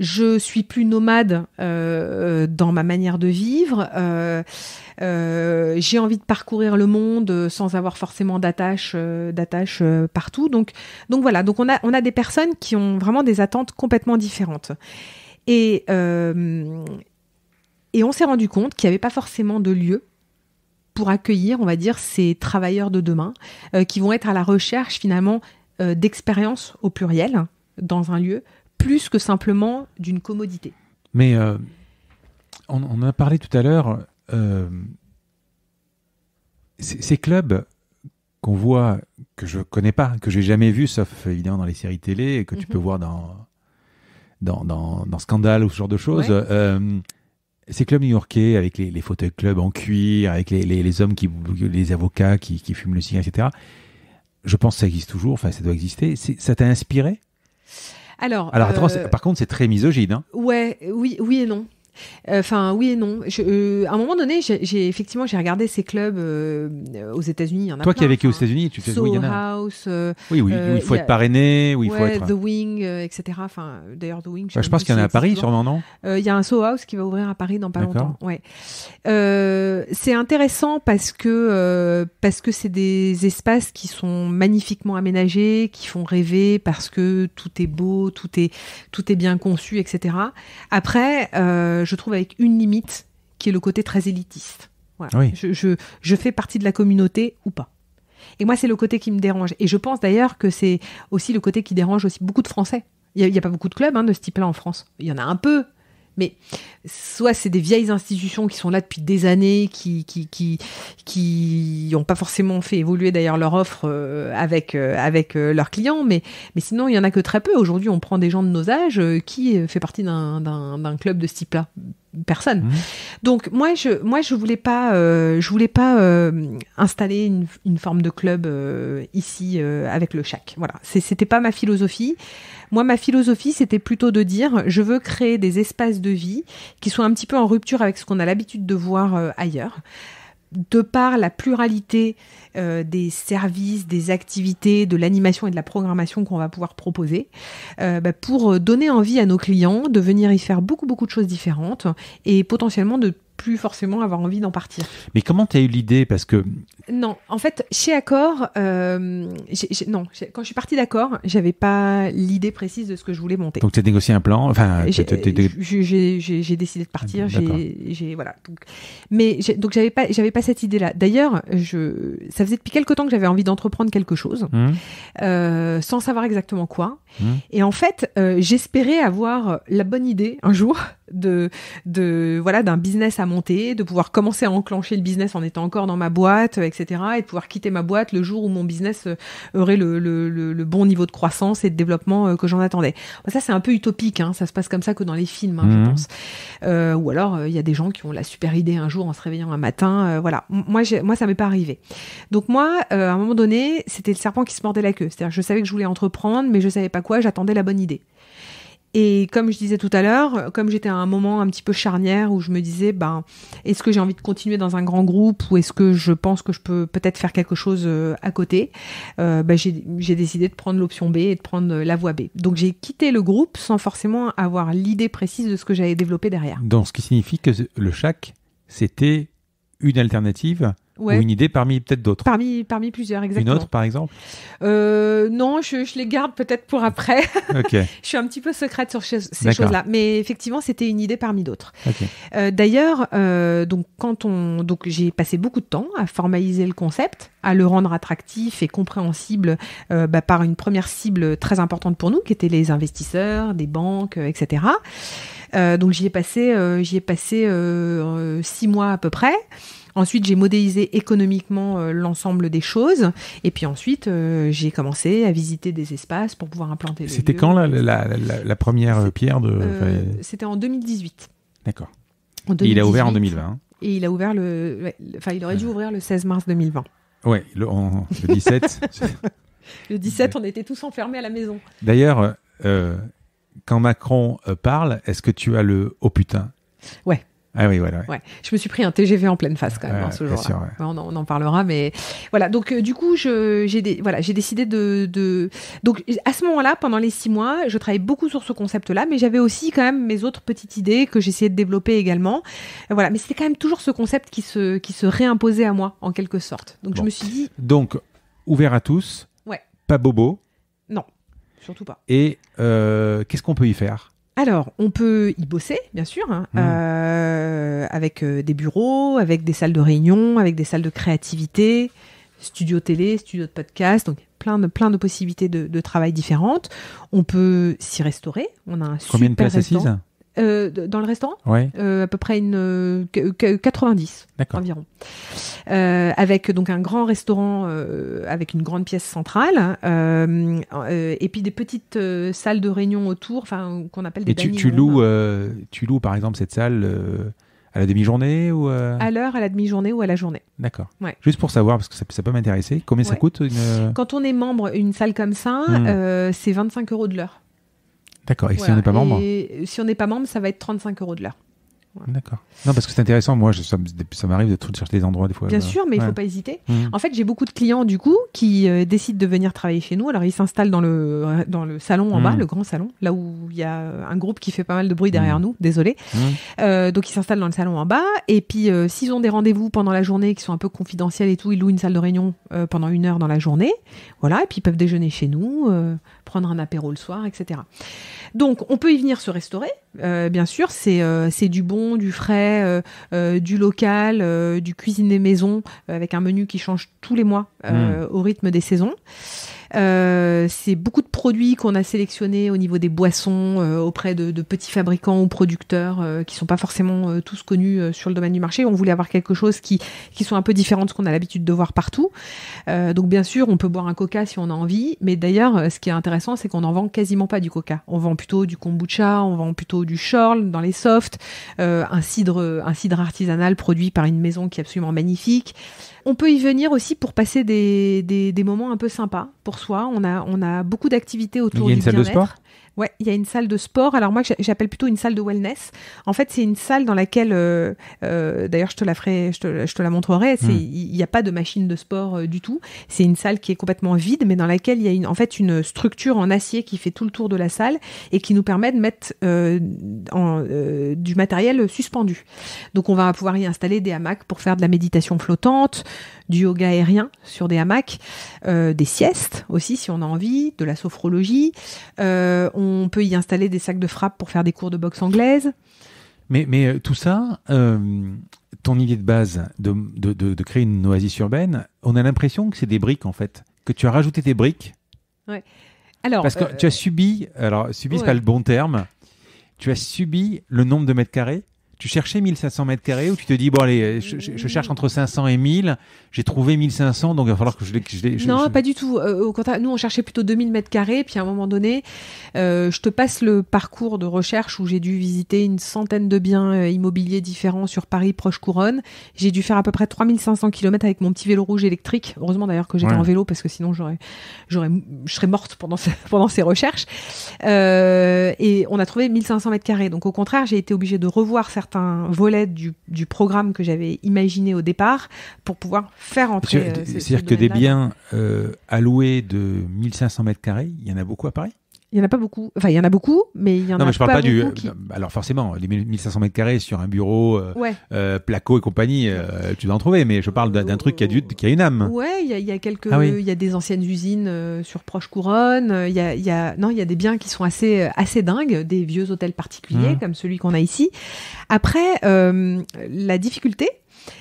je suis plus nomade euh, euh, dans ma manière de vivre, euh, j'ai envie de parcourir le monde sans avoir forcément d'attache partout. Donc voilà, donc on a des personnes qui ont vraiment des attentes complètement différentes. Et et on s'est rendu compte qu'il n'y avait pas forcément de lieu pour accueillir, on va dire, ces travailleurs de demain qui vont être à la recherche finalement d'expériences au pluriel dans un lieu plus que simplement d'une commodité. Mais euh, on, on, a parlé tout à l'heure, euh, ces clubs qu'on voit, que je connais pas, que j'ai jamais vu, sauf évidemment dans les séries télé, que tu peux mhm. voir dans, dans, Scandale ou ce genre de choses, euh, ces clubs new-yorkais avec les, fauteuils clubs en cuir, avec les, hommes qui, les avocats qui, fument le cigare, etc. Je pense que ça existe toujours, enfin ça doit exister. Ça t'a inspiré alors, euh, par contre, c'est très misogyne. Hein. oui, oui et non. Euh, enfin, oui et non. Euh, à un moment donné, j'ai effectivement j'ai regardé ces clubs euh, aux États-Unis. Toi qui as vécu aux États-Unis, tu fais so House. oui, oui, il faut être parrainé, où il faut être. The Wing, etc. Enfin, d'ailleurs, The Wing. Bah, je pense qu'il y en a à Paris, sûrement, non Il y a un So House qui va ouvrir à Paris dans pas longtemps. Ouais. c'est intéressant parce que parce que c'est des espaces qui sont magnifiquement aménagés, qui font rêver parce que tout est beau, tout est tout est bien conçu, etc. Après, euh, je trouve, avec une limite qui est le côté très élitiste. Je, fais partie de la communauté ou pas. Et moi, c'est le côté qui me dérange. Et je pense d'ailleurs que c'est aussi le côté qui dérange aussi beaucoup de Français. Il n'y a, pas beaucoup de clubs hein, de ce type-là en France. Il y en a un peu, mais soit c'est des vieilles institutions qui sont là depuis des années, qui qui qui qui pas forcément fait évoluer d'ailleurs leur offre euh, avec euh, avec euh, leurs clients, mais mais sinon il y en a que très peu. Aujourd'hui, on prend des gens de nos âges qui fait partie d'un club de ce type-là personne. Mmh. Donc moi je moi je voulais pas je voulais pas installer une, une, forme de club ici avec le chac. Voilà, c'était pas ma philosophie. Moi, ma philosophie, c'était plutôt de dire, je veux créer des espaces de vie qui soient un petit peu en rupture avec ce qu'on a l'habitude de voir euh, ailleurs de par la pluralité euh, des services, des activités, de l'animation et de la programmation qu'on va pouvoir proposer, euh, bah, pour donner envie à nos clients de venir y faire beaucoup beaucoup de choses différentes et potentiellement de plus forcément avoir envie d'en partir. Mais comment tu as eu l'idée Parce que. Non, en fait, chez Accor, euh, non, quand je suis partie d'Accor, j'avais pas l'idée précise de ce que je voulais monter. Donc, tu as négocié un plan Enfin, j'ai décidé de partir. J'ai voilà. Donc, mais donc j'avais pas j'avais pas cette idée là. D'ailleurs, je ça faisait depuis quelque temps que j'avais envie d'entreprendre quelque chose, hum. euh, sans savoir exactement quoi. Hum. Et en fait, euh, j'espérais avoir la bonne idée un jour de, de voilà d'un business à monter, de pouvoir commencer à enclencher le business en étant encore dans ma boîte, etc. Et de pouvoir quitter ma boîte le jour où mon business euh, aurait le, le, le, bon niveau de croissance et de développement euh, que j'en attendais. Bah, ça c'est un peu utopique, hein. ça se passe comme ça que dans les films, hein, je mmh. pense. Euh, ou alors il y a des gens qui ont la super idée un jour en se réveillant un matin, voilà. Moi moi ça m'est pas arrivé. Donc moi à un moment donné c'était le serpent qui se mordait la queue, c'est-à-dire je savais que je voulais entreprendre mais je savais pas quoi, j'attendais la bonne idée. Et comme je disais tout à l'heure, comme j'étais à un moment un petit peu charnière où je me disais, ben, est-ce que j'ai envie de continuer dans un grand groupe ou est-ce que je pense que je peux peut-être faire quelque chose euh, à côté, euh, ben, j'ai décidé de prendre l'option B et de prendre euh, la voie B. Donc j'ai quitté le groupe sans forcément avoir l'idée précise de ce que j'avais développé derrière. Donc ce qui signifie que le chac, c'était une alternative une idée parmi peut-être d'autres. Parmi, parmi plusieurs, exactement. Une autre, par exemple euh, Non, je, les garde peut-être pour après. je suis un petit peu secrète sur ces choses-là. Mais effectivement, c'était une idée parmi d'autres. Euh, d'ailleurs, euh, donc, quand on, donc, j'ai passé beaucoup de temps à formaliser le concept, à le rendre attractif et compréhensible bah, par une première cible très importante pour nous, qui étaient les investisseurs, des banques, etc. donc j'y ai passé, j'y ai passé six mois à peu près. Ensuite, j'ai modélisé économiquement euh, l'ensemble des choses. Et puis ensuite, euh, j'ai commencé à visiter des espaces pour pouvoir implanter. C'était quand la, première pierre de euh, C'était en 2018. D'accord. Il a ouvert en 2020. Hein. Et il a ouvert le. Enfin, il aurait dû ouvrir le 16 mars 2020. Ouais, le, 17. le 17, on était tous enfermés à la maison. D'ailleurs, quand Macron parle, est-ce que tu as le oh putain Ouais. Ah oui, voilà. Ouais. Je me suis pris un TGV en pleine face quand même hein, ce jour On, en parlera, mais voilà. Donc euh, du coup, j'ai voilà, j'ai décidé de, donc à ce moment-là, pendant les six mois, je travaillais beaucoup sur ce concept-là, mais j'avais aussi quand même mes autres petites idées que j'essayais de développer également. voilà, mais c'était quand même toujours ce concept qui se qui se réimposait à moi en quelque sorte. Donc je me suis dit. Donc ouvert à tous. Ouais. Pas bobo. Non, surtout pas. Et euh, qu'est-ce qu'on peut y faire alors, on peut y bosser, bien sûr, hein, mmh. euh, avec euh, des bureaux, avec des salles de réunion, avec des salles de créativité, studio télé, studio de podcast, donc plein de, plein de possibilités de, travail différentes. On peut s'y restaurer. On a un Combien de places assises euh, dans le restaurant, euh, à peu près une 90 environ, euh, avec donc un grand restaurant avec une grande pièce centrale et puis des petites salles de réunion autour, enfin qu'on appelle des. Et tu, loues, tu loues par exemple cette salle. À la demi-journée ou À l'heure, à la demi-journée ou à la journée. D'accord. Juste pour savoir, parce que ça, peut m'intéresser, combien ça coûte Quand on est membre, une salle comme ça, hmm. c'est 25 euros de l'heure. D'accord. Et si on n'est pas membre Si on n'est pas membre, ça va être 35 euros de l'heure. D'accord. Non, parce que c'est intéressant. Moi, je, ça, m'arrive de tout chercher des endroits des fois. Bien bah, sûr, mais il ne faut pas hésiter. Mmh. En fait, j'ai beaucoup de clients, du coup, qui euh, décident de venir travailler chez nous. Alors, ils s'installent dans le, dans le salon en bas, mmh. le grand salon, là où il y a un groupe qui fait pas mal de bruit derrière mmh. nous, désolé. Euh, donc, ils s'installent dans le salon en bas. Et puis, euh, s'ils ont des rendez-vous pendant la journée qui sont un peu confidentiels et tout, ils louent une salle de réunion pendant une heure dans la journée. Voilà, et puis ils peuvent déjeuner chez nous prendre un apéro le soir, etc. Donc on peut y venir se restaurer, euh, bien sûr, c'est euh, c'est du bon, du frais, euh, du local, du cuisiner maison, avec un menu qui change tous les mois hmm. au rythme des saisons. Euh, c'est beaucoup de produits qu'on a sélectionnés au niveau des boissons euh, auprès de, petits fabricants ou producteurs euh, qui sont pas forcément euh, tous connus sur le domaine du marché. On voulait avoir quelque chose qui, qui soit un peu différent de ce qu'on a l'habitude de voir partout. donc bien sûr, on peut boire un coca si on a envie, mais d'ailleurs, ce qui est intéressant, c'est qu'on n'en vend quasiment pas du coca. On vend plutôt du kombucha, on vend plutôt du shorl dans les softs, un, cidre, un cidre artisanal produit par une maison qui est absolument magnifique. On peut y venir aussi pour passer des, moments un peu sympas pour soi. On a, on a beaucoup d'activités autour du bien-être. salle de sport Ouais, il y a une salle de sport. Alors moi, j'appelle plutôt une salle de wellness. En fait, c'est une salle dans laquelle, euh, euh, d'ailleurs, je te la ferai, je te, la montrerai. Hmm. Il n'y a pas de machine de sport euh, du tout. C'est une salle qui est complètement vide, mais dans laquelle il y a une, en fait une structure en acier qui fait tout le tour de la salle et qui nous permet de mettre en, du matériel suspendu. Donc, on va pouvoir y installer des hamacs pour faire de la méditation flottante du yoga aérien sur des hamacs, euh, des siestes aussi si on a envie, de la sophrologie. Euh, on peut y installer des sacs de frappe pour faire des cours de boxe anglaise. Mais, euh, tout ça, ton idée de base de, créer une oasis urbaine, on a l'impression que c'est des briques en fait, que tu as rajouté des briques. Ouais. Alors, Parce que tu as subi, alors subi, pas le bon terme, tu as subi le nombre de mètres carrés tu cherchais 1500 mètres carrés ou tu te dis, bon, allez, je, cherche entre 500 et 1000, j'ai trouvé 1500, donc il va falloir que je les. non, pas du tout. Euh, au nous, on cherchait plutôt 2000 mètres carrés, puis à un moment donné, euh, je te passe le parcours de recherche où j'ai dû visiter une centaine de biens euh, immobiliers différents sur Paris, proche couronne. J'ai dû faire à peu près 3500 km avec mon petit vélo rouge électrique. Heureusement d'ailleurs que j'étais en vélo parce que sinon, j'aurais, j'aurais, je serais morte pendant, pendant ces recherches. et on a trouvé 1500 mètres carrés. Donc au contraire, j'ai été obligée de revoir certains un volets du, du programme que j'avais imaginé au départ pour pouvoir faire entrer. Euh, c'est-à-dire que des biens euh, alloués de 1500 mètres carrés, il y en a beaucoup à Paris il y en a pas beaucoup. Enfin, il y en a beaucoup, mais il y en a je parle pas, beaucoup du. Euh, alors forcément, les 1500 mètres carrés sur un bureau, euh, euh, placo et compagnie, tu dois en trouver. Mais je parle d'un truc qui a, qui a une âme. Ouais, il y, a, quelques, ah il y a des anciennes usines sur proche couronne. Il y a, non, il y a des biens qui sont assez, assez dingues, des vieux hôtels particuliers mmh. comme celui qu'on a ici. Après, la difficulté,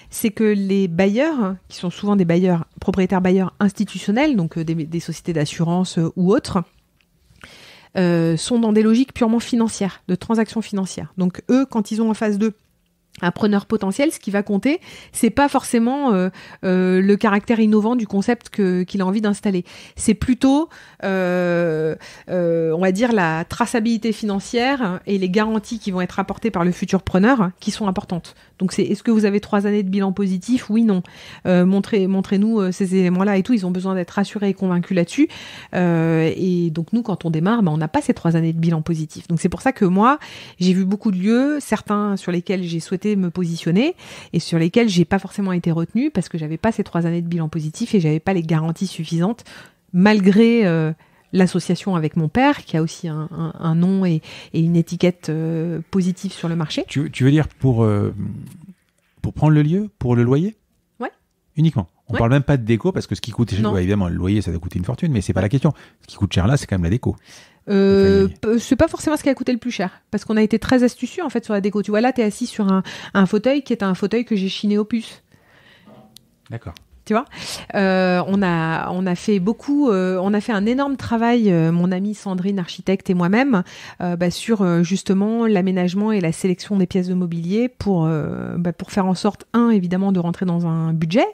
c'est que les bailleurs, qui sont souvent des bailleurs propriétaires bailleurs institutionnels, donc des, des sociétés d'assurance ou autres euh, sont dans des logiques purement financières, de transactions financières. Donc eux, quand ils ont en phase 2 un preneur potentiel, ce qui va compter, c'est pas forcément euh, euh, le caractère innovant du concept qu'il a envie d'installer. C'est plutôt, euh, on va dire, la traçabilité financière et les garanties qui vont être apportées par le futur preneur qui sont importantes. Donc c'est, est-ce que vous avez trois années de bilan positif Oui, non. montrez, montrez-nous ces éléments-là et tout. Ils ont besoin d'être rassurés et convaincus là-dessus. et donc nous, quand on démarre, ben on n'a pas ces trois années de bilan positif. Donc c'est pour ça que moi, j'ai vu beaucoup de lieux, certains sur lesquels j'ai souhaité me positionner et sur lesquels j'ai pas forcément été retenue parce que j'avais pas ces trois années de bilan positif et j'avais pas les garanties suffisantes malgré euh, l'association avec mon père, qui a aussi un, nom et, une étiquette euh, positive sur le marché. Tu, veux dire pour, euh, pour prendre le lieu, pour le loyer Ouais. Uniquement. On ne parle même pas de déco parce que ce qui coûte, cher, évidemment, le loyer, ça doit coûter une fortune, mais c'est pas la question. Ce qui coûte cher là, c'est quand même la déco. Euh, c'est pas forcément ce qui a coûté le plus cher, parce qu'on a été très astucieux en fait sur la déco. Tu vois, là, tu es assis sur un, fauteuil qui est un fauteuil que j'ai chiné au puce D'accord. Tu vois, euh, on a on a fait beaucoup, euh, on a fait un énorme travail, euh, mon amie Sandrine, architecte et moi-même, bah, sur justement l'aménagement et la sélection des pièces de mobilier pour bah, pour faire en sorte un évidemment de rentrer dans un budget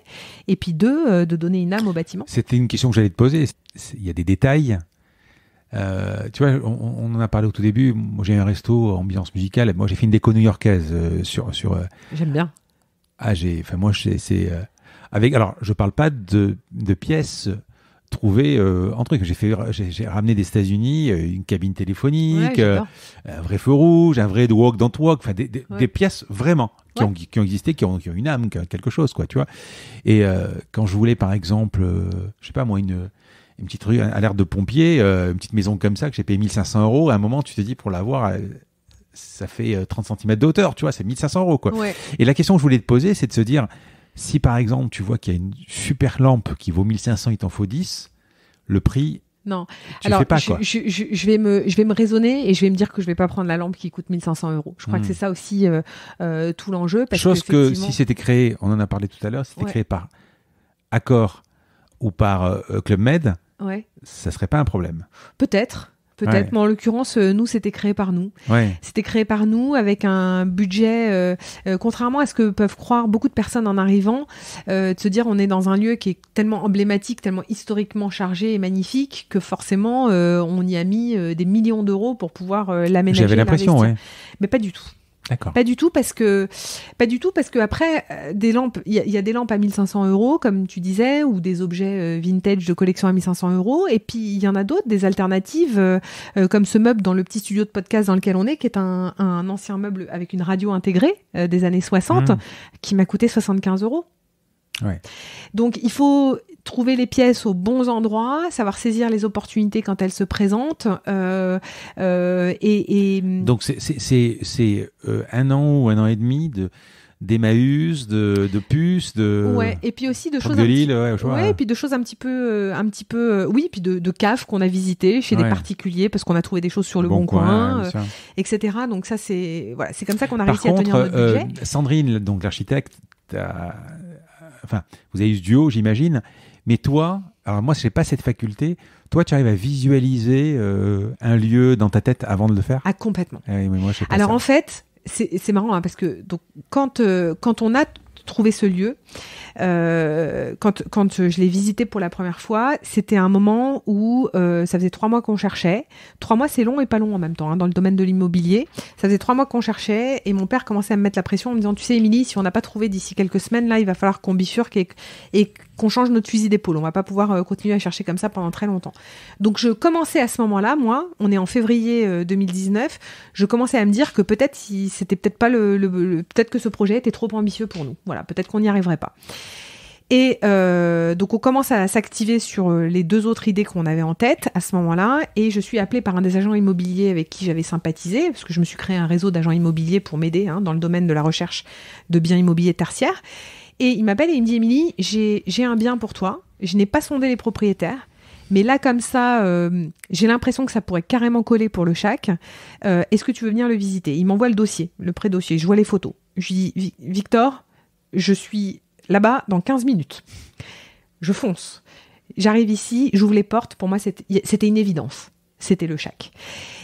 et puis deux de donner une âme au bâtiment. C'était une question que j'allais te poser. Il y a des détails euh, tu vois, on, en a parlé au tout début. Moi, j'ai un resto ambiance musicale. Moi, j'ai fait une déco new-yorkaise euh, sur. sur euh, J'aime bien. Ah, j'ai. Enfin, moi, c'est. avec, alors, je parle pas de, de pièces trouvées en truc. J'ai fait, j'ai ramené des États-Unis une cabine téléphonique, un vrai feu rouge, un vrai walk don't walk. Enfin, des, des, pièces vraiment qui, ont, qui ont existé, qui ont, qui ont, une âme, quelque chose, quoi. Tu vois. Et quand je voulais, par exemple, je sais pas moi, une une petite rue à l'air de pompier, euh, une petite maison comme ça que j'ai payé 1500 euros. À un moment, tu te dis pour l'avoir, euh, ça fait 30 euh, cm de hauteur, tu vois, c'est 1500 euros quoi. Et la question que je voulais te poser, c'est de se dire si par exemple tu vois qu'il y a une super lampe qui vaut 1500, il t'en faut 10, le prix non. Alors, je, je, je, vais me, je vais me raisonner et je vais me dire que je vais pas prendre la lampe qui coûte 1500 euros. Je crois que hmm. c'est ça aussi tout l'enjeu. Chose que, si c'était créé, on en a parlé tout à l'heure, c'était créé par accord ou par Club Med, ça serait pas un problème. Peut-être. Peut-être, mais en l'occurrence, euh, nous, c'était créé par nous. C'était créé par nous avec un budget, euh, euh, contrairement à ce que peuvent croire beaucoup de personnes en arrivant, de se dire on est dans un lieu qui est tellement emblématique, tellement historiquement chargé et magnifique que forcément on y a mis des millions d'euros pour pouvoir l'aménager. J'avais l'impression, oui. Mais pas du tout. D'accord. Pas du tout parce que, pas du tout parce que après euh, des lampes, il y, a des lampes à 1500 euros comme tu disais ou des objets euh, vintage de collection à 1500 euros et puis il y en a d'autres, des alternatives euh, comme ce meuble dans le petit studio de podcast dans lequel on est qui est un, ancien meuble avec une radio intégrée des années 60 mmh. qui m'a coûté 75 euros. Donc il faut trouver les pièces aux bons endroits, savoir saisir les opportunités quand elles se présentent. Euh, euh, et, mm, Donc c'est euh, un an ou un an et demi de d'Emmaüs, de, de puces, de ouais, et puis aussi de choses de un petit... ouais, ouais, et puis de choses un petit peu, un petit peu, oui, puis de, de caves qu'on a visitées chez des particuliers parce qu'on a trouvé des choses sur le Bon, Coin, etc. Donc ça c'est voilà, c'est comme ça qu'on a réussi à tenir notre budget. Sandrine, donc l'architecte, enfin, vous avez eu ce duo, j'imagine. Mais toi, alors moi, je n'ai pas cette faculté. Toi, tu arrives à visualiser euh, un lieu dans ta tête avant de le faire Ah, complètement. Ah alors en fait, c'est marrant hein, parce que donc, quand, euh, quand on a trouvé ce lieu, euh, quand, quand je l'ai visité pour la première fois, c'était un moment où ça faisait trois mois qu'on cherchait. Trois mois, c'est long et pas long en même temps, hein, dans le domaine de l'immobilier. Ça faisait trois mois qu'on cherchait et mon père commençait à me mettre la pression en me disant, tu sais, Émilie, si on n'a pas trouvé d'ici quelques semaines, là, il va falloir qu'on bifurque et, et on change notre fusil d'épaule. On va pas pouvoir euh, continuer à chercher comme ça pendant très longtemps. Donc je commençais à ce moment-là, moi, on est en février 2019, euh, je commençais à me dire que peut-être c'était peut-être pas le, peut-être que ce projet était trop ambitieux pour nous. Voilà, peut-être qu'on n'y arriverait pas. Et euh, donc on commence à s'activer sur les deux autres idées qu'on avait en tête à ce moment-là. Et je suis appelée par un des agents immobiliers avec qui j'avais sympathisé, parce que je me suis créé un réseau d'agents immobiliers pour m'aider hein, dans le domaine de la recherche de biens immobiliers tertiaires. Et il m'appelle et il me dit Émilie, j'ai un bien pour toi. Je n'ai pas sondé les propriétaires. Mais là, comme ça, euh, j'ai l'impression que ça pourrait carrément coller pour le chac. Euh, est-ce que tu veux venir le visiter Il m'envoie le dossier, le pré-dossier. Je vois les photos. Je lui dis Victor, je suis là-bas dans 15 minutes. Je fonce. J'arrive ici, j'ouvre les portes. Pour moi, c'était une évidence c'était le Chac.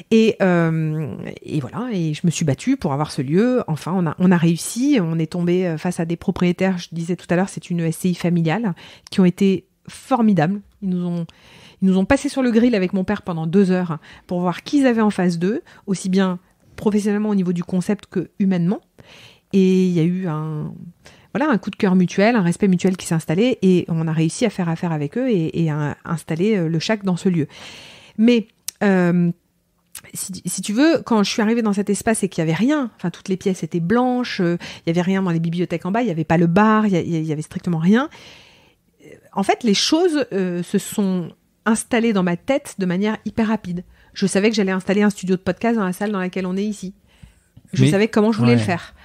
Et, euh, et, voilà, et je me suis battue pour avoir ce lieu. Enfin, on a, on a réussi. On est tombé euh, face à des propriétaires, je disais tout à l'heure, c'est une SCI familiale, qui ont été formidables. Ils nous ont. Ils nous ont passé sur le grill avec mon père pendant deux heures pour voir qui ils avaient en face d'eux, aussi bien professionnellement au niveau du concept que humainement. Et il y a eu un, voilà, un coup de cœur mutuel, un respect mutuel qui s'est installé et on a réussi à faire affaire avec eux et, et à installer euh, le chac dans ce lieu. Mais euh, si, tu veux, quand je suis arrivée dans cet espace et qu'il n'y avait rien, enfin toutes les pièces étaient blanches, euh, il n'y avait rien dans les bibliothèques en bas, il n'y avait pas le bar, il n'y avait strictement rien. Euh, en fait, les choses se sont installées dans ma tête de manière hyper rapide. Je savais que j'allais installer un studio de podcast dans la salle dans laquelle on est ici. Je savais comment je voulais le faire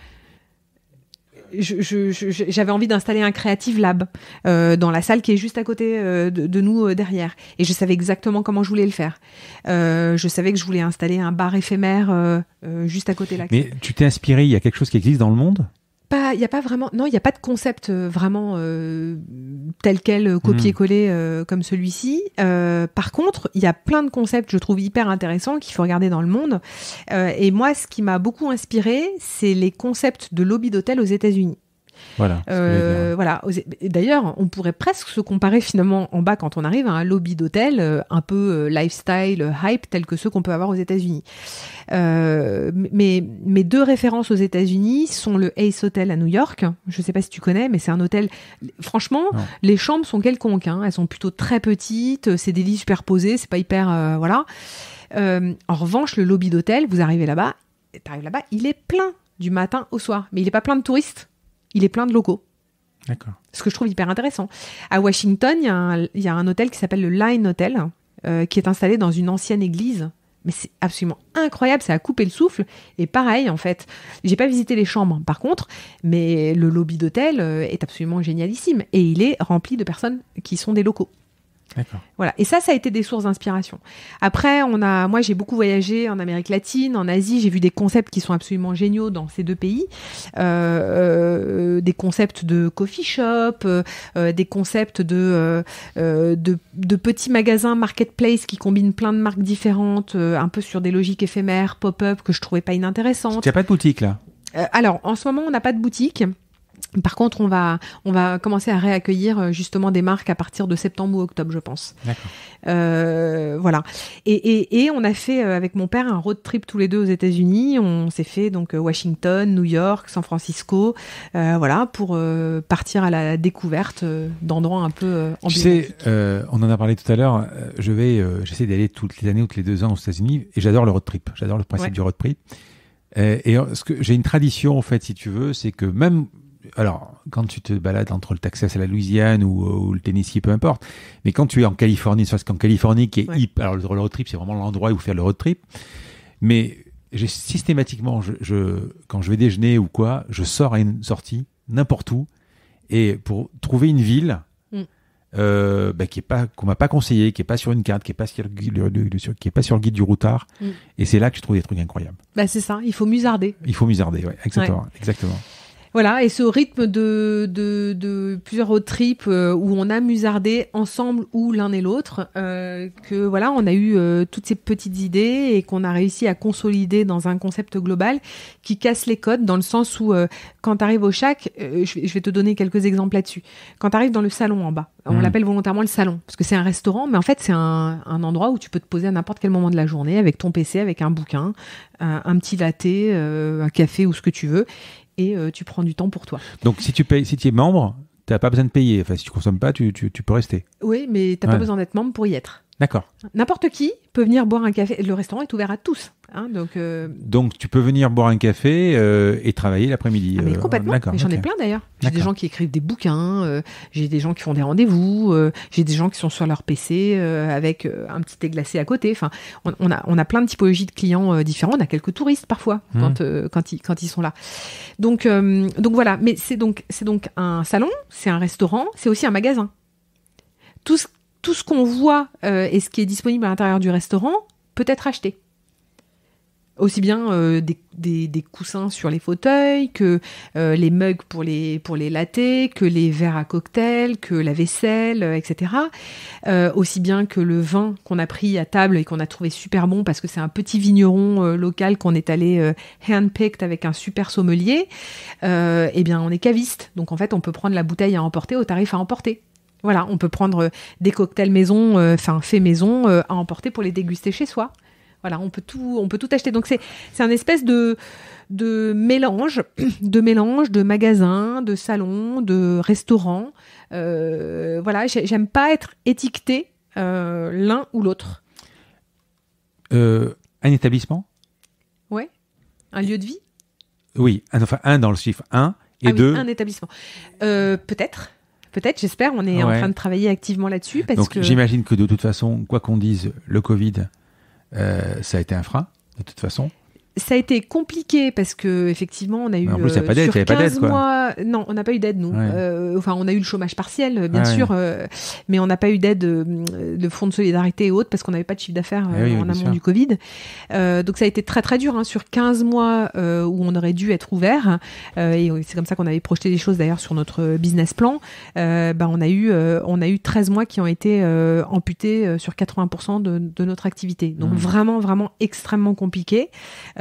j'avais envie d'installer un Creative Lab euh, dans la salle qui est juste à côté euh, de, nous euh, derrière. Et je savais exactement comment je voulais le faire. je savais que je voulais installer un bar éphémère juste à côté là. Mais tu t'es inspiré, il y a quelque chose qui existe dans le monde il n'y a pas vraiment, non, il n'y a pas de concept euh, vraiment euh, tel quel euh, copier-coller hmm. comme celui-ci. par contre, il y a plein de concepts, je trouve hyper intéressants qu'il faut regarder dans le monde. et moi, ce qui m'a beaucoup inspiré, c'est les concepts de lobby d'hôtel aux États-Unis. Voilà. voilà. D'ailleurs, on pourrait presque se comparer finalement en bas quand on arrive à un lobby d'hôtel euh, un peu euh, lifestyle, euh, hype, tel que ceux qu'on peut avoir aux États-Unis. mais mes deux références aux États-Unis sont le Ace Hotel à New York. Je ne sais pas si tu connais, mais c'est un hôtel. Franchement, les chambres sont quelconques. Hein. Elles sont plutôt très petites. C'est des lits superposés. C'est pas hyper. voilà. en revanche, le lobby d'hôtel, vous arrivez là-bas, là-bas, il est plein du matin au soir, mais il n'est pas plein de touristes il est plein de locaux, D'accord. Ce que je trouve hyper intéressant. À Washington, il y, a un hôtel qui s'appelle le Line Hotel, euh, qui est installé dans une ancienne église. Mais c'est absolument incroyable, ça a coupé le souffle. Et pareil, en fait, j'ai pas visité les chambres par contre, mais le lobby d'hôtel euh, est absolument génialissime. Et il est rempli de personnes qui sont des locaux. Voilà. Et ça, ça a été des sources d'inspiration. Après, on a, moi, j'ai beaucoup voyagé en Amérique latine, en Asie. J'ai vu des concepts qui sont absolument géniaux dans ces deux pays. Euh, euh, des concepts de coffee shop, euh, des concepts de, de, petits magasins marketplace qui combinent plein de marques différentes, un peu sur des logiques éphémères, pop-up que je trouvais pas inintéressantes. Il n'y pas de boutique là alors, en ce moment, on n'a pas de boutique. Par contre, on va, on va commencer à réaccueillir euh, justement des marques à partir de septembre ou octobre, je pense. Euh, voilà. Et, on a fait euh, avec mon père un road trip tous les deux aux États-Unis. On s'est fait donc Washington, New York, San Francisco, voilà, pour partir à la découverte d'endroits un peu. tu sais, on en a parlé tout à l'heure. Je vais, j'essaie d'aller toutes les années ou tous les deux ans aux États-Unis, et j'adore le road trip. J'adore le principe du road trip. Et, et j'ai une tradition en fait, si tu veux, c'est que même alors, quand tu te balades entre le Texas et la Louisiane ou, euh, le Tennessee, peu importe, mais quand tu es en Californie, parce qu'en Californie, qui est hip, alors le road trip, c'est vraiment l'endroit où faire le road trip, mais j'ai systématiquement, quand je vais déjeuner ou quoi, je sors à une sortie, n'importe où, et pour trouver une ville mm. euh, bah, qui pas qu'on m'a pas conseillé, qui est pas sur une carte, qui est pas sur, le, guide du routard, mm. et c'est là que je trouve des trucs incroyables. Bah c'est ça, il faut musarder. Il faut musarder, ouais, exactement, exactement. Voilà, et ce rythme de, plusieurs road trips euh, où on a musardé ensemble ou l'un et l'autre, euh, que voilà, on a eu euh, toutes ces petites idées et qu'on a réussi à consolider dans un concept global qui casse les codes dans le sens où euh, quand tu arrives au chac, je, vais te donner quelques exemples là-dessus. Quand tu arrives dans le salon en bas, on mm. l'appelle volontairement le salon parce que c'est un restaurant, mais en fait c'est un, endroit où tu peux te poser à n'importe quel moment de la journée avec ton PC, avec un bouquin, un, un petit latte, un café ou ce que tu veux, et euh, tu prends du temps pour toi. Donc si tu payes, si tu es membre, tu n'as pas besoin de payer. Enfin, si tu consommes pas, tu, peux rester. Oui, mais tu n'as pas besoin d'être membre pour y être. D'accord. N'importe qui peut venir boire un café. Le restaurant est ouvert à tous. Hein, donc, euh, donc tu peux venir boire un café euh, et travailler l'après-midi. Ah, mais euh, complètement. J'en ai plein d'ailleurs. J'ai des gens qui écrivent des bouquins, j'ai des gens qui font des rendez-vous, j'ai des gens qui sont sur leur PC avec un petit thé glacé à côté. Enfin, on, a, on a plein de typologies de clients différents. On a quelques touristes parfois mmh. quand, quand, ils, quand ils sont là. Donc, donc voilà. Mais c'est donc, donc un salon, c'est un restaurant, c'est aussi un magasin. Tout ce, tout ce qu'on voit et ce qui est disponible à l'intérieur du restaurant peut être acheté aussi bien euh, des, coussins sur les fauteuils que euh, les mugs pour les pour les que les verres à cocktail, que la vaisselle, euh, etc. aussi bien que le vin qu'on a pris à table et qu'on a trouvé super bon parce que c'est un petit vigneron local qu'on est allé handpicked avec un super sommelier. eh bien, on est caviste, donc en fait, on peut prendre la bouteille à emporter au tarif à emporter. Voilà, on peut prendre des cocktails maison, enfin fait maison, à emporter pour les déguster chez soi. Voilà, on peut tout, on peut tout acheter. Donc c'est c'est un espèce de de mélange, de mélange de magasins, de salons, de restaurants. Euh, voilà, j'aime pas être étiqueté euh, l'un ou l'autre. Euh, un établissement. Ouais. Un lieu de vie. Oui, enfin un dans le chiffre 1 et ah deux. un établissement. Peut-être peut-être, j'espère. On est en train de travailler activement là-dessus. Parce Donc, j'imagine que de toute façon, quoi qu'on dise, le Covid euh, ça a été un frein, de toute façon ça a été compliqué parce que effectivement on a eu a euh, sur 15 mois non on n'a pas eu d'aide nous. euh, enfin on a eu le chômage partiel bien sûr euh, mais on n'a pas eu d'aide euh, de fonds de solidarité et autres parce qu'on n'avait pas de chiffre d'affaires eh en amont du Covid donc ça a été très très dur hein, sur 15 mois où on aurait dû être ouvert et c'est comme ça qu'on avait projeté des choses d'ailleurs sur notre business plan bah, on a eu on a eu 13 mois qui ont été amputés sur 80% de, notre activité donc mmh. vraiment vraiment extrêmement compliqué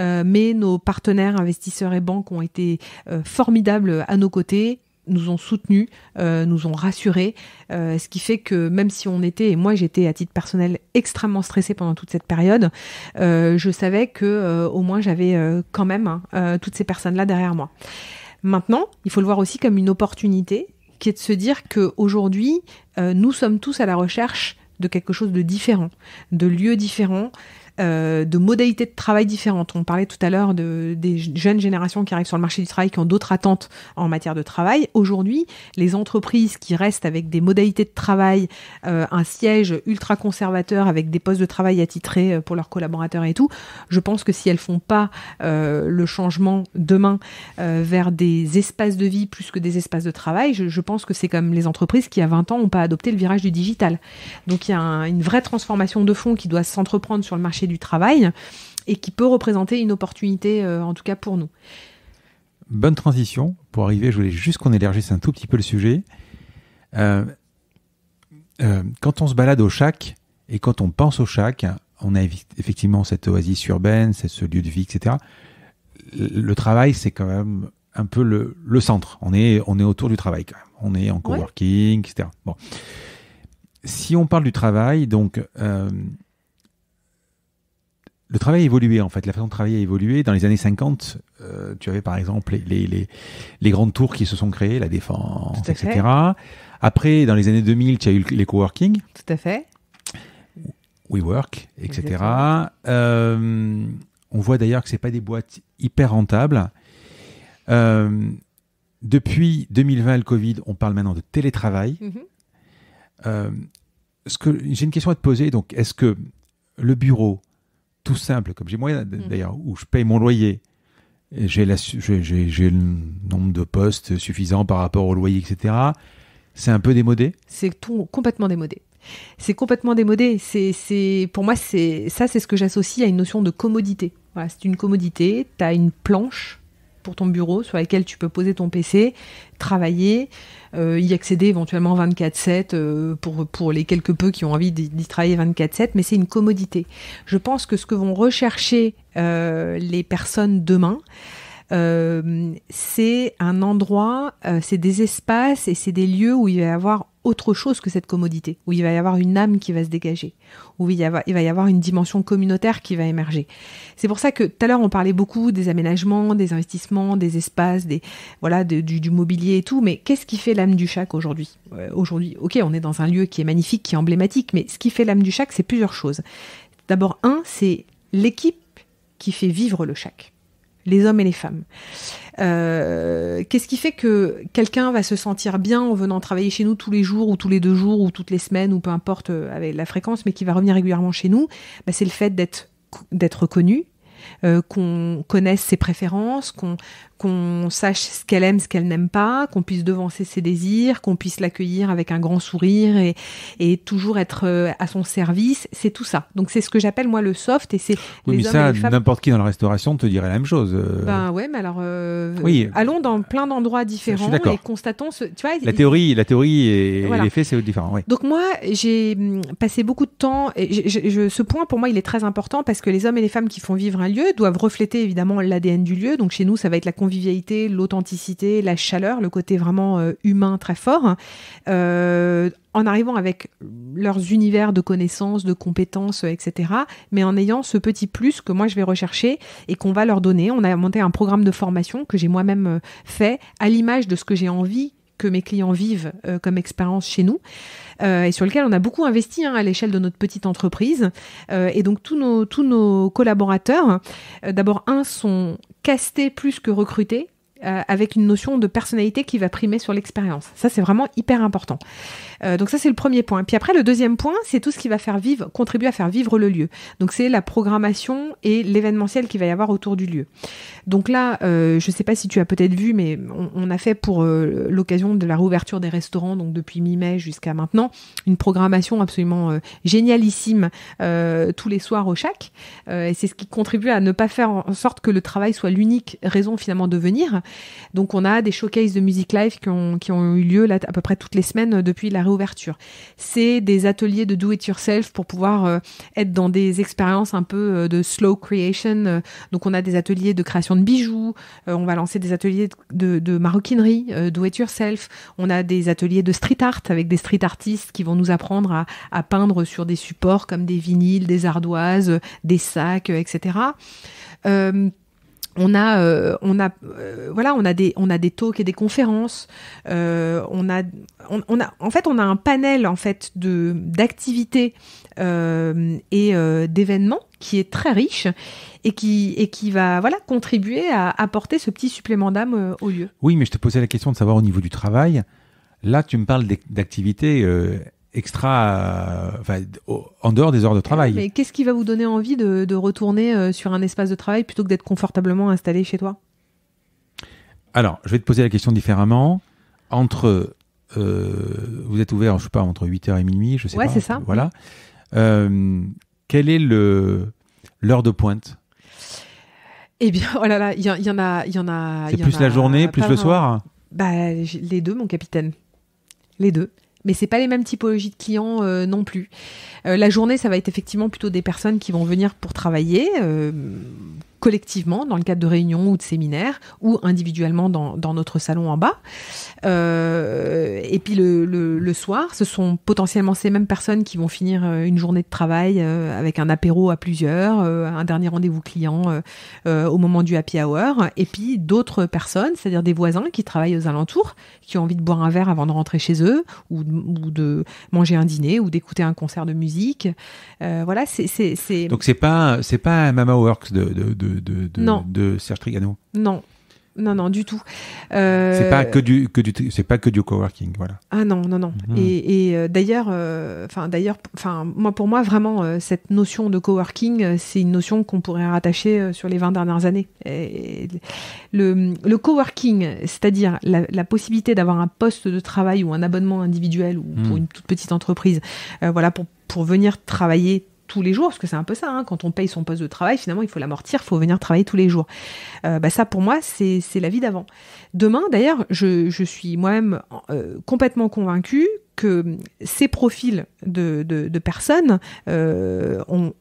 euh, mais nos partenaires investisseurs et banques ont été euh, formidables à nos côtés nous ont soutenus, euh, nous ont rassurés, ce qui fait que même si on était, et moi j'étais à titre personnel extrêmement stressée pendant toute cette période, je savais que au moins j'avais quand même hein, toutes ces personnes-là derrière moi. Maintenant, il faut le voir aussi comme une opportunité, qui est de se dire qu'aujourd'hui, nous sommes tous à la recherche de quelque chose de différent, de lieux différents, euh, de modalités de travail différentes. On parlait tout à l'heure des jeunes générations qui arrivent sur le marché du travail, qui ont d'autres attentes en matière de travail. Aujourd'hui, les entreprises qui restent avec des modalités de travail, euh, un siège ultra conservateur avec des postes de travail attitrés euh, pour leurs collaborateurs et tout, je pense que si elles font pas le changement demain vers des espaces de vie plus que des espaces de travail, je, pense que c'est comme les entreprises qui, à 20 ans, n'ont pas adopté le virage du digital. Donc il y a une vraie transformation de fond qui doit s'entreprendre sur le marché du travail et qui peut représenter une opportunité, euh, en tout cas pour nous. Bonne transition. Pour arriver, je voulais juste qu'on élargisse un tout petit peu le sujet. Euh, euh, quand on se balade au chac et quand on pense au chac, on a effectivement cette oasis urbaine, c'est ce lieu de vie, etc. Le travail, c'est quand même un peu le, centre. On est, on est autour du travail quand même. On est en coworking, etc. Bon. Si on parle du travail, donc le travail a évolué en fait, la façon de travailler a évolué. Dans les années 50, euh, tu avais par exemple les, les, grandes tours qui se sont créées, la défense, etc. Après, dans les années 2000, tu as eu les coworking. Tout à fait. WeWork, etc. Euh, on voit d'ailleurs que ce pas des boîtes hyper rentables. Euh, depuis 2020, le Covid, on parle maintenant de télétravail. Mm-hmm. j'ai une question à te poser. Donc, est-ce que le bureau, tout simple, comme j'ai moyen mm. d'ailleurs, où je paye mon loyer, j'ai le nombre de postes suffisant par rapport au loyer, etc. C'est un peu démodé C'est complètement démodé. C'est complètement démodé. C'est, pour moi, c'est ça, c'est ce que j'associe à une notion de commodité. Voilà, c'est une commodité. Tu as une planche pour ton bureau sur lequel tu peux poser ton PC, travailler, euh, y accéder éventuellement 24/7 euh, pour, pour les quelques peu qui ont envie d'y travailler 24/7, mais c'est une commodité. Je pense que ce que vont rechercher euh, les personnes demain, c'est un endroit, c'est des espaces et c'est des lieux où il va y avoir autre chose que cette commodité, où il va y avoir une âme qui va se dégager, où il, y va y avoir une dimension communautaire qui va émerger. C'est pour ça que tout à l'heure on parlait beaucoup des aménagements, des investissements, des espaces, des voilà du, mobilier et tout, mais qu'est-ce qui fait l'âme du chac aujourd'hui Aujourd'hui, ok, on est dans un lieu qui est magnifique, qui est emblématique, mais ce qui fait l'âme du chac, c'est plusieurs choses. D'abord, un, c'est l'équipe qui fait vivre le chac les hommes et les femmes. Euh, qu'est-ce qui fait que quelqu'un va se sentir bien en venant travailler chez nous tous les jours ou tous les deux jours ou toutes les semaines ou peu importe euh, avec la fréquence, mais qui va revenir régulièrement chez nous bah, C'est le fait d'être d'être reconnu, euh, qu'on connaisse ses préférences, qu'on qu'on sache ce qu'elle aime, ce qu'elle n'aime pas, qu'on puisse devancer ses désirs, qu'on puisse l'accueillir avec un grand sourire et, et toujours être euh, à son service. C'est tout ça. Donc c'est ce que j'appelle moi le soft et c'est. Oui, mais ça, n'importe qui dans la restauration te dirait la même chose. Euh. Ben ouais, mais alors oui. allons dans plein d'endroits différents et constatons Tu vois, la théorie, la théorie et, les faits, c'est différent. Donc moi, j'ai hum, passé beaucoup de temps. Et je, ce point pour moi, il est très important parce que les hommes et les femmes qui font vivre un doivent refléter évidemment l'ADN du lieu. Donc chez nous, ça va être la convivialité, l'authenticité, la chaleur, le côté vraiment euh, humain très fort. Euh, en arrivant avec leurs univers de connaissances, de compétences, euh, etc., mais en ayant ce petit plus que moi je vais rechercher et qu'on va leur donner. On a monté un programme de formation que j'ai moi-même fait à l'image de ce que j'ai envie que mes clients vivent comme expérience chez nous. Euh, et sur lequel on a beaucoup investi hein, à l'échelle de notre petite entreprise. Euh, et donc tous tous nos collaborateurs, euh, d'abord un, sont castés plus que recrutés avec une notion de personnalité qui va primer sur l'expérience. Ça, c'est vraiment hyper important. Euh, donc ça, c'est le premier point. Puis après, le deuxième point, c'est tout ce qui va faire vivre, contribuer à faire vivre le lieu. Donc c'est la programmation et l'événementiel qui va y avoir autour du lieu. Donc là, euh, je ne sais pas si tu as peut-être vu, mais on, a fait pour euh, l'occasion de la réouverture des restaurants, donc depuis mi-mai jusqu'à maintenant, une programmation absolument génialissime tous les soirs au chac. et c'est ce qui contribue à ne pas faire en sorte que le travail soit l'unique raison finalement de venir. Donc on a des showcases de musique live qui ont, qui ont eu lieu là à peu près toutes les semaines depuis la réouverture c'est des ateliers de do it yourself pour pouvoir euh, être dans des expériences un peu euh, de slow creation. Euh. Donc on a des ateliers de création de bijoux, on va lancer des ateliers de, maroquinerie, do it yourself. On a des ateliers de street art avec des street artistes qui vont nous apprendre à, peindre sur des supports comme des vinyles, des ardoises, des sacs, etc on a, euh, on a, euh, voilà, on a des, on a des talks et des conférences. Euh, on a, en fait, on a un panel en fait de d'activités et d'événements qui est très riche et qui et qui va, voilà, contribuer à apporter ce petit supplément d'âme au lieu. Oui, mais je te posais la question de savoir au niveau du travail. Là, tu me parles d'activités extra, euh, en dehors des heures de travail. Mais qu'est-ce qui va vous donner envie de, retourner euh, sur un espace de travail plutôt que d'être confortablement installé chez toi Alors, je vais te poser la question différemment. Entre, euh, vous êtes ouvert, je sais pas, entre 8h et minuit, je sais pas. Ouais, c'est ça. Voilà. quelle est l'heure de pointe Eh bien, oh là là, il y, en a, il y en a. C'est plus la journée, plus le soir. Bah, les deux, mon capitaine. Les deux mais c'est pas les mêmes typologies de clients euh, non plus. Euh, la journée, ça va être effectivement plutôt des personnes qui vont venir pour travailler, euh, collectivement dans le cadre de réunions ou de séminaires ou individuellement dans, dans notre salon en bas. Euh, et puis le, le, soir, ce sont potentiellement ces mêmes personnes qui vont finir euh, une journée de travail euh, avec un apéro à plusieurs, un dernier rendez-vous client au moment du happy hour, et puis d'autres personnes, c'est-à-dire des voisins qui travaillent aux alentours, qui ont envie de boire un verre avant de rentrer chez eux ou, de manger un dîner ou d'écouter un concert de musique. voilà, c'est donc c'est pas c'est pas Mama Works de de, de, non. Serge Trigano Non. Non, non, du tout. Ce euh, C'est pas que du, que du, pas que du coworking, voilà. Ah non, non, non. Mhm. Et, euh, d'ailleurs, euh, enfin d'ailleurs, enfin moi pour moi vraiment cette notion de coworking, c'est une notion qu'on pourrait rattacher sur les 20 dernières années. le, coworking, c'est-à-dire la, possibilité d'avoir un poste de travail ou un abonnement individuel ou pour mhm. une toute petite entreprise, voilà pour pour venir travailler tous les jours, parce que c'est un peu ça, hein. quand on paye son poste de travail, finalement, il faut l'amortir, il faut venir travailler tous les jours. Euh, bah, ça, pour moi, c'est la vie d'avant. Demain, d'ailleurs, je, je, suis moi-même euh, complètement convaincue que hum, ces profils de, de, personnes euh, ont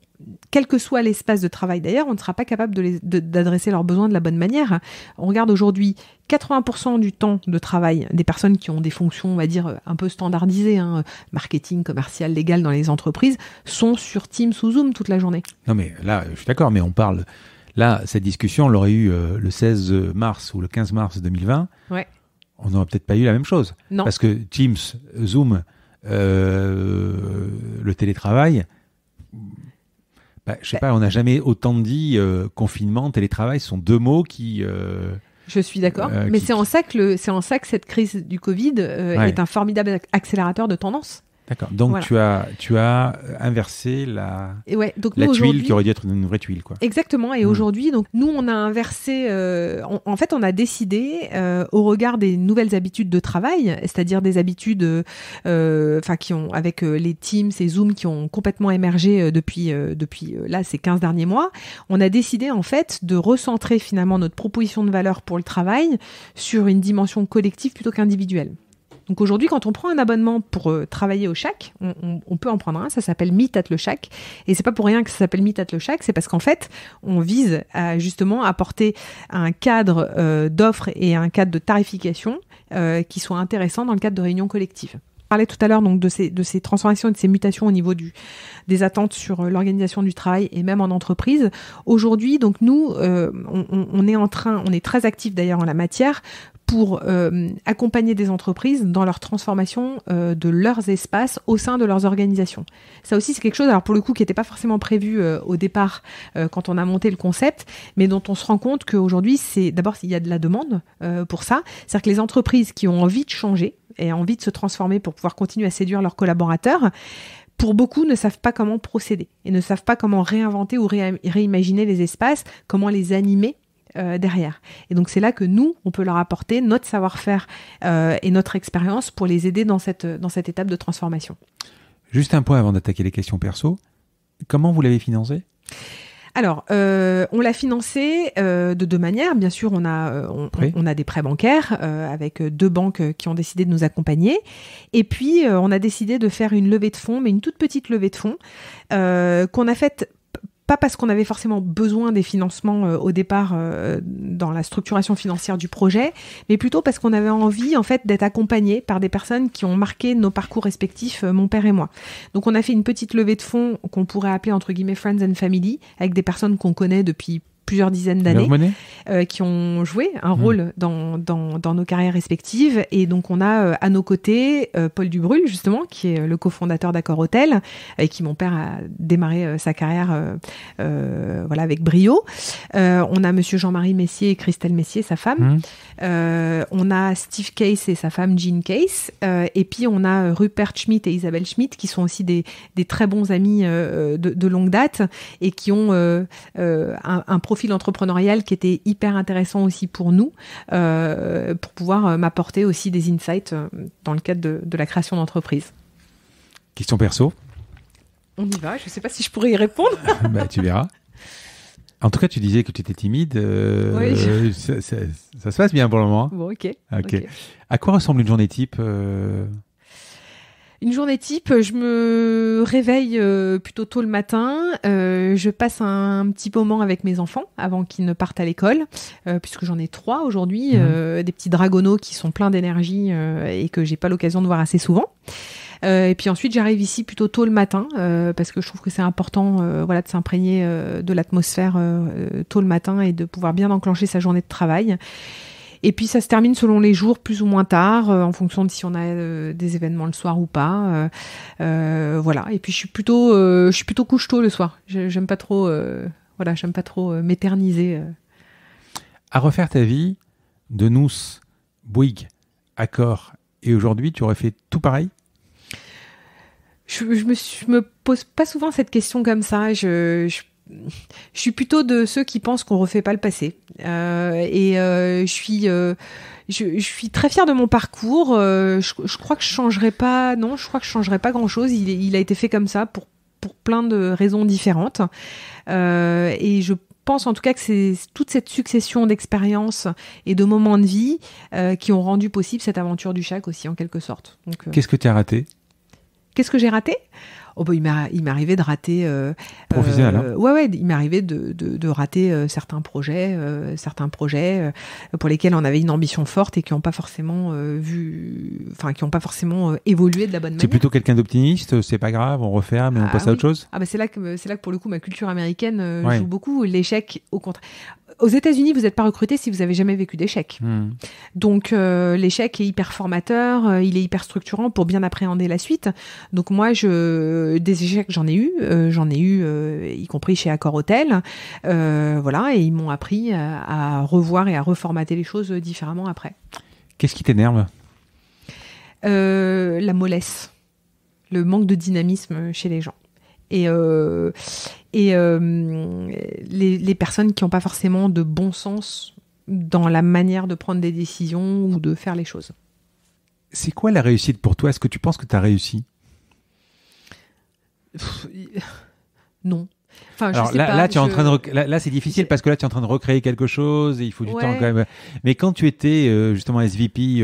quel que soit l'espace de travail d'ailleurs, on ne sera pas capable d'adresser leurs besoins de la bonne manière. On regarde aujourd'hui 80% du temps de travail des personnes qui ont des fonctions, on va dire, un peu standardisées, hein, marketing, commercial, légal dans les entreprises, sont sur Teams ou Zoom toute la journée. Non mais là, je suis d'accord, mais on parle... Là, cette discussion, on l'aurait eu euh, le 16 mars ou le 15 mars 2020. Ouais. On n'aurait peut-être pas eu la même chose. Non. Parce que Teams, Zoom, euh, le télétravail, bah, je sais bah, pas, on n'a jamais autant dit euh, confinement, télétravail, ce sont deux mots qui. Euh, je suis d'accord, euh, mais c'est en ça que c'est en ça que cette crise du Covid est un formidable accélérateur de tendance. D'accord. Donc tu as tu as euh, inversé la donc la tuile qui aurait dû être une vraie tuile quoi. Exactement. Et mm. aujourd'hui donc nous on a inversé. Euh, en fait on a décidé euh, au regard des nouvelles habitudes de travail, c'est-à-dire des habitudes enfin qui ont avec les Teams et Zoom qui ont complètement émergé depuis depuis là ces 15 derniers mois, on a décidé en fait de recentrer finalement notre proposition de valeur pour le travail sur une dimension collective plutôt qu'individuelle. Donc aujourd'hui, quand on prend un abonnement pour euh, travailler au chac, on, peut en prendre un, ça s'appelle Meet at le Chac, Et c'est pas pour rien que ça s'appelle Meet at le Chac. c'est parce qu'en fait, on vise à justement apporter un cadre euh, d'offres et un cadre de tarification euh, qui soit intéressant dans le cadre de réunions collectives parlais tout à l'heure donc de ces, de ces transformations et de ces mutations au niveau des attentes sur l'organisation du travail et même en entreprise. Aujourd'hui, donc nous, on, on, est en train, on est très actif d'ailleurs en la matière pour euh, accompagner des entreprises dans leur transformation euh, de leurs espaces au sein de leurs organisations. Ça aussi, c'est quelque chose, alors pour le coup, qui n'était pas forcément prévu euh, au départ quand on a monté le concept, mais dont on se rend compte qu'aujourd'hui, c'est d'abord, il y a de la demande pour ça. C'est-à-dire que les entreprises qui ont envie de changer et envie de se transformer pour pouvoir continuer à séduire leurs collaborateurs, pour beaucoup, ne savent pas comment procéder et ne savent pas comment réinventer ou réimaginer les espaces, comment les animer euh, derrière. Et donc c'est là que nous, on peut leur apporter notre savoir-faire euh, et notre expérience pour les aider dans cette, dans cette étape de transformation. Juste un point avant d'attaquer les questions perso. Comment vous l'avez financé alors, euh, on l'a financé de deux manières. Bien sûr, on a, on, a des prêts bancaires avec deux banques qui ont décidé de nous accompagner. Et puis, on a décidé de faire une levée de fonds, mais une toute petite levée de fonds qu'on a faite pas parce qu'on avait forcément besoin des financements euh, au départ euh, dans la structuration financière du projet, mais plutôt parce qu'on avait envie en fait d'être accompagné par des personnes qui ont marqué nos parcours respectifs, euh, mon père et moi. Donc on a fait une petite levée de fonds qu'on pourrait appeler entre guillemets friends and family avec des personnes qu'on connaît depuis plusieurs dizaines d'années, euh, qui ont joué un hmm. rôle dans, dans, nos carrières respectives. Et donc, on a euh, à nos côtés euh, Paul Dubrul, justement, qui est le cofondateur d'Accord Hôtel, et qui, mon père, a démarré sa carrière voilà, avec brio. on a monsieur Jean-Marie Messier et Christelle Messier, sa femme. Hmm. on a Steve Case et sa femme Jean Case. et puis, on a Rupert Schmidt et Isabelle Schmidt, qui sont aussi des, des très bons amis de, longue date et qui ont un, un profil entrepreneurial qui était hyper intéressant aussi pour nous, euh, pour pouvoir euh, m'apporter aussi des insights euh, dans le cadre de, la création d'entreprise. Question perso On y va, je sais pas si je pourrais y répondre. Bah, tu verras. En tout cas, tu disais que tu étais timide. ça, se passe bien pour le moment. Hein. ok ok. À quoi ressemble une journée type une journée type, euh, je me réveille euh, plutôt tôt le matin. Euh, je passe un, petit moment avec mes enfants avant qu'ils ne partent à l'école, puisque j'en ai trois aujourd'hui, mhm. des petits dragonaux qui sont pleins d'énergie et que j'ai pas l'occasion de voir assez souvent. et puis ensuite, j'arrive ici plutôt tôt le matin parce que je trouve que c'est important, voilà, de s'imprégner de l'atmosphère tôt le matin et de pouvoir bien enclencher sa journée de travail. Et puis ça se termine selon les jours, plus ou moins tard, euh, en fonction de si on a euh, des événements le soir ou pas. Euh, voilà. Et puis je suis plutôt, je suis plutôt couche tôt le soir. J'aime pas trop, voilà, j'aime pas trop m'éterniser. À refaire ta vie, de Nous, Bouygues, Accor, et aujourd'hui, tu aurais fait tout pareil je, me, pose pas souvent cette question comme ça. je je suis plutôt de ceux qui pensent qu'on refait pas le passé. Euh, et euh, je suis, euh, je, suis très fière de mon parcours. Je, crois que je ne pas. Non, je crois que je changerai pas grand chose. Il, a été fait comme ça pour pour plein de raisons différentes. et je pense en tout cas que c'est toute cette succession d'expériences et de moments de vie qui ont rendu possible cette aventure du chac aussi en quelque sorte. Qu'est-ce que tu as raté Qu'est-ce que j'ai raté Oh bah, il m'arrivait de rater. Euh, euh, hein. ouais, ouais, il m'arrivait de, rater euh, certains projets, certains projets pour lesquels on avait une ambition forte et qui n'ont pas forcément vu, enfin qui n'ont pas forcément évolué de la bonne manière. C'est plutôt quelqu'un d'optimiste. C'est pas grave, on referme, mais on ah passe à autre chose. Ah bah c'est là que c'est là que pour le coup ma culture américaine joue beaucoup l'échec au contraire aux États-Unis, vous n'êtes pas recruté si vous n'avez jamais vécu d'échec. Hmm. Donc euh, l'échec est hyper formateur, euh, il est hyper structurant pour bien appréhender la suite. Donc moi, je, des échecs, j'en ai eu, euh, j'en ai eu, y compris chez Accor Hotel, voilà, et ils m'ont appris à revoir et à reformater les choses différemment après. Qu'est-ce qui t'énerve La mollesse, le manque de dynamisme chez les gens. Et, euh, euh, les, personnes qui n'ont pas forcément de bon sens dans la manière de prendre des décisions ou de faire les choses. C'est quoi la réussite pour toi Est-ce que tu penses que tu as réussi Non. Enfin, là, tu en train de là, c'est difficile parce que là, tu es en train de recréer quelque chose et il faut du temps quand même. Mais quand tu étais euh, justement SVP,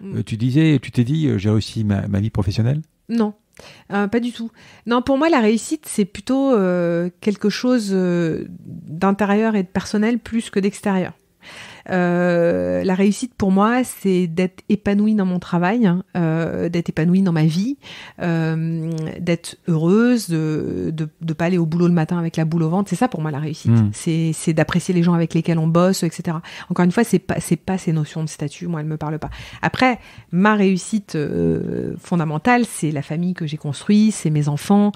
mm. tu disais, tu t'es dit, j'ai réussi ma, ma, vie professionnelle Non, euh, pas du tout. Non, pour moi, la réussite, c'est plutôt euh, quelque chose euh, d'intérieur et de personnel plus que d'extérieur. Euh, la réussite pour moi, c'est d'être épanouie dans mon travail, hein, euh, d'être épanouie dans ma vie, euh, d'être heureuse, de ne pas aller au boulot le matin avec la boule au ventre. C'est ça pour moi la réussite. Hmm. C'est d'apprécier les gens avec lesquels on bosse, etc. Encore une fois, c'est pas pas ces notions de statut. Moi, elles me parlent pas. Après, ma réussite fondamentale, c'est la famille que j'ai construite, c'est mes enfants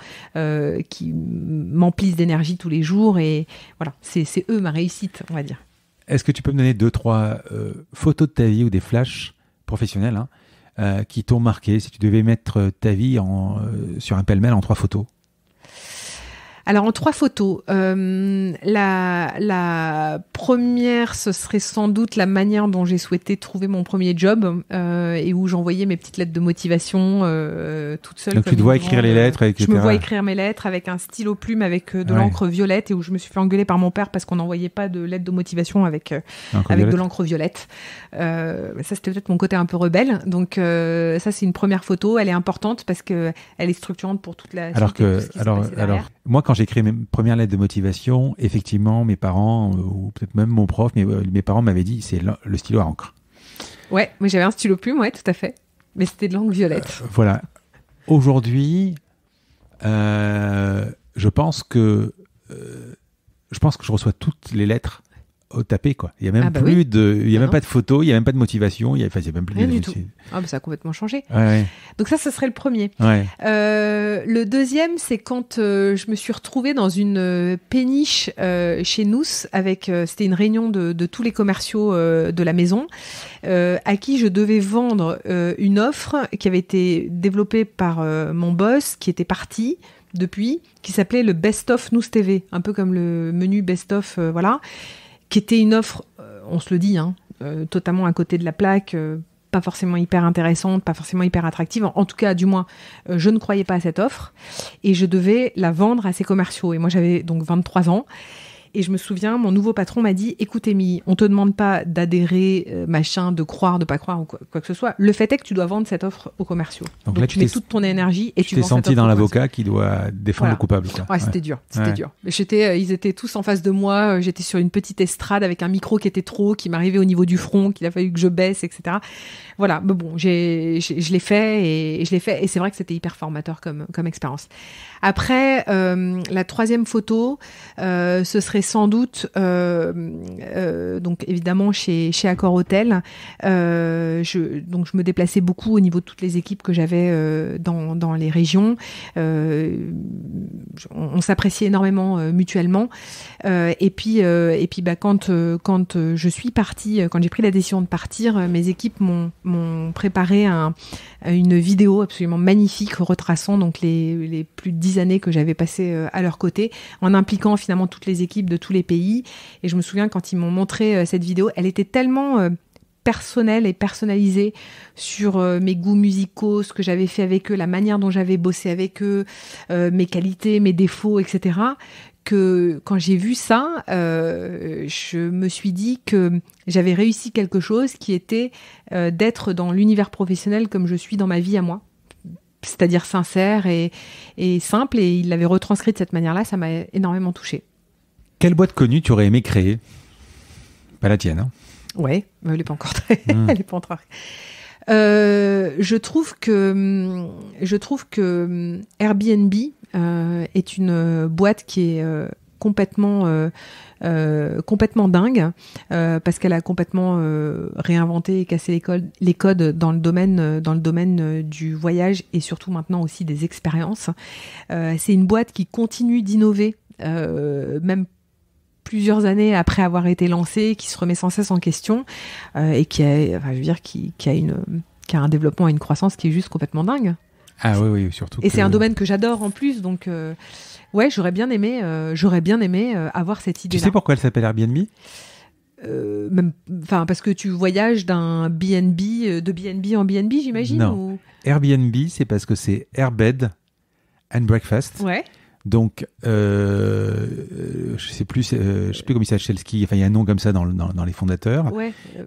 qui m'emplissent d'énergie tous les jours et voilà, c'est eux ma réussite, on va dire. Est-ce que tu peux me donner deux, trois euh, photos de ta vie ou des flashs professionnels hein, euh, qui t'ont marqué si tu devais mettre euh, ta vie sur un pêle-mêle en trois photos alors en trois photos. Euh, la, première, ce serait sans doute la manière dont j'ai souhaité trouver mon premier job euh, et où j'envoyais mes petites lettres de motivation euh, toute seule. Donc tu te vois écrire les lettres, euh, etc. Je me vois écrire mes lettres avec un stylo plume avec de l'encre violette et où je me suis fait engueuler par mon père parce qu'on n'envoyait pas de lettres de motivation avec avec de l'encre violette. ça c'était peut-être mon côté un peu rebelle. Donc ça c'est une première photo. Elle est importante parce que elle est structurante pour toute la. Alors que alors alors moi quand j'ai écrit mes premières lettres de motivation, effectivement, mes parents, euh, ou peut-être même mon prof, mes, euh, mes parents m'avaient dit c'est le, stylo à encre. Ouais, moi j'avais un stylo plume, ouais, tout à fait. Mais c'était de l'encre violette. Euh, voilà. Aujourd'hui, je pense que je pense que je reçois toutes les lettres au tapé quoi. Il y a même ah bah plus de, il y a même ah pas de photos, il y a même pas de motivation, il y a, même plus Rien de, du tout. Ah bah, ça a complètement changé. Donc ça, ce serait le premier. Euh, le deuxième, c'est quand euh, je me suis retrouvée dans une euh, péniche chez nous avec, c'était une réunion de, de, tous les commerciaux de la maison, à qui je devais vendre une offre qui avait été développée par mon boss, qui était parti depuis, qui s'appelait le Best of Nous TV, un peu comme le menu Best of, voilà qui était une offre, euh, on se le dit, hein, euh, totalement à côté de la plaque, euh, pas forcément hyper intéressante, pas forcément hyper attractive. En tout cas, du moins, je ne croyais pas à cette offre et je devais la vendre à ces commerciaux. Et moi, j'avais donc 23 ans et je me souviens, mon nouveau patron m'a dit écoute, Émilie, on te demande pas d'adhérer, euh, machin, de croire, de pas croire ou quoi, que ce soit. Le fait est que tu dois vendre cette offre aux commerciaux. Donc, là, tu mets toute ton énergie et tu, tu t'es senti dans l'avocat qui doit défendre le coupable. Ouais, c'était dur. C'était dur. J'étais, euh, ils étaient tous en face de moi. Euh, j'étais sur une petite estrade avec un micro qui était trop, qui m'arrivait au niveau du front, qu'il a fallu que je baisse, etc voilà, mais bon, j'ai, je l'ai fait et, je l'ai fait et c'est vrai que c'était hyper formateur comme, comme expérience. Après, euh, la troisième photo, euh, ce serait sans doute, euh, donc évidemment chez, chez Accor Hotel, je, donc je me déplaçais beaucoup au niveau de toutes les équipes que j'avais dans, dans les régions. on, on s'appréciait énormément mutuellement. et puis, et puis bah, quand, quand je suis partie, quand j'ai pris la décision de partir, mes équipes m'ont m'ont préparé une vidéo absolument magnifique retraçant donc les, les plus de dix années que j'avais passées euh, à leur côté, en impliquant finalement toutes les équipes de tous les pays. Et je me souviens quand ils m'ont montré euh, cette vidéo, elle était tellement euh, personnelle et personnalisée sur mes goûts musicaux, ce que j'avais fait avec eux, la manière dont j'avais bossé avec eux, mes qualités, mes défauts, etc., que quand j'ai vu ça, euh, je me suis dit que j'avais réussi quelque chose qui était euh, d'être dans l'univers professionnel comme je suis dans ma vie à moi, c'est-à-dire sincère et, simple. Et il l'avait retranscrit de cette manière-là, ça m'a énormément touchée. Quelle boîte connue tu aurais aimé créer Pas la tienne, hein Ouais, elle n'est pas encore très. Hmm. elle est pas euh, je trouve que je trouve que hum, Airbnb euh, est une euh, boîte qui est euh, complètement complètement dingue parce qu'elle a complètement réinventé et cassé les codes, dans le domaine dans le domaine du voyage et surtout maintenant aussi des expériences. c'est une boîte qui continue d'innover même plusieurs années après avoir été lancée, qui se remet sans cesse en question et qui a, je veux dire, qui a une qui a un développement et une croissance qui est juste complètement dingue. Ah oui, oui, surtout. Et c'est un domaine que j'adore en plus, donc euh, ouais, j'aurais bien aimé, euh, j'aurais bien aimé euh, avoir cette idée. Tu sais pourquoi elle s'appelle Airbnb enfin, parce que tu voyages d'un BNB, de BNB en BNB, j'imagine. Non. Airbnb, c'est parce que c'est airbed and breakfast. Ouais. Donc, je sais plus, je sais plus comment il s'appelle Enfin, il y a un nom comme ça dans, les fondateurs.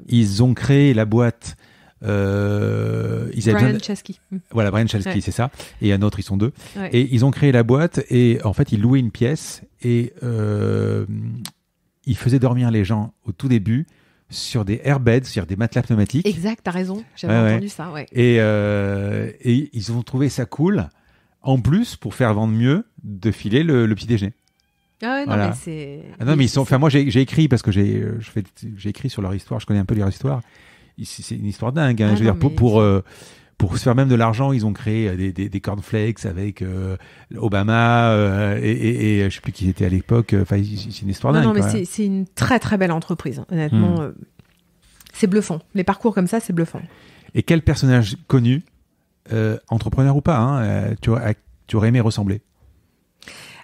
Ils ont créé la boîte euh, Brian hmm. Voilà, Brian Chesky, c'est ça. Et un autre, ils sont deux. Et ils ont créé la boîte et en fait, ils louaient une pièce et euh, ils faisaient dormir les gens au tout début sur des airbeds, sur des matelas pneumatiques. Exact, t'as raison, j'avais entendu ça. Euh, et, ils ont trouvé ça cool, en plus, pour faire vendre mieux, de filer le, petit déjeuner. Ah ouais, non, mais c'est. Ah non, mais ils sont. Enfin, moi, j'ai écrit parce que euh, j'ai écrit sur leur histoire, je connais un peu leur histoire c'est une histoire dingue. Hein. Ah je veux dire, pour, pour, euh, pour, se faire même de l'argent, ils ont créé euh, des, des, cornflakes avec euh, Obama et, je ne sais plus qui était à l'époque. Enfin, c'est une histoire dingue. Non, mais c'est une très très belle entreprise, hein, honnêtement. Hmm. c'est bluffant. Les parcours comme ça, c'est bluffant. Et quel personnage connu, entrepreneur ou pas, hein, tu, tu aurais aimé ressembler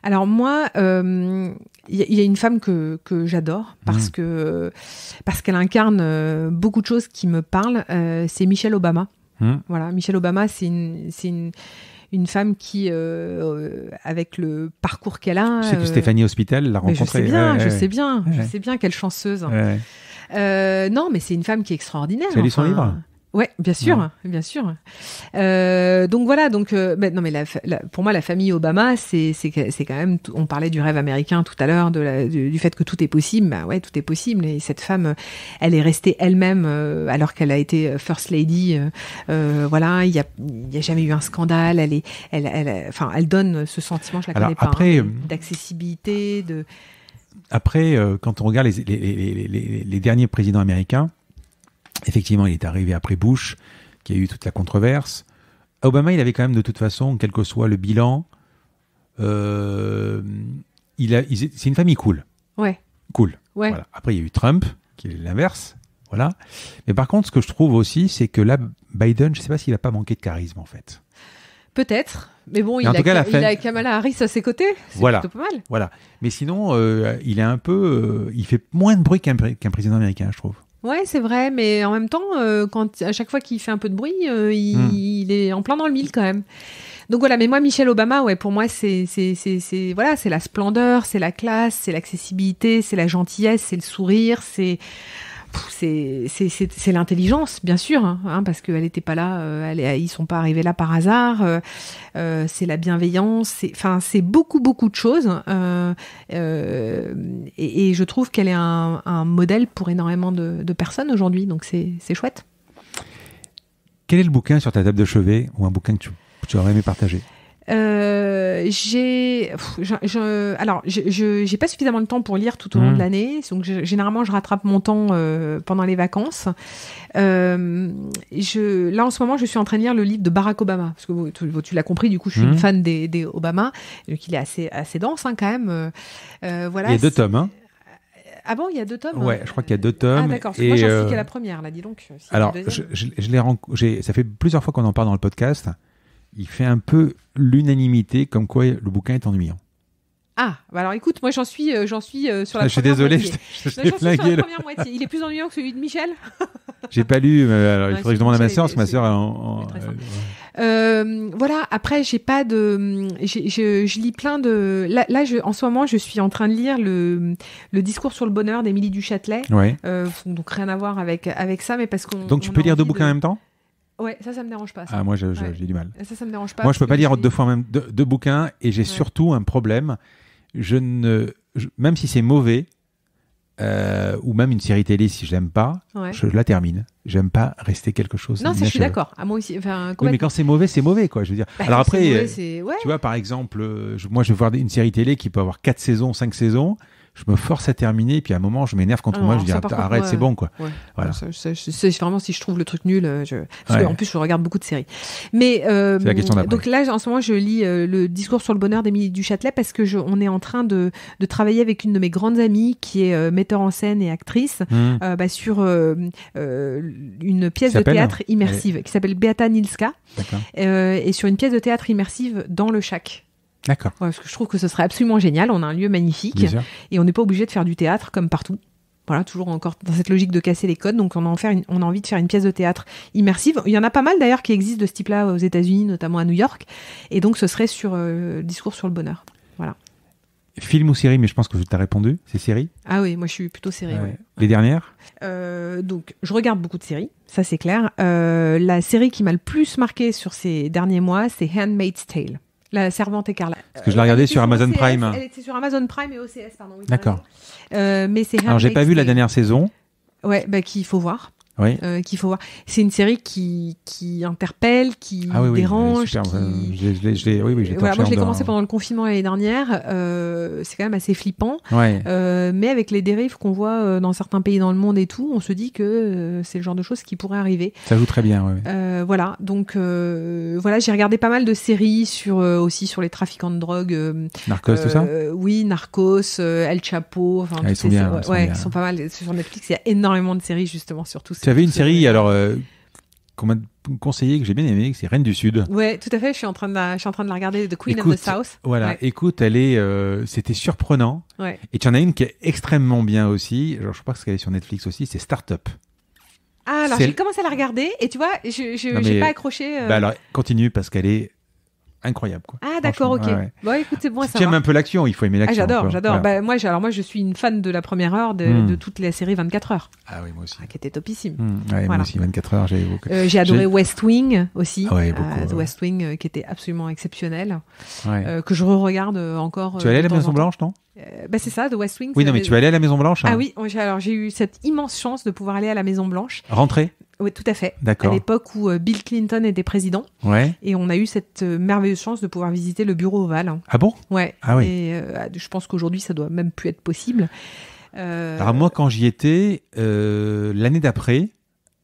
alors moi, il euh, y, a une femme que, j'adore parce mmh. parce qu'elle incarne euh, beaucoup de choses qui me parlent. Euh, c'est Michelle Obama. Mmh. Voilà, Michelle Obama, c'est une, femme qui, avec le parcours qu'elle a. C'est sais que Stéphanie Hospital l'a rencontrée. Je sais bien, je, sais bien je sais bien, quelle chanceuse. non, mais c'est une femme qui est extraordinaire. Tu lu son livre Ouais, bien sûr, bien sûr. Euh, donc voilà, donc euh, ben, non mais la, pour moi la famille Obama, c'est c'est quand même. On parlait du rêve américain tout à l'heure, de du, du, fait que tout est possible. Bah ouais, tout est possible. Et cette femme, euh, elle est restée elle-même euh, alors qu'elle a été euh, first lady. voilà, il y a, y a jamais eu un scandale. Elle est, elle, elle, enfin, elle donne ce sentiment, je la connais hein, d'accessibilité, de. Après, quand on regarde les, les, les, les derniers présidents américains Effectivement, il est arrivé après Bush, qui a eu toute la controverse. Obama, il avait quand même de toute façon, quel que soit le bilan, euh, il c'est une famille cool. Ouais. Cool. Ouais. Après, il y a eu Trump, qui est l'inverse. Voilà. Mais par contre, ce que je trouve aussi, c'est que là, Biden, je ne sais pas s'il n'a pas manqué de charisme, en fait. Peut-être, mais bon, il, a, Kamala Harris à ses côtés, c'est voilà. mal. Voilà. Mais sinon, euh, il est un peu, euh, il fait moins de bruit qu'un, qu'un président américain, je trouve. Ouais, c'est vrai, mais en même temps, euh, quand, à chaque fois qu'il fait un peu de bruit, euh, hmm. il, est en plein dans le mille quand même. Donc voilà, mais moi, Michelle Obama, ouais, pour moi, c'est voilà, c'est la splendeur, c'est la classe, c'est l'accessibilité, c'est la gentillesse, c'est le sourire, c'est c'est l'intelligence, bien sûr, hein, hein, parce qu'elle n'était pas là, Ils euh, elle, ils sont pas arrivés là par hasard. Euh, euh, c'est la bienveillance, enfin c'est beaucoup beaucoup de choses. et, je trouve qu'elle est un, modèle pour énormément de, personnes aujourd'hui, donc c'est chouette. Quel est le bouquin sur ta table de chevet ou un bouquin que tu, que tu aurais aimé partager euh, j'ai, alors, je n'ai pas suffisamment de temps pour lire tout au long de mmh. l'année, donc généralement je rattrape mon temps euh, pendant les vacances. Euh, je, là en ce moment, je suis en train de lire le livre de Barack Obama, parce que tu, l'as compris, du coup, je suis une mmh. fan des, Obama, donc il est assez, assez dense hein, quand même. Euh, voilà. Il y a deux tomes. Hein ah bon, il y a deux tomes hein. Ouais, je crois qu'il y a deux tomes. Ah d'accord, moi j'en suis euh, qu'à la première, là, dis donc. alors, je, je, ça fait plusieurs fois qu'on en parle dans le podcast il fait un peu l'unanimité comme quoi le bouquin est ennuyant. Ah, bah alors écoute, moi j'en suis, j'en suis sur la. première je suis désolé, je, Il est plus ennuyant que celui de Michel. J'ai pas lu. alors, il faudrait que je demande à ma sœur, parce que ma sœur. Euh, voilà. Après, j'ai pas de, je, lis plein de. Là, en ce moment, je suis en train de lire le, le discours sur le bonheur d'Émilie du Châtelet. Euh, donc rien à voir avec avec ça, mais parce qu'on. Donc tu peux lire deux bouquins en même temps. Ouais, ça, ça me dérange pas. Ah, moi, j'ai du mal. Ça, ça me dérange pas. Moi, je peux pas lire deux fois même deux, bouquins et j'ai surtout un problème. Je ne, même si c'est mauvais, euh, ou même une série télé si je l'aime pas, je la termine. J'aime pas rester quelque chose. Non, je suis d'accord. Ah, moi aussi. Enfin, mais quand c'est mauvais, c'est mauvais, quoi. Je veux dire. Bah, Alors après, euh, tu vois, par exemple, euh, moi, je vais voir une série télé qui peut avoir 4 saisons, 5 saisons je me force à terminer, et puis à un moment, je m'énerve contre ah moi, je dis arrête, c'est bon, quoi. Voilà. C'est vraiment si je trouve le truc nul, euh, je... Parce qu'en en plus, je regarde beaucoup de séries. Mais euh, donc là, en ce moment, je lis euh, le discours sur le bonheur d'Émilie Duchâtelet parce que on est en train de, travailler avec une de mes grandes amies qui est metteur en scène et actrice mmh. bah, sur une pièce de théâtre immersive qui s'appelle Beata Nilska et sur une pièce de théâtre immersive dans le Chac. D'accord. parce que je trouve que ce serait absolument génial. On a un lieu magnifique et on n'est pas obligé de faire du théâtre comme partout. Voilà, toujours encore dans cette logique de casser les codes. Donc, on a, on a envie de faire une pièce de théâtre immersive. Il y en a pas mal d'ailleurs qui existent de ce type-là aux États-Unis, notamment à New York. Et donc, ce serait sur le euh, discours sur le bonheur. Voilà. Film ou série, mais je pense que je t'ai répondu. C'est série Ah oui, moi je suis plutôt série. Les dernières euh, Donc, je regarde beaucoup de séries, ça c'est clair. Euh, la série qui m'a le plus marqué sur ces derniers mois, c'est Handmaid's Tale. La Servante écarlate. Parce que je l'ai regardée euh, sur Amazon Prime. Elle était sur Amazon Prime et OCS, pardon. D'accord. Euh, mais c'est. Alors j'ai pas vu la dernière saison. Ouais, bah, qu'il faut voir oui. Euh, qu'il faut voir. C'est une série qui, qui interpelle, qui ah, oui, dérange. Oui, Je l'ai, oui, oui, moi, je l'ai commencé pendant le confinement l'année dernière. Euh, c'est quand même assez flippant. Euh, mais avec les dérives qu'on voit dans certains pays dans le monde et tout, on se dit que c'est le genre de choses qui pourrait arriver. Ça joue très bien. voilà. Donc voilà, j'ai regardé pas mal de séries sur aussi sur les trafiquants de drogue. Narcos, tout ça. Oui, Narcos, El Chapo. Ah, ils sont bien, ouais, Ils sont pas mal sur Netflix. Il y a énormément de séries justement sur tout tu avais une série, alors, euh, qu'on m'a conseillé, que j'ai bien aimé, c'est Reine du Sud. Ouais, tout à fait. Je suis en train de la, en train de regarder, The Queen of the South. Voilà, écoute, elle est, euh, c'était surprenant. Ouais. Et tu en as une qui est extrêmement bien aussi. je crois qu'elle est sur Netflix aussi, c'est Startup. Ah, alors j'ai commencé à la regarder et tu vois, je n'ai pas accroché. Euh. Bah, alors, continue parce qu'elle est incroyable. Ah d'accord, ok. Ouais, bah, c'est un peu l'action, il faut aimer l'action. Ah, j'adore, j'adore. Bah, moi, alors moi, je suis une fan de la première heure de, toutes les séries 24 heures. Ah oui, moi aussi. Ah, qui était topissime. Hmm, moi aussi, 24 heures, j'ai évoqué. Euh, j'ai adoré West Wing aussi. Euh, beaucoup, West Wing, euh, qui était absolument exceptionnel, que je re-regarde encore. Tu allais bah, à la Maison Blanche, non bah c'est ça, de West Wing. Oui, non, mais tu allais à la Maison Blanche. Ah oui, oh, alors j'ai eu cette immense chance de pouvoir aller à la Maison Blanche. Rentrer oui, tout à fait. À l'époque où euh, Bill Clinton était président. Et on a eu cette euh, merveilleuse chance de pouvoir visiter le bureau Oval. Ah bon Ouais. Ah oui. Et euh, je pense qu'aujourd'hui, ça doit même plus être possible. Alors moi, quand j'y étais, l'année d'après,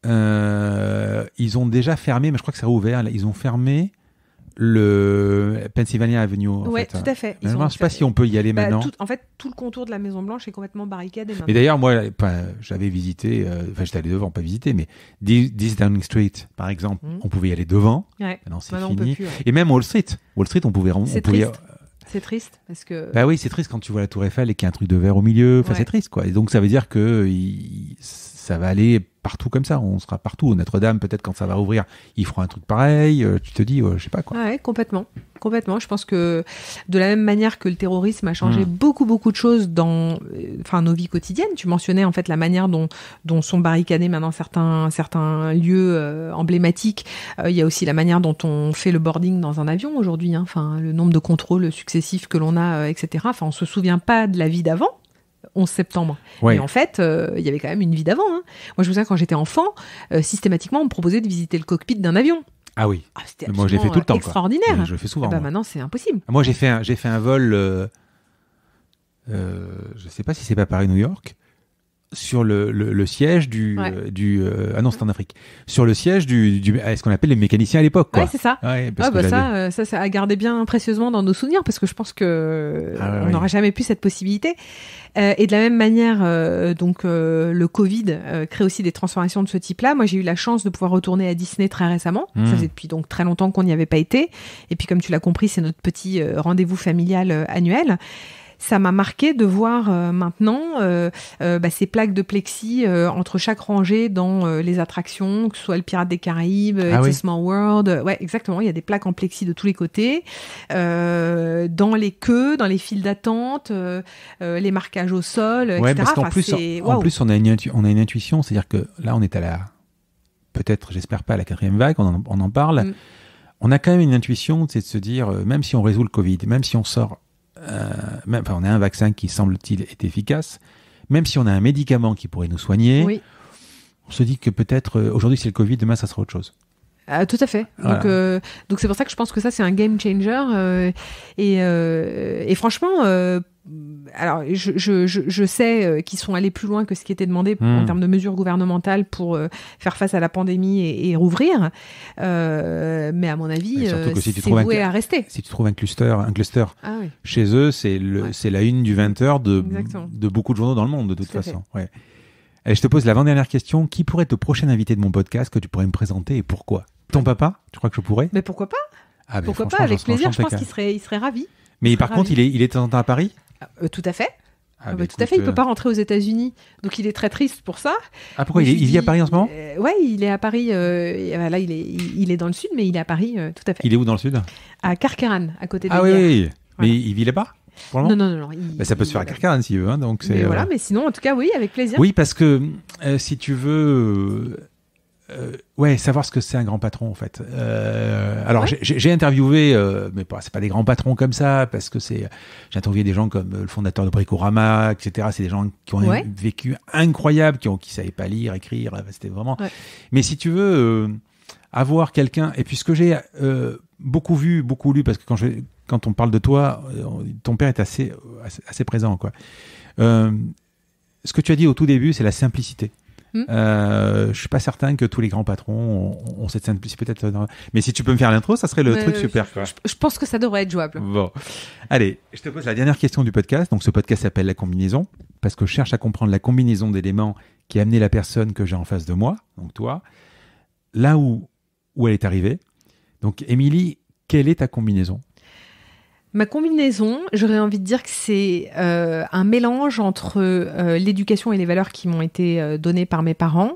ils ont déjà fermé, mais je crois que c'est ouvert. ils ont fermé le Pennsylvania Avenue. En ouais, hein. tout à fait. je ne sais pas si on peut y aller bah, maintenant. en fait, tout le contour de la Maison Blanche est complètement barricadé. Mais d'ailleurs, moi, j'avais visité, euh, enfin, j'étais allé devant, pas visité, mais 10, Downing Street, par exemple, mhm. on pouvait y aller devant. Maintenant, c'est fini. Et même Wall Street. Wall Street, on pouvait. C'est triste. C'est triste parce que. Bah oui, c'est triste quand tu vois la Tour Eiffel et qu'il y a un truc de verre au milieu. Enfin, c'est triste quoi. Et donc, ça veut dire que il... ça va aller partout comme ça. On sera partout. Notre-Dame, peut-être quand ça va ouvrir, ils feront un truc pareil. Euh, tu te dis, euh, je sais pas quoi. Oui, complètement. Complètement. Je pense que de la même manière que le terrorisme a changé hmm. beaucoup, beaucoup de choses dans euh, enfin, nos vies quotidiennes, tu mentionnais en fait la manière dont, dont sont barricadés maintenant certains, certains lieux emblématiques. Il y a aussi la manière dont on fait le boarding dans un avion aujourd'hui. Hein. Enfin, le nombre de contrôles successifs que l'on a, etc. Enfin, on se souvient pas de la vie d'avant 11 septembre. Et en fait, euh, il y avait quand même une vie d'avant. Hein. Moi, je vous souviens quand j'étais enfant, euh, systématiquement, on me proposait de visiter le cockpit d'un avion. Ah oui. Ah, moi, fait tout le temps. Extraordinaire. Je le fais souvent. Ah bah, maintenant, c'est impossible. Moi, j'ai fait un, j'ai fait un vol. Euh, je ne sais pas si c'est pas Paris-New York sur le, siège du, euh, du euh, ah non c'est en Afrique sur le siège du, du ah, ce qu'on appelle les mécaniciens à l'époque quoi. Ouais, c'est ça. Ah, bah euh, ça, ça, a gardé bien précieusement dans nos souvenirs parce que je pense que ah on n'aura jamais plus cette possibilité. et de la même manière donc le Covid crée aussi des transformations de ce type-là. Moi j'ai eu la chance de pouvoir retourner à Disney très récemment. Ça hmm. faisait depuis donc très longtemps qu'on n'y avait pas été. Et puis comme tu l'as compris c'est notre petit rendez-vous familial annuel ça m'a marqué de voir euh, maintenant euh, euh, bah, ces plaques de plexi entre chaque rangée dans les attractions, que ce soit le Pirate des Caraïbes, ah It's World. ouais, exactement. Il y a des plaques en plexi de tous les côtés, dans les queues, dans les files d'attente, les marquages au sol, ouais, etc. plus, en plus, on a une, on a une intuition, c'est-à-dire que là, on est à la peut-être, j'espère pas, à la quatrième vague, on en, parle. Mm. on a quand même une intuition, c'est de se dire, même si on résout le Covid, même si on sort euh, même, enfin, on a un vaccin qui semble-t-il est efficace, même si on a un médicament qui pourrait nous soigner, on se dit que peut-être euh, aujourd'hui c'est le Covid, demain ça sera autre chose. Ah, tout à fait. Donc, euh, donc c'est pour ça que je pense que ça c'est un game changer. et franchement Mm, alors, je, sais euh, qu'ils sont allés plus loin que ce qui était demandé en hmm. termes de mesures gouvernementales pour euh, faire face à la pandémie et, rouvrir. Euh, mais à mon avis, si c'est voué à rester. Si tu trouves un cluster, un cluster ah chez eux, c'est la une du 20h de, beaucoup de journaux dans le monde, de toute façon. Ouais. je te pose l'avant-dernière question. Qui pourrait être le prochain invité de mon podcast que tu pourrais me présenter et pourquoi Ton papa Tu crois que je pourrais Mais pourquoi pas ah, Pourquoi pas Avec plaisir, je pense qu'il serait, il serait ravi. Mais par contre, il est, il est de temps en temps à Paris euh, tout à fait. Ah, bah, tout à fait, il ne peut euh, pas rentrer aux États-Unis. Donc il est très triste pour ça. Ah, pourquoi il vit à Paris en ce moment Oui, euh, Ouais, il est à Paris. là, il est, il est dans le sud, mais il est à Paris, tout à fait. Il est où dans le sud À Carcaran, à côté de Ah oui, mais il vit là-bas non, non, non, bah, ça peut se faire à Carcaran s'il veut. Hein, donc voilà, mais sinon, en tout cas, oui, avec plaisir. Oui, parce que si tu veux euh, ouais, savoir ce que c'est un grand patron en fait. Euh, alors j'ai interviewé, euh, mais c'est pas des grands patrons comme ça, parce que c'est, j'ai interviewé des gens comme le fondateur de Bricorama, etc. C'est des gens qui ont vécu incroyable, qui ont, qui savaient pas lire, écrire. C'était vraiment. Mais si tu veux avoir quelqu'un, et puisque ce que j'ai beaucoup vu, beaucoup lu, parce que quand quand on parle de toi, ton père est assez, assez, assez présent quoi. ce que tu as dit au tout début, c'est la simplicité je hmm. Euh, je suis pas certain que tous les grands patrons ont, cette simplicité peut-être. Euh, mais si tu peux me faire l'intro, ça serait le truc super. Je, je, pense que ça devrait être jouable. Bon, allez, je te pose la dernière question du podcast. Donc ce podcast s'appelle la combinaison parce que je cherche à comprendre la combinaison d'éléments qui a amené la personne que j'ai en face de moi, donc toi, là où où elle est arrivée. Donc Émilie, quelle est ta combinaison Ma combinaison, j'aurais envie de dire que c'est euh, un mélange entre euh, l'éducation et les valeurs qui m'ont été euh, données par mes parents,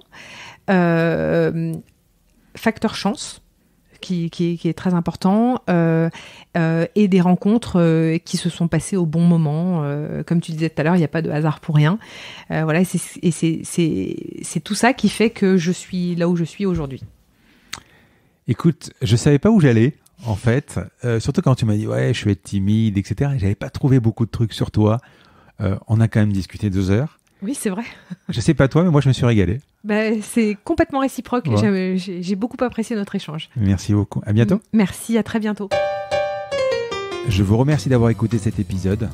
facteur chance. Qui, est très important, et des rencontres qui se sont passées au bon moment. comme tu disais tout à l'heure, il n'y a pas de hasard pour rien. voilà, et c'est tout ça qui fait que je suis là où je suis aujourd'hui. Écoute, je savais pas où j'allais en fait. Euh, surtout quand tu m'as dit, ouais, je vais être timide, etc. Et j'avais pas trouvé beaucoup de trucs sur toi. Euh, on a quand même discuté deux heures. Oui, c'est vrai. je sais pas toi, mais moi, je me suis régalé. Bah, c'est complètement réciproque. J'ai, beaucoup apprécié notre échange. Merci beaucoup. À bientôt. Merci, à très bientôt. Je vous remercie d'avoir écouté cet épisode.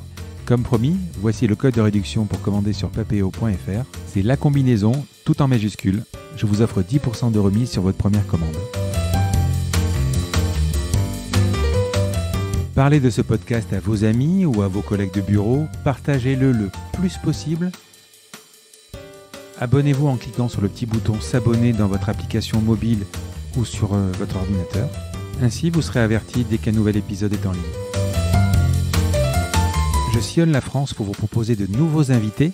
Comme promis, voici le code de réduction pour commander sur papéo.fr. C'est la combinaison, tout en majuscule. Je vous offre 10% de remise sur votre première commande. Parlez de ce podcast à vos amis ou à vos collègues de bureau, partagez-le le plus possible. Abonnez-vous en cliquant sur le petit bouton S'abonner dans votre application mobile ou sur euh, votre ordinateur. Ainsi, vous serez averti dès qu'un nouvel épisode est en ligne. Je sillonne la France pour vous proposer de nouveaux invités.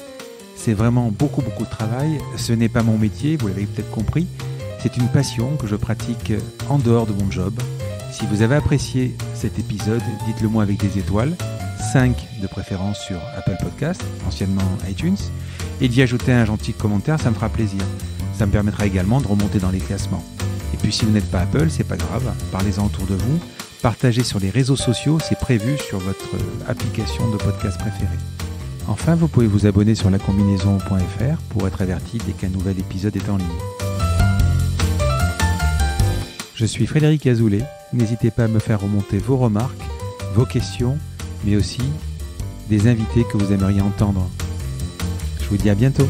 C'est vraiment beaucoup beaucoup de travail. Ce n'est pas mon métier, vous l'avez peut-être compris. C'est une passion que je pratique en dehors de mon job, si vous avez apprécié cet épisode, dites-le moi avec des étoiles, 5 de préférence sur Apple Podcast, anciennement iTunes, et d'y ajouter un gentil commentaire, ça me fera plaisir. Ça me permettra également de remonter dans les classements. Et puis si vous n'êtes pas Apple, c'est pas grave, parlez-en autour de vous, partagez sur les réseaux sociaux, c'est prévu sur votre euh, application de podcast préférée. Enfin, vous pouvez vous abonner sur lacombinaison.fr pour être averti dès qu'un nouvel épisode est en ligne. Je suis Frédéric Azoulay N'hésitez pas à me faire remonter vos remarques, vos questions, mais aussi des invités que vous aimeriez entendre. Je vous dis à bientôt.